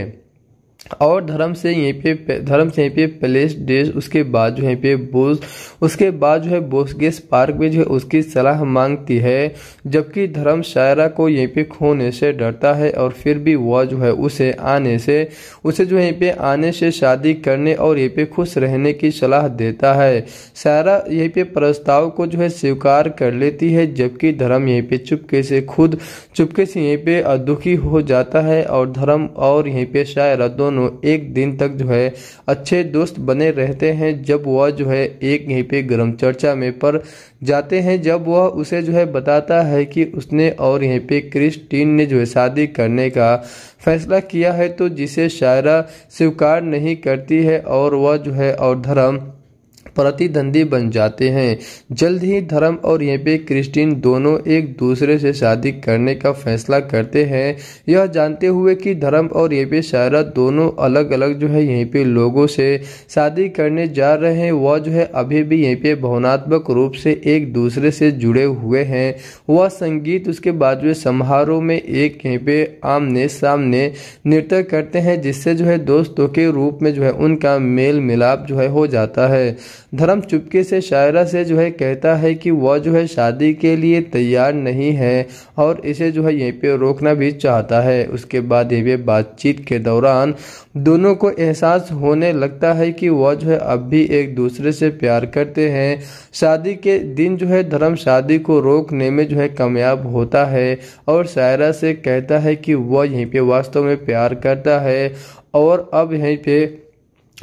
और धर्म से यहीं पे धर्म से यहीं पे प्लेस डेज उसके बाद जो है पे बोस उसके बाद जो है बोसगेस पार्क में जो है उसकी सलाह मांगती है जबकि धर्म शायरा को यहीं पे खोने से डरता है और फिर भी वह जो है उसे आने से उसे जो यहीं पे आने से शादी करने और यहीं पे खुश रहने की सलाह देता है शायरा यहीं पे प्रस्ताव को जो है स्वीकार कर लेती है जबकि धर्म यहीं पे चुपके से खुद चुपके से यहीं पे दुखी हो जाता है और धर्म और यहीं पे शायरा दोनों दोनों एक दिन तक जो है अच्छे दोस्त बने रहते हैं जब वह जो है एक यहीं पे गर्म चर्चा में पर जाते हैं जब वह उसे जो है बताता है कि उसने और यहीं पे क्रिस्टीन ने जो है शादी करने का फैसला किया है तो जिसे शायरा स्वीकार नहीं करती है और वह जो है और धर्म प्रतिद्वंदी बन जाते हैं जल्द ही धर्म और पे क्रिस्टीन दोनों एक दूसरे से शादी करने का फैसला करते हैं यह जानते हुए कि धर्म और पे शायरा दोनों अलग अलग जो है यहीं पे लोगों से शादी करने जा रहे हैं वह जो है अभी भी यहीं पे भावनात्मक रूप से एक दूसरे से जुड़े हुए हैं वह संगीत उसके बाद जो समारोह में एक यहीं पे आमने सामने नृत्य करते हैं जिससे जो है दोस्तों के रूप में जो है उनका मेल मिलाप जो है हो जाता है धर्म चुपके से शायरा से जो है कहता है कि वह जो है शादी के लिए तैयार नहीं है और इसे जो है यहीं पे रोकना भी चाहता है उसके बाद ये भी बातचीत के दौरान दोनों को एहसास होने लगता है कि वह जो है अब भी एक दूसरे से प्यार करते हैं शादी के दिन जो है धर्म शादी को रोकने में जो है कामयाब होता है और शायरा से कहता है कि वह यहीं पे वास्तव में प्यार करता है और अब यहीं पे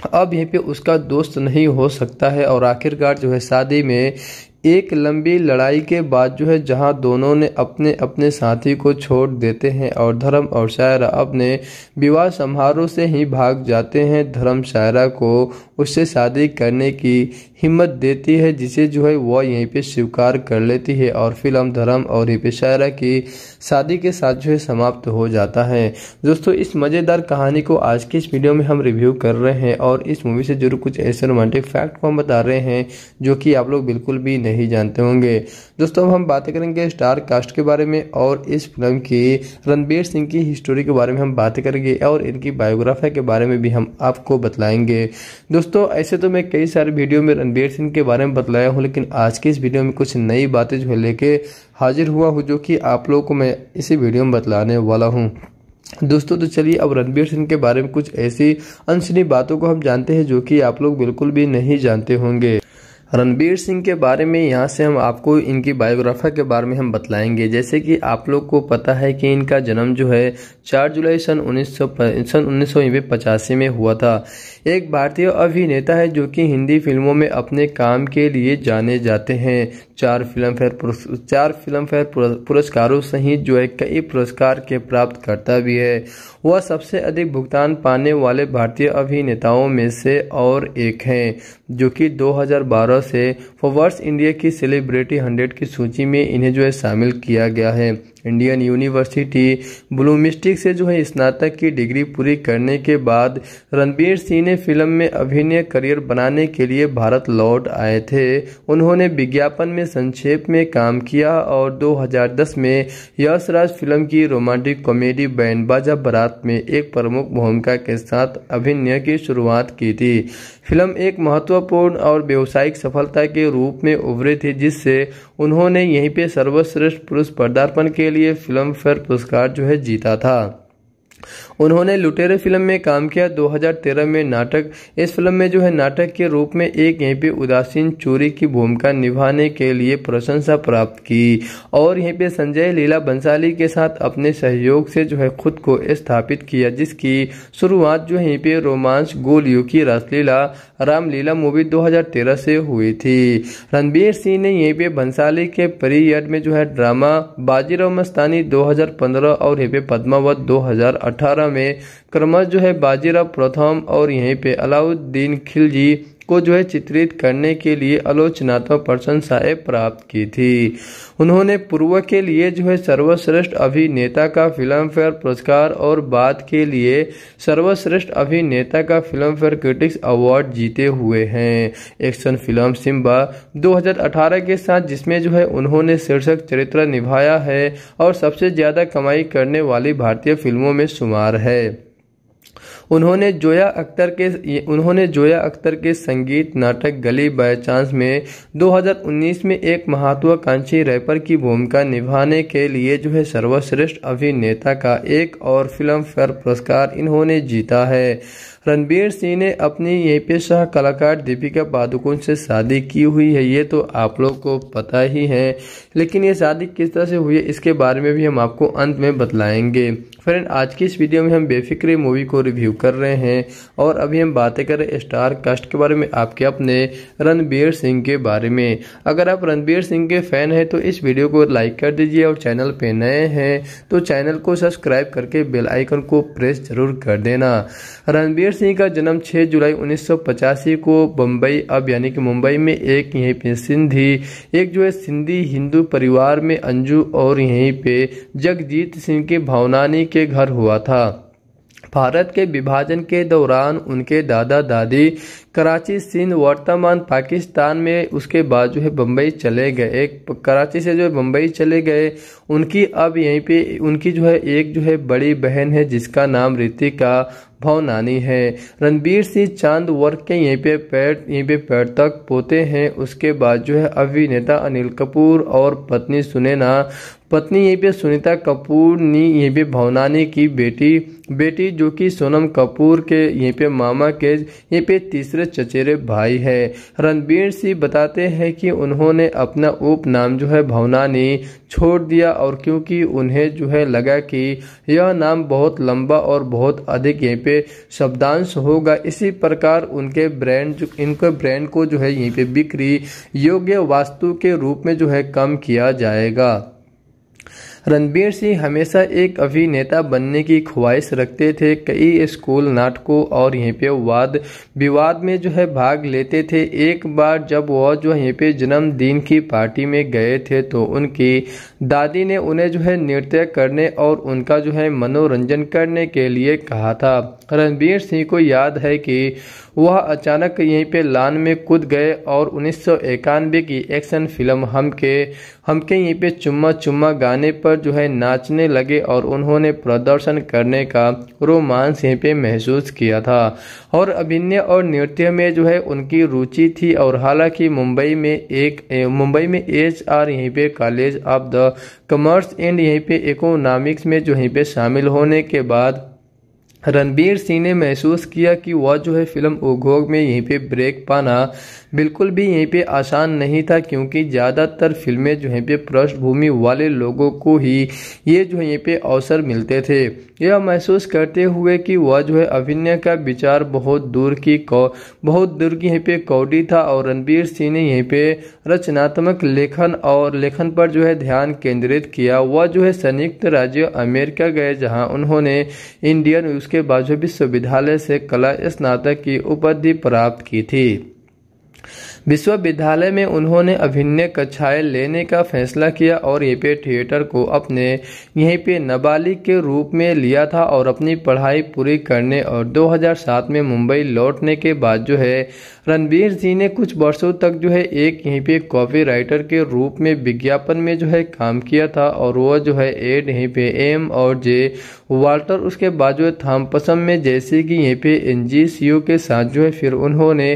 अब यहीं पे उसका दोस्त नहीं हो सकता है और आखिरकार जो है शादी में एक लंबी लड़ाई के बाद जो है जहां दोनों ने अपने अपने साथी को छोड़ देते हैं और धर्म और शायरा अपने विवाह समारोह से ही भाग जाते हैं धर्म शायरा को उससे शादी करने की हिम्मत देती है जिसे जो है वह यहीं पे स्वीकार कर लेती है और फिल्म धर्म और हिप शायरा की शादी के साथ जो है समाप्त हो जाता है दोस्तों इस मज़ेदार कहानी को आज की इस वीडियो में हम रिव्यू कर रहे हैं और इस मूवी से जरूर कुछ ऐसे रोमांटिक फैक्ट को हम बता रहे हैं जो कि आप लोग बिल्कुल भी नहीं ही जानते होंगे दोस्तों अब हम बातें करेंगे स्टार कास्ट के बारे में और इस फिल्म की रणबीर सिंह की हिस्टोरी के बारे में हम बातें करेंगे और इनकी बायोग्राफी के बारे में भी हम आपको बतलाएंगे दोस्तों ऐसे तो मैं कई सारे वीडियो में रणबीर सिंह के बारे में बतलाया हूँ लेकिन आज की इस वीडियो में कुछ नई बातें जो है लेके हाजिर हुआ हूँ जो कि आप लोगों को मैं इसी वीडियो में बतलाने वाला हूँ दोस्तों तो चलिए अब रणबीर सिंह के बारे में कुछ ऐसी अनसुनी बातों को हम जानते हैं जो कि आप लोग बिल्कुल भी नहीं जानते होंगे रणबीर सिंह के बारे में यहाँ से हम आपको इनकी बायोग्राफर के बारे में हम बतलाएंगे जैसे कि आप लोग को पता है कि इनका जन्म जो है 4 जुलाई सन उन्नीस सन उन्नीस पचासी में हुआ था एक भारतीय अभिनेता है जो कि हिंदी फिल्मों में अपने काम के लिए जाने जाते हैं चार फिल्म फेयर चार फिल्म फेयर पुरस्कारों सहित जो है कई पुरस्कार के प्राप्त करता भी है वह सबसे अधिक भुगतान पाने वाले भारतीय अभिनेताओं में से और एक हैं जो कि दो से फॉर फॉरवर्ड्स इंडिया की सेलिब्रिटी हंड्रेड की सूची में इन्हें जो है शामिल किया गया है इंडियन यूनिवर्सिटी ब्लूमिस्टिक से जो है स्नातक की डिग्री पूरी करने के बाद रणबीर सिंह ने फिल्म में अभिनय करियर बनाने के लिए भारत लौट आए थे उन्होंने विज्ञापन में संक्षेप में काम किया और 2010 में यशराज फिल्म की रोमांटिक कॉमेडी बैंड बाजा बरात में एक प्रमुख भूमिका के साथ अभिनय की शुरुआत की थी फिल्म एक महत्वपूर्ण और व्यवसायिक सफलता के रूप में उभरे थी जिससे उन्होंने यहीं पे सर्वश्रेष्ठ पुरुष पदार्पण के लिए फिल्म फेयर पुरस्कार जो है जीता था उन्होंने लुटेरे फिल्म में काम किया 2013 में नाटक इस फिल्म में जो है नाटक के रूप में एक यहीं पे उदासीन चोरी की भूमिका निभाने के लिए प्रशंसा प्राप्त की और यहीं पे संजय लीला बंसाली के साथ अपने सहयोग से जो है खुद को स्थापित किया जिसकी शुरुआत जो यहीं पे रोमांस गोलियों की रासलीला रामलीला मूवी दो से हुई थी रणबीर सिंह ने यहीं पे बंसाली के पीरियड में जो है ड्रामा बाजीराव मस्तानी दो और यहीं पे पद्मावत दो में क्रमश जो है बाजीराव प्रथम और यहीं पे अलाउद्दीन खिलजी को जो है चित्रित करने के लिए आलोचनात्मक प्रशंसाएं प्राप्त की थी उन्होंने पूर्व के लिए जो है सर्वश्रेष्ठ अभिनेता का फिल्म फेयर पुरस्कार और बाद के लिए सर्वश्रेष्ठ अभिनेता का फिल्म फेयर क्रिटिक्स अवार्ड जीते हुए हैं एक्शन फिल्म सिम्बा 2018 के साथ जिसमें जो है उन्होंने शीर्षक चरित्र निभाया है और सबसे ज़्यादा कमाई करने वाली भारतीय फिल्मों में शुमार है उन्होंने जोया अख्तर के उन्होंने जोया अख्तर के संगीत नाटक गली बाय चांस में 2019 में एक महत्वाकांक्षी रैपर की भूमिका निभाने के लिए जो है सर्वश्रेष्ठ अभिनेता का एक और फिल्म फेयर पुरस्कार इन्होंने जीता है रणबीर सिंह ने अपनी ये पेशा कलाकार दीपिका पादुकोण से शादी की हुई है ये तो आप लोग को पता ही है लेकिन ये शादी किस तरह से हुई है इसके बारे में भी हम आपको अंत में बतलाएंगे फ्रेंड आज की इस वीडियो में हम बेफिक्रे मूवी को रिव्यू कर रहे हैं और अभी हम बातें कर रहे हैं स्टार कास्ट के बारे में आपके अपने रणबीर सिंह के बारे में अगर आप रणबीर सिंह के फैन हैं तो इस वीडियो को लाइक कर दीजिए और चैनल पे नए हैं तो चैनल को सब्सक्राइब करके बेल आइकन को प्रेस जरूर कर देना रणबीर सिंह का जन्म छः जुलाई उन्नीस को बम्बई अब यानी कि मुंबई में एक यहीं पे सिंधी एक जो है सिंधी हिंदू परिवार में अंजू और यहीं पे जगजीत सिंह के भावनानी के घर हुआ था भारत के विभाजन के दौरान उनके दादा दादी कराची सिंध वर्तमान पाकिस्तान में उसके बाद जो है बम्बई चले गए एक कराची से जो है बम्बई चले गए उनकी अब यहीं पे उनकी जो है एक जो है बड़ी बहन है जिसका नाम रितिका भवनानी है रणबीर सिंह चांद वर्ग के यहीं पे पैर यहीं पे पैर तक पोते हैं उसके बाद जो है अभिनेता अनिल कपूर और पत्नी सुनैना पत्नी यहीं पे सुनीता कपूर ने यहीं पे भवनानी की बेटी बेटी जो कि सोनम कपूर के यहीं पे मामा के यहीं पे तीसरे चचेरे भाई है रणबीर सिंह बताते हैं कि उन्होंने अपना उपनाम जो है भवनानी छोड़ दिया और क्योंकि उन्हें जो है लगा कि यह नाम बहुत लंबा और बहुत अधिक यहीं पे शब्दांश होगा इसी प्रकार उनके ब्रांड इनके ब्रांड को जो है यहीं पे बिक्री योग्य वास्तु के रूप में जो है कम किया जाएगा रणबीर सिंह हमेशा एक अभिनेता बनने की ख्वाहिश रखते थे कई स्कूल नाटकों और यहीं पे वाद विवाद में जो है भाग लेते थे एक बार जब वह जो यहीं पे जन्मदिन की पार्टी में गए थे तो उनकी दादी ने उन्हें जो है नृत्य करने और उनका जो है मनोरंजन करने के लिए कहा था रणबीर सिंह को याद है कि वह अचानक यहीं पे लान में कूद गए और उन्नीस की एक्शन फिल्म हम के हम के यहीं पे चुम्मा चुम्मा गाने पर जो है नाचने लगे और उन्होंने प्रदर्शन करने का रोमांस यहीं पे महसूस किया था और अभिनय और नृत्य में जो है उनकी रुचि थी और हालांकि मुंबई में एक मुंबई में एच आर यहीं पे college of the commerce and यहीं पे इकोनॉमिक्स में जो यहीं पे शामिल होने के बाद रणबीर सिंह ने महसूस किया कि वह जो है फिल्म उद्योग में यहीं पे ब्रेक पाना बिल्कुल भी यहीं पे आसान नहीं था क्योंकि ज़्यादातर फिल्में जो हैं पे पृष्ठभूमि वाले लोगों को ही ये जो है यहीं पे अवसर मिलते थे यह महसूस करते हुए कि वह जो है अभिनय का विचार बहुत दूर की कौ बहुत दूर की यहीं पे कौडी था और रणबीर सिंह ने यहीं पे रचनात्मक लेखन और लेखन पर जो है ध्यान केंद्रित किया वह जो है संयुक्त राज्य अमेरिका गए जहां उन्होंने इंडियन उसके बाजू विश्वविद्यालय से कला स्नातक की उपाधि प्राप्त की थी विश्वविद्यालय में उन्होंने अभिनय कक्षाएं लेने का फैसला किया और यहीं पे थिएटर को अपने यहीं पे नाबालिग के रूप में लिया था और अपनी पढ़ाई पूरी करने और 2007 में मुंबई लौटने के बाद जो है रणबीर सिंह ने कुछ वर्षों तक जो है एक यहीं पे कॉपी राइटर के रूप में विज्ञापन में जो है काम किया था और वह जो है एड यहीं पे एम और जे वाल्टर उसके बाद जो है थामपसम में जैसे कि यहीं पे एन के साथ जो है फिर उन्होंने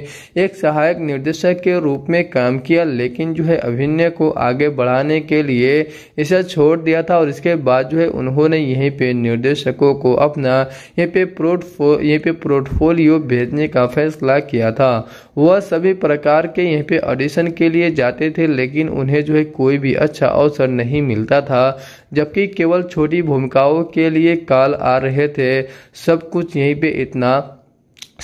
एक सहायक निर्देशक के रूप में काम किया लेकिन जो है अभिनय को आगे बढ़ाने के लिए इसे छोड़ दिया था और इसके बाद जो है उन्होंने यहीं पे निर्देशकों को अपना यहीं पे प्रोटफो यहीं पे प्रोटफोलियो भेजने का फैसला किया था वह सभी प्रकार के यहाँ पे ऑडिशन के लिए जाते थे लेकिन उन्हें जो है कोई भी अच्छा अवसर नहीं मिलता था जबकि केवल छोटी भूमिकाओं के लिए काल आ रहे थे सब कुछ यहीं पे इतना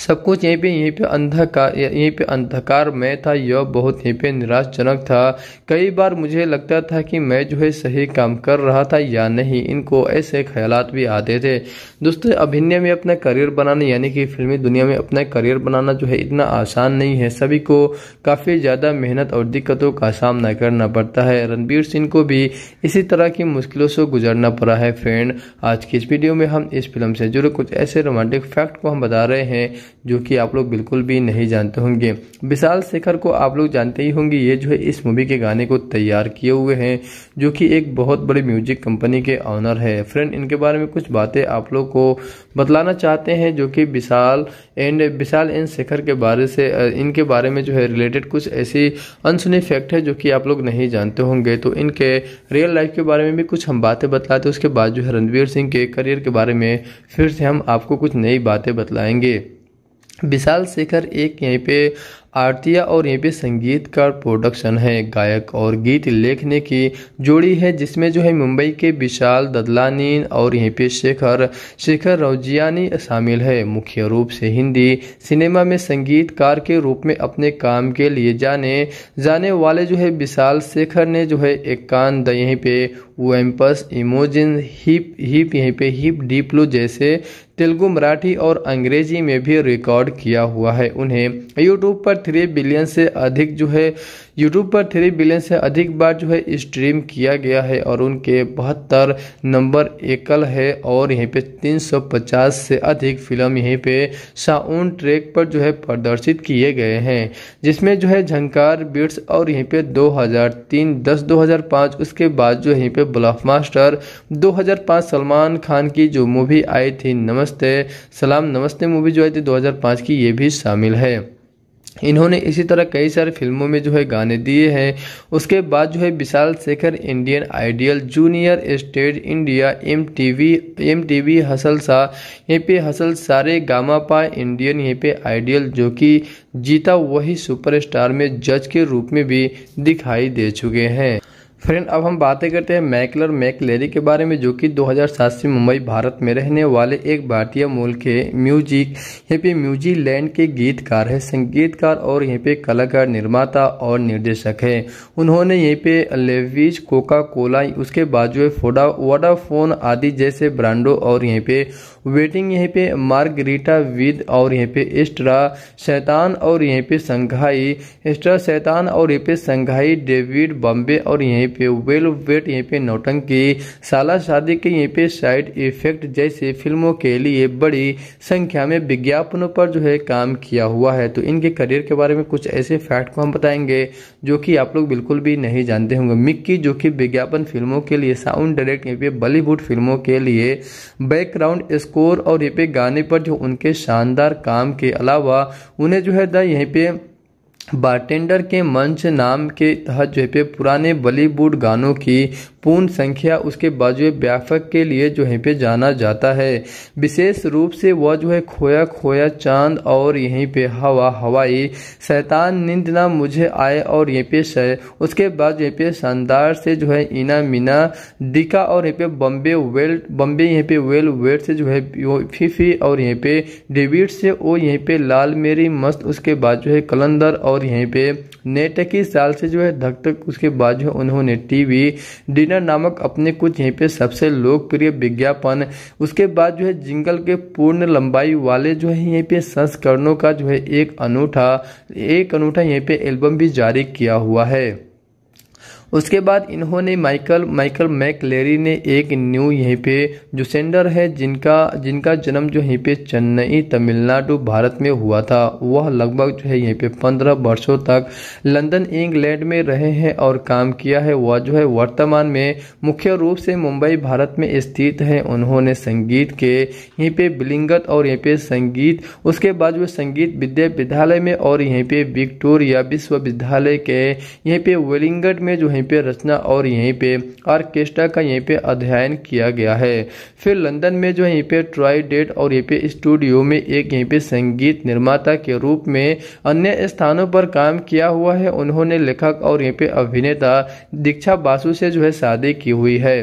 सब कुछ यहीं पे यहीं पे अंधकार यहीं पे अंधकार में था यह बहुत यहीं पे निराशजनक था कई बार मुझे लगता था कि मैं जो है सही काम कर रहा था या नहीं इनको ऐसे ख्याल भी आते थे दोस्तों अभिनय में अपना करियर बनाना यानी कि फिल्मी दुनिया में अपना करियर बनाना जो है इतना आसान नहीं है सभी को काफ़ी ज़्यादा मेहनत और दिक्कतों का सामना करना पड़ता है रणबीर सिंह को भी इसी तरह की मुश्किलों से गुजरना पड़ा है फ्रेंड आज की इस वीडियो में हम इस फिल्म से जुड़े कुछ ऐसे रोमांटिक फैक्ट को हम बता रहे हैं जो कि आप लोग बिल्कुल भी नहीं जानते होंगे विशाल शेखर को आप लोग जानते ही होंगे ये जो है इस मूवी के गाने को तैयार किए हुए हैं जो कि एक बहुत बड़ी म्यूजिक कंपनी के ऑनर है फ्रेंड इनके बारे में कुछ बातें आप लोग को बतलाना चाहते हैं जो कि विशाल एंड विशाल एंड शेखर के बारे से इनके बारे में जो है रिलेटेड कुछ ऐसी अनसुनी फैक्ट है जो कि आप लोग नहीं जानते होंगे तो इनके रियल लाइफ के बारे में भी कुछ हम बातें बतलाते उसके बाद जो है रणवीर सिंह के करियर के बारे में फिर से हम आपको कुछ नई बातें बतलाएंगे विशाल शेखर एक यहीं पे आरतिया और यहीं पे संगीत का प्रोडक्शन है गायक और गीत लेखने की जोड़ी है जिसमें जो है मुंबई के विशाल ददलानी और यहीं पे शेखर शेखर रौजियानी शामिल है मुख्य रूप से हिंदी सिनेमा में संगीतकार के रूप में अपने काम के लिए जाने जाने वाले जो है विशाल शेखर ने जो है एक कान द यहीं पे वेम्पस इमोजिन हिप हिप यहीं पे हिप डीप्लू जैसे तेलुगु मराठी और अंग्रेजी में भी रिकॉर्ड किया हुआ है उन्हें यूट्यूब पर थ्री बिलियन से अधिक जो है यूट्यूब पर थ्री बिलियन से अधिक बार जो है स्ट्रीम किया गया है और उनके बहत्तर नंबर एकल है और यहीं पे 350 से अधिक फिल्म यहीं पे साउंड ट्रैक पर जो है प्रदर्शित किए गए हैं जिसमें जो है झंकार बीट्स और यहीं पे 2003 10 2005 उसके बाद जो यहीं पे ब्लॉफ मास्टर 2005 सलमान खान की जो मूवी आई थी नमस्ते सलाम नमस्ते मूवी जो आई थी दो की ये भी शामिल है इन्होंने इसी तरह कई सारे फिल्मों में जो है गाने दिए हैं उसके बाद जो है Vishal Shekhar Indian Idol junior state India M T V M T V Hustle सा यहीं पे हसल सारे गामा पा इंडियन यहीं पे आइडियल जो कि जीता वही सुपरस्टार में जज के रूप में भी दिखाई दे चुके हैं फ्रेंड अब हम बातें करते हैं मैकलर मैकलेरी के बारे में जो कि 2007 से मुंबई भारत में रहने वाले एक भारतीय मूल के म्यूजिक यहाँ पे न्यूजीलैंड के गीतकार है संगीतकार और यहाँ पे कलाकार निर्माता और निर्देशक है उन्होंने यहीं पे लेविज कोका कोला उसके बाजू फोडा वोडाफोन आदि जैसे ब्रांडों और यहीं पे वेटिंग यहीं पे मार्गरीटा विद और यहीं पे एस्ट्रा शैतान और यहीं पे संघाई एस्ट्रा शैतान और यहीं पे संघाई डेविड बॉम्बे और यहीं पे वेल वेट यहीं पे नौटंकी साला शादी के यहीं पे साइड इफेक्ट जैसे फिल्मों के लिए बड़ी संख्या में विज्ञापनों पर जो है काम किया हुआ है तो इनके करियर के बारे में कुछ ऐसे फैक्ट को हम बताएंगे जो कि आप लोग बिल्कुल भी नहीं जानते होंगे मिक्की जो कि विज्ञापन फिल्मों के लिए साउंड डायरेक्ट यहीं पे बॉलीवुड फिल्मों के लिए बैकग्राउंड स्कोर और ये पे गाने पर जो उनके शानदार काम के अलावा उन्हें जो है द यहीं पे बारटेंडर के मंच नाम के तहत जो है पे पुराने बॉलीवुड गानों की पूर्ण संख्या उसके बाजुए व्यापक के लिए जो यहीं पे जाना जाता है विशेष रूप से वह जो है खोया खोया चांद और यहीं पे हवा हवाई शैतान निंद ना मुझे आए और यहीं पे शय उसके बाद यहीं पे शानदार से जो है इना मीना दिका और यहाँ पे बम्बे वेल बम्बे यहाँ पे वेल वेट से जो है फीफी और यहाँ पे डेविड से ओ यहीं पे लाल मेरी मस्त उसके बाद जो है कलंदर और यहीं पे नेटकी साल से जो है धक उसके बाद जो है उन्होंने टीवी डिनर डिनर नामक अपने कुछ यहीं पे सबसे लोकप्रिय विज्ञापन उसके बाद जो है जिंगल के पूर्ण लंबाई वाले जो है यहीं पे संस्करणों का जो है एक अनूठा एक अनूठा यहीं पे एल्बम भी जारी किया हुआ है उसके बाद इन्होंने माइकल माइकल मैकलेरी ने एक न्यू यहीं पे जो सेंडर है जिनका जिनका जन्म जो यहीं पे चेन्नई तमिलनाडु भारत में हुआ था वह लगभग जो है यहीं पे पंद्रह वर्षों तक लंदन इंग्लैंड में रहे हैं और काम किया है वह जो है वर्तमान में मुख्य रूप से मुंबई भारत में स्थित है उन्होंने संगीत के यहीं पे बिलिंगत और यहीं पे संगीत उसके बाद वो संगीत विद्या विद्यालय में और यहीं पे विक्टोरिया विश्वविद्यालय के यहीं पे वेलिंगट में जो है पे रचना और यहीं पे आर्केस्ट्रा का यहीं पे अध्ययन किया गया है फिर लंदन में जो यहीं पे ट्राई डेट और यहीं पे स्टूडियो में एक यहीं पे संगीत निर्माता के रूप में अन्य स्थानों पर काम किया हुआ है उन्होंने लेखक और यहीं पे अभिनेता दीक्षा बासु से जो है शादी की हुई है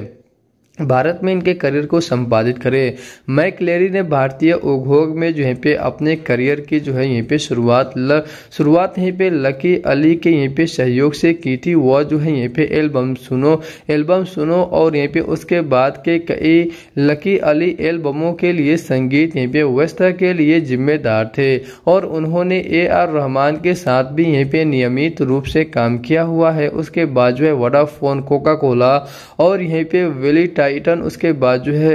भारत में इनके करियर को संपादित करें मैकलेरी ने भारतीय उद्योग में जो है पे अपने करियर की जो है यहीं पे शुरुआत ल शुरुआत यहीं पे लकी अली के यहीं पे सहयोग से की थी वह जो है यहीं पे एल्बम सुनो एल्बम सुनो और यहीं पे उसके बाद के कई लकी अली एल्बमों के लिए संगीत यहीं पे व्यवस्था के लिए जिम्मेदार थे और उन्होंने ए आर रहमान के साथ भी यहीं पे नियमित रूप से काम किया हुआ है उसके बाद जो है वडाफोन कोका कोला और यहीं पे वेली टाइटन उसके बाद जो है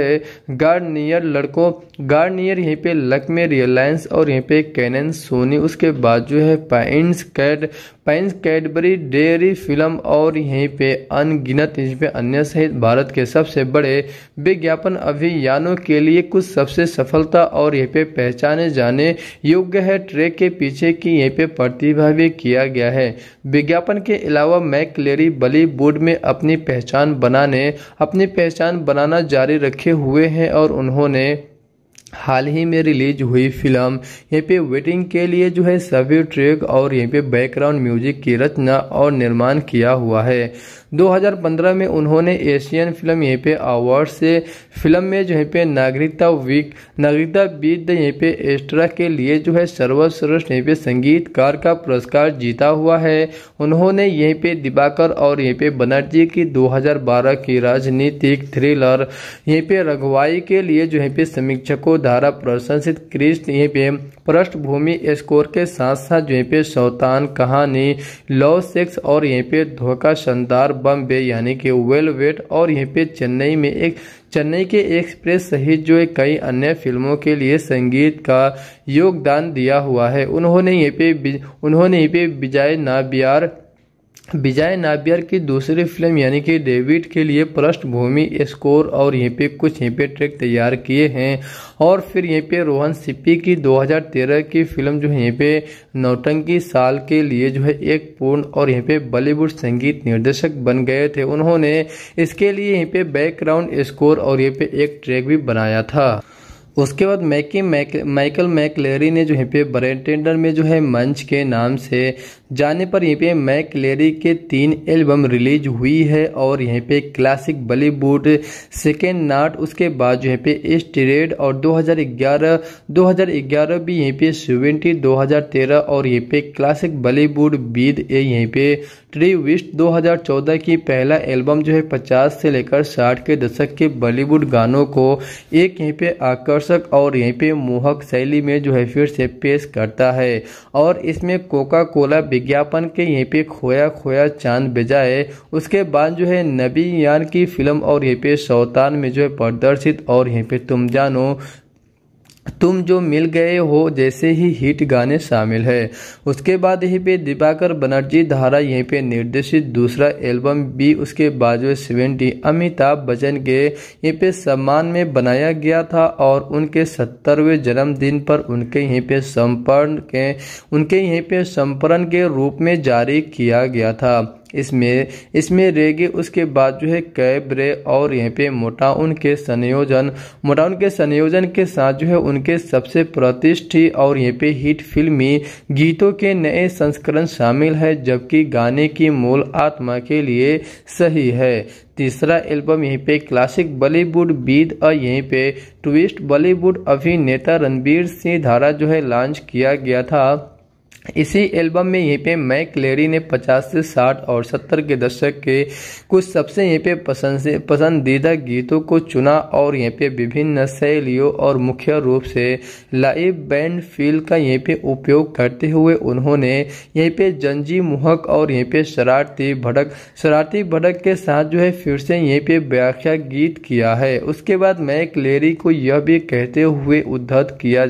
गार्नियर लड़कों गार्नियर यहीं पे लक में रियलायंस और यहीं पे कैनन सोनी उसके बाद जो है पाइंस कैड पाइंस कैडबरी डेयरी फिल्म और यहीं पे अनगिनत यहीं पे अन्य सहित भारत के सबसे बड़े विज्ञापन अभियानों के लिए कुछ सबसे सफलता और यहीं पे पहचाने जाने योग्य है ट्रैक के पीछे की यहीं पे प्रतिभा भी किया गया है विज्ञापन के अलावा मैकलेरी बॉलीवुड में अपनी पहचान बनाने अपनी पहचान बनाना जारी रखे हुए हैं और उन्होंने हाल ही में रिलीज हुई फिल्म यहाँ पे वेटिंग के लिए जो है सभी ट्रैक और यहाँ पे बैकग्राउंड म्यूजिक की रचना और निर्माण किया हुआ है 2015 में उन्होंने एशियन फिल्म यहाँ पे अवार्ड से फिल्म में जो है पे नागरिकता वीक नागरिकता बीत द पे एस्ट्रा के लिए जो है सर्वश्रेष्ठ यहीं पे संगीतकार का पुरस्कार जीता हुआ है उन्होंने यहीं पे दिबाकर और यहीं पे बनर्जी की 2012 की राजनीतिक थ्रिलर यहीं पे रघुवाई के लिए जो है पे समीक्षकों द्वारा प्रशंसित कृष्ण यहीं पे पृष्ठभूमि स्कोर के साथ साथ जो है पे सौतान कहानी लव सेक्स और यहीं पे धोखा शानदार बम्बे यानी कि वेलवेट और यहीं पे चेन्नई में एक चेन्नई के एक्सप्रेस सहित जो कई अन्य फिल्मों के लिए संगीत का योगदान दिया हुआ है उन्होंने यहीं पे उन्होंने यहीं पे विजय नाबियार विजय नाबियर की दूसरी फिल्म यानी कि डेविड के लिए पृष्ठभूमि स्कोर और यहीं पे कुछ यहीं पे ट्रैक तैयार किए हैं और फिर यहीं पे रोहन सिप्पी की 2013 की फिल्म जो है यहीं पे नौटंकी साल के लिए जो है एक पूर्ण और यहीं पे बॉलीवुड संगीत निर्देशक बन गए थे उन्होंने इसके लिए यहीं पे बैकग्राउंड स्कोर और यहीं पे एक ट्रैक भी बनाया था उसके बाद मैकी मैक माइकल मैकलेरी ने जो है पे ब्रेटेंडर में जो है मंच के नाम से जाने पर यहीं पे मैक लेरी के तीन एल्बम रिलीज हुई है और यहीं पे क्लासिक बॉलीवुड सेकेंड नाट उसके बाद जो यहाँ पे स्टेरेड और 2011 2011 भी यहीं पे सेवेंटी 2013 और यहीं पे क्लासिक बॉलीवुड बीद ए यहीं पे ट्री विस्ट दो की पहला एल्बम जो है 50 से लेकर 60 के दशक के बॉलीवुड गानों को एक यहीं पे आकर्षक और यहीं पे मोहक शैली में जो है फिर से पेश करता है और इसमें कोका कोला विज्ञापन के यहीं पे खोया खोया चांद भेजा है उसके बाद जो है नबी यान की फिल्म और यहीं पे शौतान में जो है प्रदर्शित और यहीं पे तुम जानो तुम जो मिल गए हो जैसे ही हिट गाने शामिल है उसके बाद यहीं पे दीपाकर बनर्जी धारा यहीं पे निर्देशित दूसरा एल्बम भी उसके बाजू सेवेंटी अमिताभ बच्चन के यहीं पे सम्मान में बनाया गया था और उनके सत्तरवें जन्मदिन पर उनके यहीं पे संपर्ण के उनके यहीं पे संपर्ण के रूप में जारी किया गया था इसमें इसमें रेगे उसके बाद जो है कैबरे और यहाँ पे मोटाउन के संयोजन मोटाउन के संयोजन के साथ जो है उनके सबसे प्रतिष्ठित और यहाँ पे हिट फिल्मी गीतों के नए संस्करण शामिल है जबकि गाने की मूल आत्मा के लिए सही है तीसरा एल्बम यहीं पे क्लासिक बॉलीवुड बीद और यहीं पे ट्विस्ट बॉलीवुड अभिनेता रणबीर सिंह धारा जो है लॉन्च किया गया था इसी एल्बम में यहीं पे मैक लेरी ने 50 से 60 और 70 के दशक के कुछ सबसे यहीं पे पसंद से पसंदीदा गीतों को चुना और यहीं पे विभिन्न शैलियों और मुख्य रूप से लाइव बैंड फील का यहीं पे उपयोग करते हुए उन्होंने यहीं पे जंजी मुहक और यहीं पे शरारती भड़क शरारती भड़क के साथ जो है फिर से यहीं पे व्याख्या गीत किया है उसके बाद मैक लेरी को यह भी कहते हुए उद्धत किया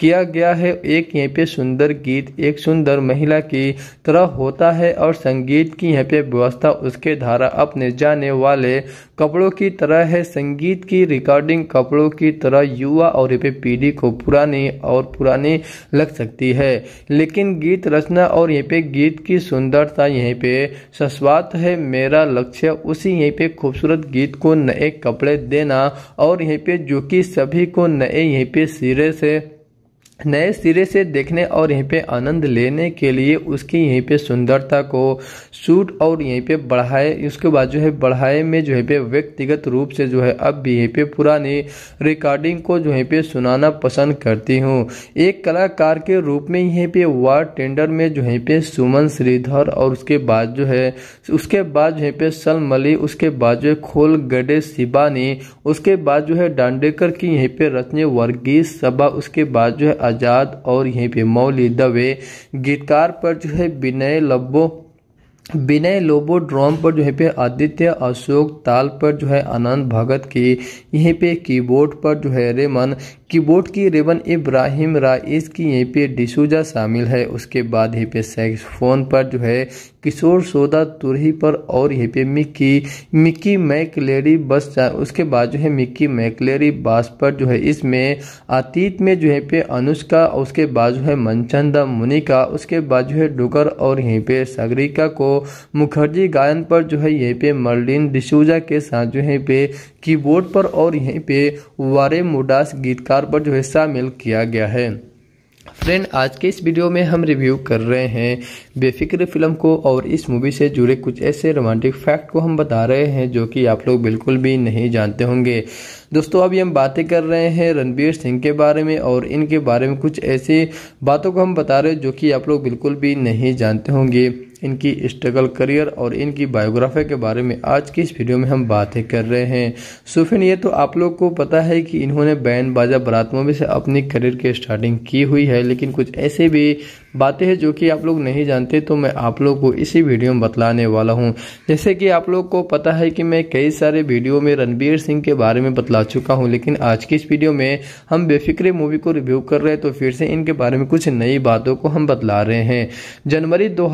किया गया है एक यहाँ पे सुंदर गीत एक सुंदर महिला की तरह होता है और संगीत की यहाँ पे व्यवस्था उसके धारा अपने जाने वाले कपड़ों की तरह है संगीत की रिकॉर्डिंग कपड़ों की तरह युवा और यहाँ पे पीढ़ी को पुरानी और पुरानी लग सकती है लेकिन गीत रचना और यहाँ पे गीत की सुंदरता यहीं पे सस्वात है मेरा लक्ष्य उसी यहीं पे खूबसूरत गीत को नए कपड़े देना और यहीं पे जो कि सभी को नए यहीं पे सिरे से नए सिरे से देखने और यहीं पे आनंद लेने के लिए उसकी यहीं पे सुंदरता को सूट और यहीं पे बढ़ाए उसके बाद जो है बढ़ाए में जो है पे व्यक्तिगत रूप से जो है अब भी यहीं पे पुरानी रिकॉर्डिंग को जो है पे सुनाना पसंद करती हूँ एक कलाकार के रूप में यहीं पे वार टेंडर में जो है पे सुमन श्रीधर और उसके बाद जो है उसके बाद जो है पे सलमली उसके बाद जो है खोल गडे शिबानी उसके बाद जो है डांडेकर की यहीं पे रचने वर्गीय सभा उसके बाद जो है आज़ाद और यहीं पे मौली दवे गीतकार पर जो है विनय लब्बो विनय लोबो ड्रॉम पर जो है पे आदित्य अशोक ताल पर जो है आनंद भगत की यहीं पे कीबोर्ड पर जो है रेमन कीबोर्ड की रेबन इब्राहिम राइस की यहीं पे डिसूजा शामिल है उसके बाद यहीं पे फोन पर जो है किशोर सोदा तुरही पर और यहीं पे मिक्की मिक्की मैकलेरी बस उसके बाद जो है मिक्की मैकलेरी बास पर जो है इसमें अतीत में जो है पे अनुष्का उसके बाद जो है मनचंदा मुनिका उसके बाद जो है डुगर और यहीं पे सगरिका को मुखर्जी गायन पर जो है यहीं पे मर्लिन डिसूजा के साथ जो है पे कीबोर्ड पर और यहीं पे वारे मुडास गीतकार आधार पर जो है शामिल किया गया है फ्रेंड आज के इस वीडियो में हम रिव्यू कर रहे हैं बेफिक्र फिल्म को और इस मूवी से जुड़े कुछ ऐसे रोमांटिक फैक्ट को हम बता रहे हैं जो कि आप लोग बिल्कुल भी नहीं जानते होंगे दोस्तों अभी हम बातें कर रहे हैं रणबीर सिंह के बारे में और इनके बारे में कुछ ऐसे बातों को हम बता रहे हैं जो कि आप लोग बिल्कुल भी नहीं जानते होंगे इनकी स्ट्रगल करियर और इनकी बायोग्राफी के बारे में आज की इस वीडियो में हम बातें कर रहे हैं सुफिन ये तो आप लोग को पता है कि इन्होंने बैन बाजा बरात में से अपनी करियर की स्टार्टिंग की हुई है लेकिन कुछ ऐसे भी बातें हैं जो कि आप लोग नहीं जानते तो मैं आप लोग को इसी वीडियो में बतलाने वाला हूँ जैसे कि आप लोग को पता है कि मैं कई सारे वीडियो में रणबीर सिंह के बारे में बतला चुका हूँ लेकिन आज की इस वीडियो में हम बेफिक्रे मूवी को रिव्यू कर रहे हैं तो फिर से इनके बारे में कुछ नई बातों को हम बतला रहे हैं जनवरी दो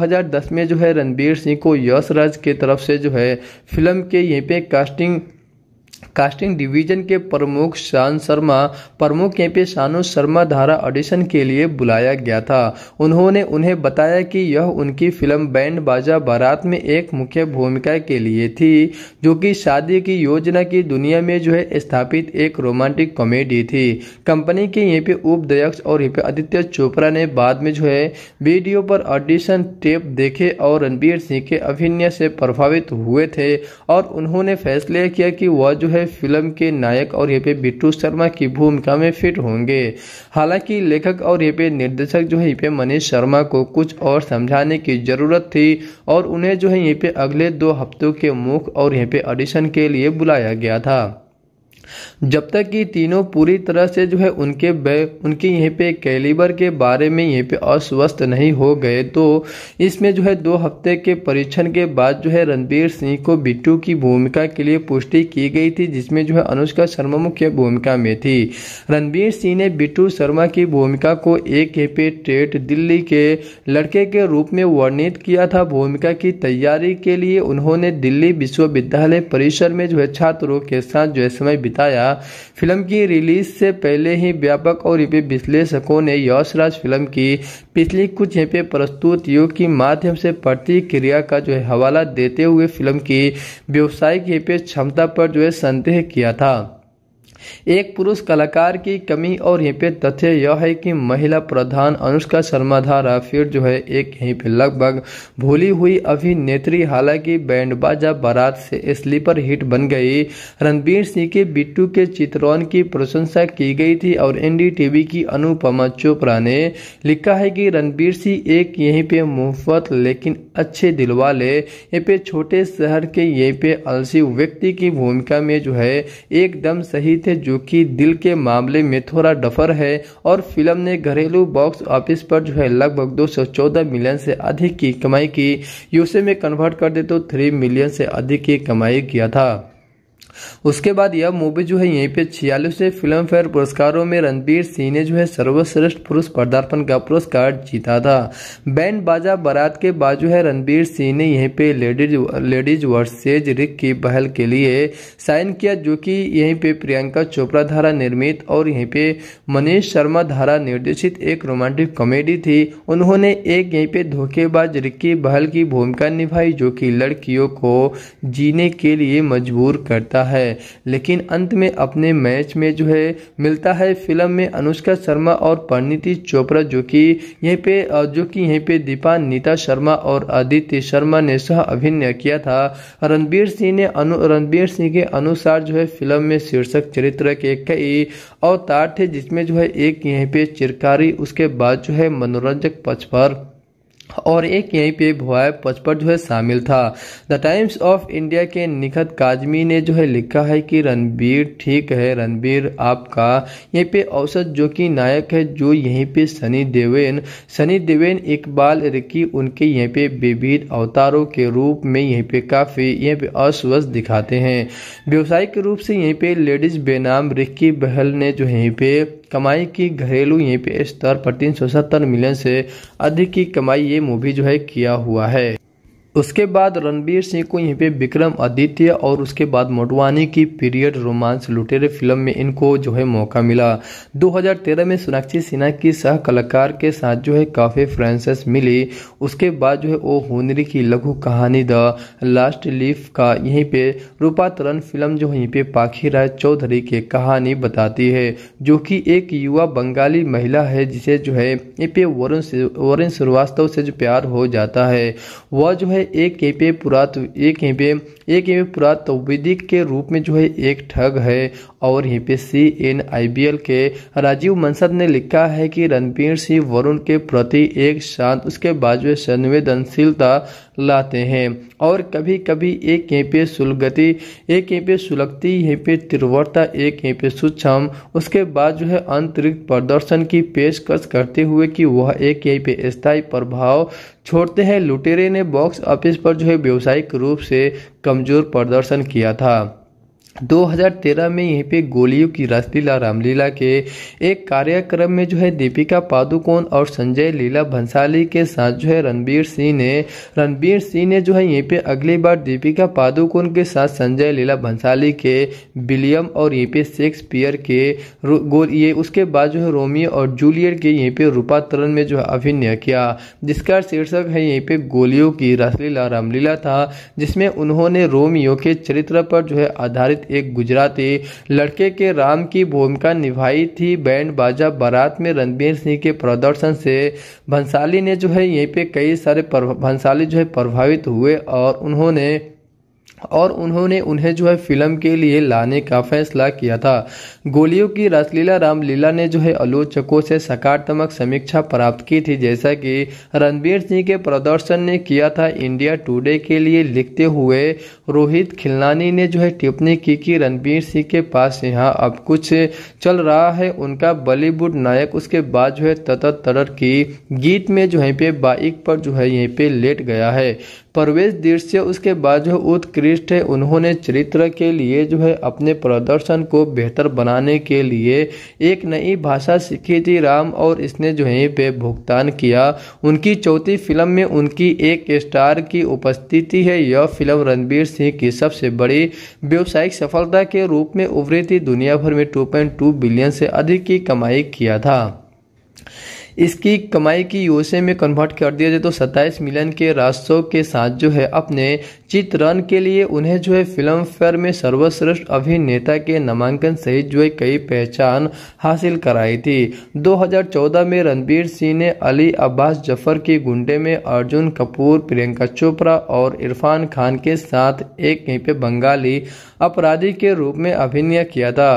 में जो है रणबीर सिंह को यश राज की तरफ से जो है फिल्म के यहीं पे कास्टिंग कास्टिंग डिवीजन के प्रमुख शान शर्मा प्रमुख यहाँ पे शानु शर्मा धारा ऑडिशन के लिए बुलाया गया था उन्होंने उन्हें बताया कि यह उनकी फिल्म बैंड बाजा बारात में एक मुख्य भूमिका के लिए थी जो कि शादी की योजना की दुनिया में जो है स्थापित एक रोमांटिक कॉमेडी थी कंपनी के यहाँ पे उपाध्यक्ष और यहाँ पे आदित्य चोपड़ा ने बाद में जो है वीडियो पर ऑडिशन टेप देखे और रणबीर सिंह के अभिनय से प्रभावित हुए थे और उन्होंने फैसले किया कि वह जो है फिल्म के नायक और यहाँ पे बिट्टू शर्मा की भूमिका में फिट होंगे हालांकि लेखक और यहाँ पे निर्देशक जो है यहाँ पे मनीष शर्मा को कुछ और समझाने की ज़रूरत थी और उन्हें जो है यहाँ पे अगले दो हफ्तों के मुख और यहाँ पे ऑडिशन के लिए बुलाया गया था जब तक कि तीनों पूरी तरह से जो है उनके बै उनके यहीं पे कैलिबर के बारे में यहीं पे अस्वस्थ नहीं हो गए तो इसमें जो है दो हफ्ते के परीक्षण के बाद जो है रणबीर सिंह को बिट्टू की भूमिका के लिए पुष्टि की गई थी जिसमें जो है अनुष्का शर्मा मुख्य भूमिका में थी रणबीर सिंह ने बिट्टू शर्मा की भूमिका को एक हेपे टेट दिल्ली के लड़के के रूप में वर्णित किया था भूमिका की तैयारी के लिए उन्होंने दिल्ली विश्वविद्यालय परिसर में जो है छात्रों के साथ जो है समय बिता बिताया फिल्म की रिलीज से पहले ही व्यापक और रिव्यू विश्लेषकों ने यश राज फिल्म की पिछली कुछ हेपें प्रस्तुतियों के माध्यम से प्रतिक्रिया का जो है हवाला देते हुए फिल्म की व्यावसायिक हेपे क्षमता पर जो है संदेह किया था एक पुरुष कलाकार की कमी और यहाँ पे तथ्य यह है कि महिला प्रधान अनुष्का शर्मा धारा फिर जो है एक यहीं पे लगभग भूली हुई अभिनेत्री हालांकि बैंड बाजा बारात से स्लीपर हिट बन गई रणबीर सिंह के बिट्टू के चित्रौन की प्रशंसा की गई थी और एनडीटीवी की अनुपमा चोपड़ा ने लिखा है कि रणबीर सिंह एक यहीं पे मुफ्त लेकिन अच्छे दिल वाले यहीं पे छोटे शहर के यहीं पे अलसी व्यक्ति की भूमिका में जो है एकदम सही थे जो कि दिल के मामले में थोड़ा डफर है और फिल्म ने घरेलू बॉक्स ऑफिस पर जो है लगभग 214 मिलियन से अधिक की कमाई की यूसे में कन्वर्ट कर दे तो 3 मिलियन से अधिक की कमाई किया था उसके बाद यह मूवी जो है यहीं पे छियालीसवें फिल्म फेयर पुरस्कारों में रणबीर सिंह ने जो है सर्वश्रेष्ठ पुरुष पदार्पण का पुरस्कार जीता था बैंड बाजा बारात के बाद जो है रणबीर सिंह ने यहीं पे लेडीज लेडीज वर्सेज रिक की पहल के लिए साइन किया जो कि यहीं पे प्रियंका चोपड़ा धारा निर्मित और यहीं पे मनीष शर्मा धारा निर्देशित एक रोमांटिक कॉमेडी थी उन्होंने एक यहीं पे धोखेबाज रिक्की बहल की भूमिका निभाई जो कि लड़कियों को जीने के लिए मजबूर करता है लेकिन अंत में अपने मैच में जो है मिलता है फिल्म में अनुष्का शर्मा और परिणीति चोपड़ा जो कि यहीं पे जो कि यहीं पे दीपा नीता शर्मा और आदित्य शर्मा ने सह अभिनय किया था रणबीर सिंह ने अनु रणबीर सिंह के अनुसार जो है फिल्म में शीर्षक चरित्र के कई अवतार थे जिसमें जो है एक यहीं पे चिरकारी उसके बाद जो है मनोरंजक पक्ष पर और एक यहीं पे भुआ पच पर जो है शामिल था द टाइम्स ऑफ इंडिया के निखत काजमी ने जो है लिखा है कि रणबीर ठीक है रणबीर आपका यहीं पे औसत जो कि नायक है जो यहीं पे सनी देवेन सनी देवेन इकबाल रिकी उनके यहीं पे विविध अवतारों के रूप में यहीं पे काफ़ी यहीं पे अस्वस्थ दिखाते हैं व्यवसायिक रूप से यहीं पे लेडीज बेनाम रिक्की बहल ने जो यहीं पे कमाई की घरेलू यहीं पे स्तर पर तीन मिलियन से अधिक की कमाई ये मूवी जो है किया हुआ है उसके बाद रणबीर सिंह को यहीं पे विक्रम आदित्य और उसके बाद मोटवानी की पीरियड रोमांस लुटेरे फिल्म में इनको जो है मौका मिला 2013 में सोनाक्षी सिन्हा की सह कलाकार के साथ जो है काफ़ी फ्रेंसेस मिली उसके बाद जो है ओ हुनरी की लघु कहानी द लास्ट लीफ का यहीं पे रूपातरण फिल्म जो यहीं पे पाखी राय चौधरी की कहानी बताती है जो की एक युवा बंगाली महिला है जिसे जो है ये पे वरुण वरुण श्रीवास्तव से जो प्यार हो जाता है वह जो है एक यहीं पे पुरात एक यहीं पे एक यहीं पे पुरातत्वविदिक के रूप में जो है एक ठग है और आई बी एल के राजीव मंसद ने लिखा है कि रणबीर सिंह वरुण के प्रति एक शांत उसके बाजू संवेदनशीलता लाते हैं और कभी कभी एक यहीं पे सुलगति एक यहीं पे सुलगती यहीं पे तीव्रता एक यहीं पे सूक्ष्म उसके बाद जो है अंतरिक्त प्रदर्शन की पेशकश करते हुए कि वह एक यहीं पे स्थायी प्रभाव छोड़ते हैं लुटेरे ने बॉक्स ऑफिस पर जो है व्यावसायिक रूप से कमजोर प्रदर्शन किया था 2013 में यहीं पे गोलियों की रसलीला रामलीला के एक कार्यक्रम में जो है दीपिका पादुकोण और संजय लीला भंसाली के साथ जो है रणबीर सिंह ने रणबीर सिंह ने जो है यहीं पे अगली बार दीपिका पादुकोण के साथ संजय लीला भंसाली के विलियम और यहीं पे शेक्सपियर के ये उसके बाद जो है रोमियो और जूलियट के यहीं पे रूपातरण में जो है अभिनय किया जिसका शीर्षक है यहीं पे गोलियों की रसलीला रामलीला था जिसमें उन्होंने रोमियो के चरित्र पर जो है आधारित एक गुजराती लड़के के राम की भूमिका निभाई थी बैंड बाजा बारात में रणबीर सिंह के प्रदर्शन से भंसाली ने जो है यहीं पे कई सारे भंसाली जो है प्रभावित हुए और उन्होंने और उन्होंने उन्हें जो है फिल्म के लिए लाने का फैसला किया था गोलियों की रसलीला रामलीला ने जो है आलोचकों से सकारात्मक समीक्षा प्राप्त की थी जैसा कि रणबीर सिंह के प्रदर्शन ने किया था इंडिया टुडे के लिए लिखते हुए रोहित खिलनानी ने जो है टिप्पणी की कि रणबीर सिंह के पास यहाँ अब कुछ चल रहा है उनका बॉलीवुड नायक उसके बाद जो है तत तरर की गीत में जो है पे बाइक पर जो है यहीं पे लेट गया है परवेश दृश्य उसके बाद जो है श्रेष्ठ है उन्होंने चरित्र के लिए जो है अपने प्रदर्शन को बेहतर बनाने के लिए एक नई भाषा सीखी थी राम और इसने जो है पे भुगतान किया उनकी चौथी फिल्म में उनकी एक स्टार की उपस्थिति है यह फिल्म रणबीर सिंह की सबसे बड़ी व्यावसायिक सफलता के रूप में उभरी थी दुनिया भर में टू बिलियन से अधिक की कमाई किया था इसकी कमाई की यूएसए में कन्वर्ट कर दिया जाए तो 27 मिलियन के राजस्व के साथ जो है अपने चित्रण के लिए उन्हें जो है फिल्म फेयर में सर्वश्रेष्ठ अभिनेता के नामांकन सहित जो है कई पहचान हासिल कराई थी 2014 में रणबीर सिंह ने अली अब्बास जफर के गुंडे में अर्जुन कपूर प्रियंका चोपड़ा और इरफान खान के साथ एक कहीं पे बंगाली अपराधी के रूप में अभिनय किया था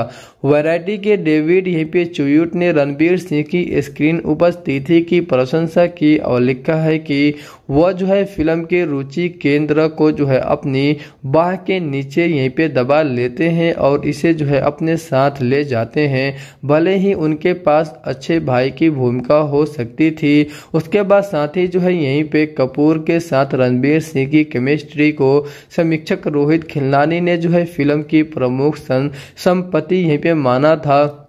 वैरायटी के डेविड पे चुयूट ने रणबीर सिंह की स्क्रीन उपस्थिति की प्रशंसा की और लिखा है कि वह जो है फिल्म के रुचि केंद्र को जो है अपनी बाह के नीचे यहीं पे दबा लेते हैं और इसे जो है अपने साथ ले जाते हैं भले ही उनके पास अच्छे भाई की भूमिका हो सकती थी उसके बाद साथ ही जो है यहीं पे कपूर के साथ रणबीर सिंह की केमिस्ट्री को समीक्षक रोहित खिलनानी ने जो है फिल्म की प्रमुख संपत्ति यहीं पे माना था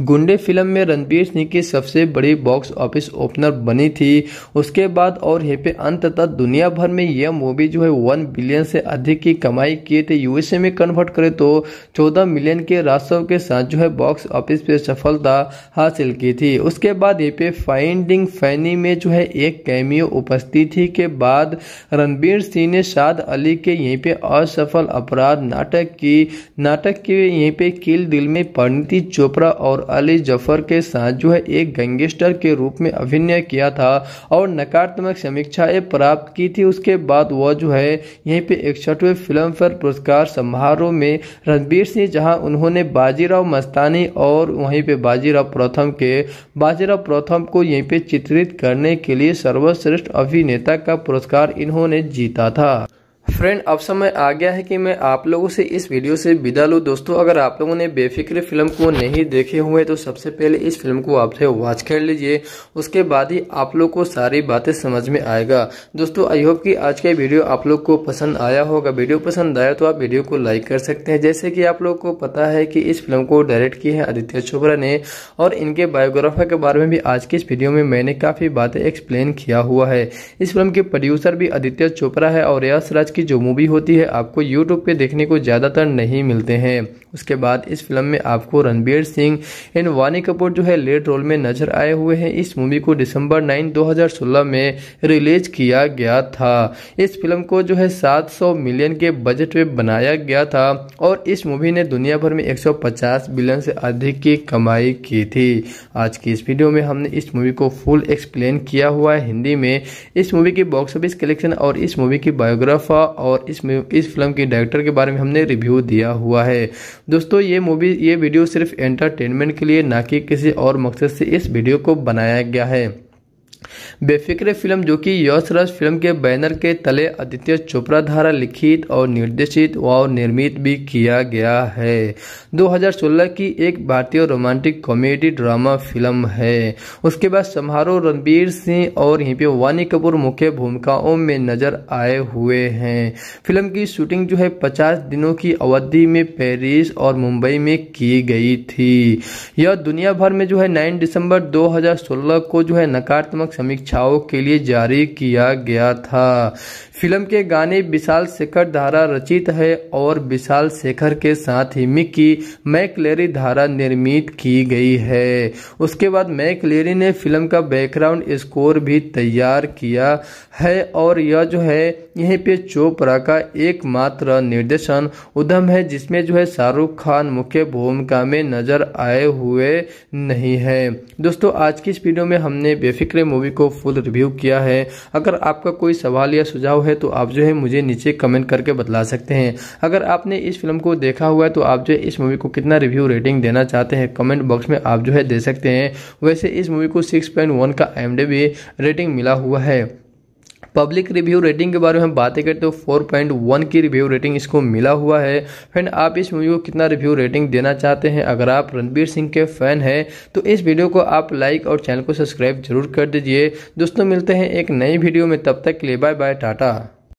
गुंडे फिल्म में रणबीर सिंह की सबसे बड़ी बॉक्स ऑफिस ओपनर बनी थी उसके बाद और हेपे तक दुनिया भर में यह मूवी जो है वन बिलियन से अधिक की कमाई किए थे यूएसए में कन्वर्ट करें तो चौदह मिलियन के राजस्व के साथ जो है बॉक्स ऑफिस पर सफलता हासिल की थी उसके बाद हेपे फाइंडिंग फैनी में जो है एक कैमियो उपस्थिति के बाद रणबीर सिंह ने शाद अली के यहीं पे असफल अपराध नाटक की नाटक के यहीं पे किल दिल में परिणीति चोपड़ा और अली जफर के साथ जो है एक गैंगस्टर के रूप में अभिनय किया था और नकारात्मक समीक्षाएं प्राप्त की थी उसके बाद वह जो है यहीं पे इकसठवें फिल्म फेयर पुरस्कार समारोह में रणबीर सिंह जहां उन्होंने बाजीराव मस्तानी और वहीं पे बाजीराव प्रथम के बाजीराव प्रथम को यहीं पे चित्रित करने के लिए सर्वश्रेष्ठ अभिनेता का पुरस्कार इन्होंने जीता था फ्रेंड अब समय आ गया है कि मैं आप लोगों से इस वीडियो से विदा लूँ दोस्तों अगर आप लोगों ने बेफिक्र फिल्म को नहीं देखे हुए तो सबसे पहले इस फिल्म को आपसे वॉच कर लीजिए उसके बाद ही आप लोग को सारी बातें समझ में आएगा दोस्तों आई होप कि आज का वीडियो आप लोग को पसंद आया होगा वीडियो पसंद आया तो आप वीडियो को लाइक कर सकते हैं जैसे कि आप लोग को पता है कि इस फिल्म को डायरेक्ट की है आदित्य चोपड़ा ने और इनके बायोग्राफर के बारे में भी आज की इस वीडियो में मैंने काफ़ी बातें एक्सप्लेन किया हुआ है इस फिल्म के प्रोड्यूसर भी आदित्य चोपड़ा है और यश राज की की जो मूवी होती है आपको यूट्यूब पे देखने को ज़्यादातर नहीं मिलते हैं उसके बाद इस फिल्म में आपको रणबीर सिंह एंड वानी कपूर जो है लेट रोल में नजर आए हुए हैं इस मूवी को दिसंबर 9 2016 में रिलीज किया गया था इस फिल्म को जो है 700 मिलियन के बजट में बनाया गया था और इस मूवी ने दुनिया भर में 150 बिलियन से अधिक की कमाई की थी आज की इस वीडियो में हमने इस मूवी को फुल एक्सप्लेन किया हुआ है हिंदी में इस मूवी की बॉक्स ऑफिस कलेक्शन और इस मूवी की बायोग्राफा हुआ और इस इस फिल्म के डायरेक्टर के बारे में हमने रिव्यू दिया हुआ है दोस्तों ये मूवी ये वीडियो सिर्फ एंटरटेनमेंट के लिए ना कि किसी और मकसद से इस वीडियो को बनाया गया है बेफिक्र फिल्म जो कि यशराज फिल्म के बैनर के तले आदित्य चोपड़ा द्वारा लिखित और निर्देशित व निर्मित भी किया गया है 2016 की एक भारतीय रोमांटिक कॉमेडी ड्रामा फिल्म है उसके बाद समारोह रणबीर सिंह और यहीं पे वानी कपूर मुख्य भूमिकाओं में नजर आए हुए हैं फिल्म की शूटिंग जो है पचास दिनों की अवधि में पेरिस और मुंबई में की गई थी यह दुनिया भर में जो है नाइन दिसंबर दो को जो है नकारात्मक समीक्षा इच्छाओं के लिए जारी किया गया था फिल्म के गाने विशाल शेखर धारा रचित है और विशाल शेखर के साथ ही मिकी मैकलेरी धारा निर्मित की गई है उसके बाद मैकलेरी ने फिल्म का बैकग्राउंड स्कोर भी तैयार किया है और यह जो है यहीं पे चोपड़ा का एकमात्र निर्देशन उधम है जिसमें जो है शाहरुख खान मुख्य भूमिका में नजर आए हुए नहीं है दोस्तों आज की इस वीडियो में हमने बेफिक्रे मूवी को फुल रिव्यू किया है अगर आपका कोई सवाल या सुझाव है तो आप जो है मुझे नीचे कमेंट करके बतला सकते हैं अगर आपने इस फिल्म को देखा हुआ है तो आप जो है इस मूवी को कितना रिव्यू रेटिंग देना चाहते हैं कमेंट बॉक्स में आप जो है दे सकते हैं वैसे इस मूवी को सिक्स पॉइंट वन का एम रेटिंग मिला हुआ है पब्लिक रिव्यू रेटिंग के बारे में हम बातें करें तो फोर पॉइंट वन की रिव्यू रेटिंग इसको मिला हुआ है फ्रेंड आप इस मूवी को कितना रिव्यू रेटिंग देना चाहते हैं अगर आप रणबीर सिंह के फैन हैं तो इस वीडियो को आप लाइक और चैनल को सब्सक्राइब जरूर कर दीजिए दोस्तों मिलते हैं एक नई वीडियो में तब तक के लिए बाय बाय टाटा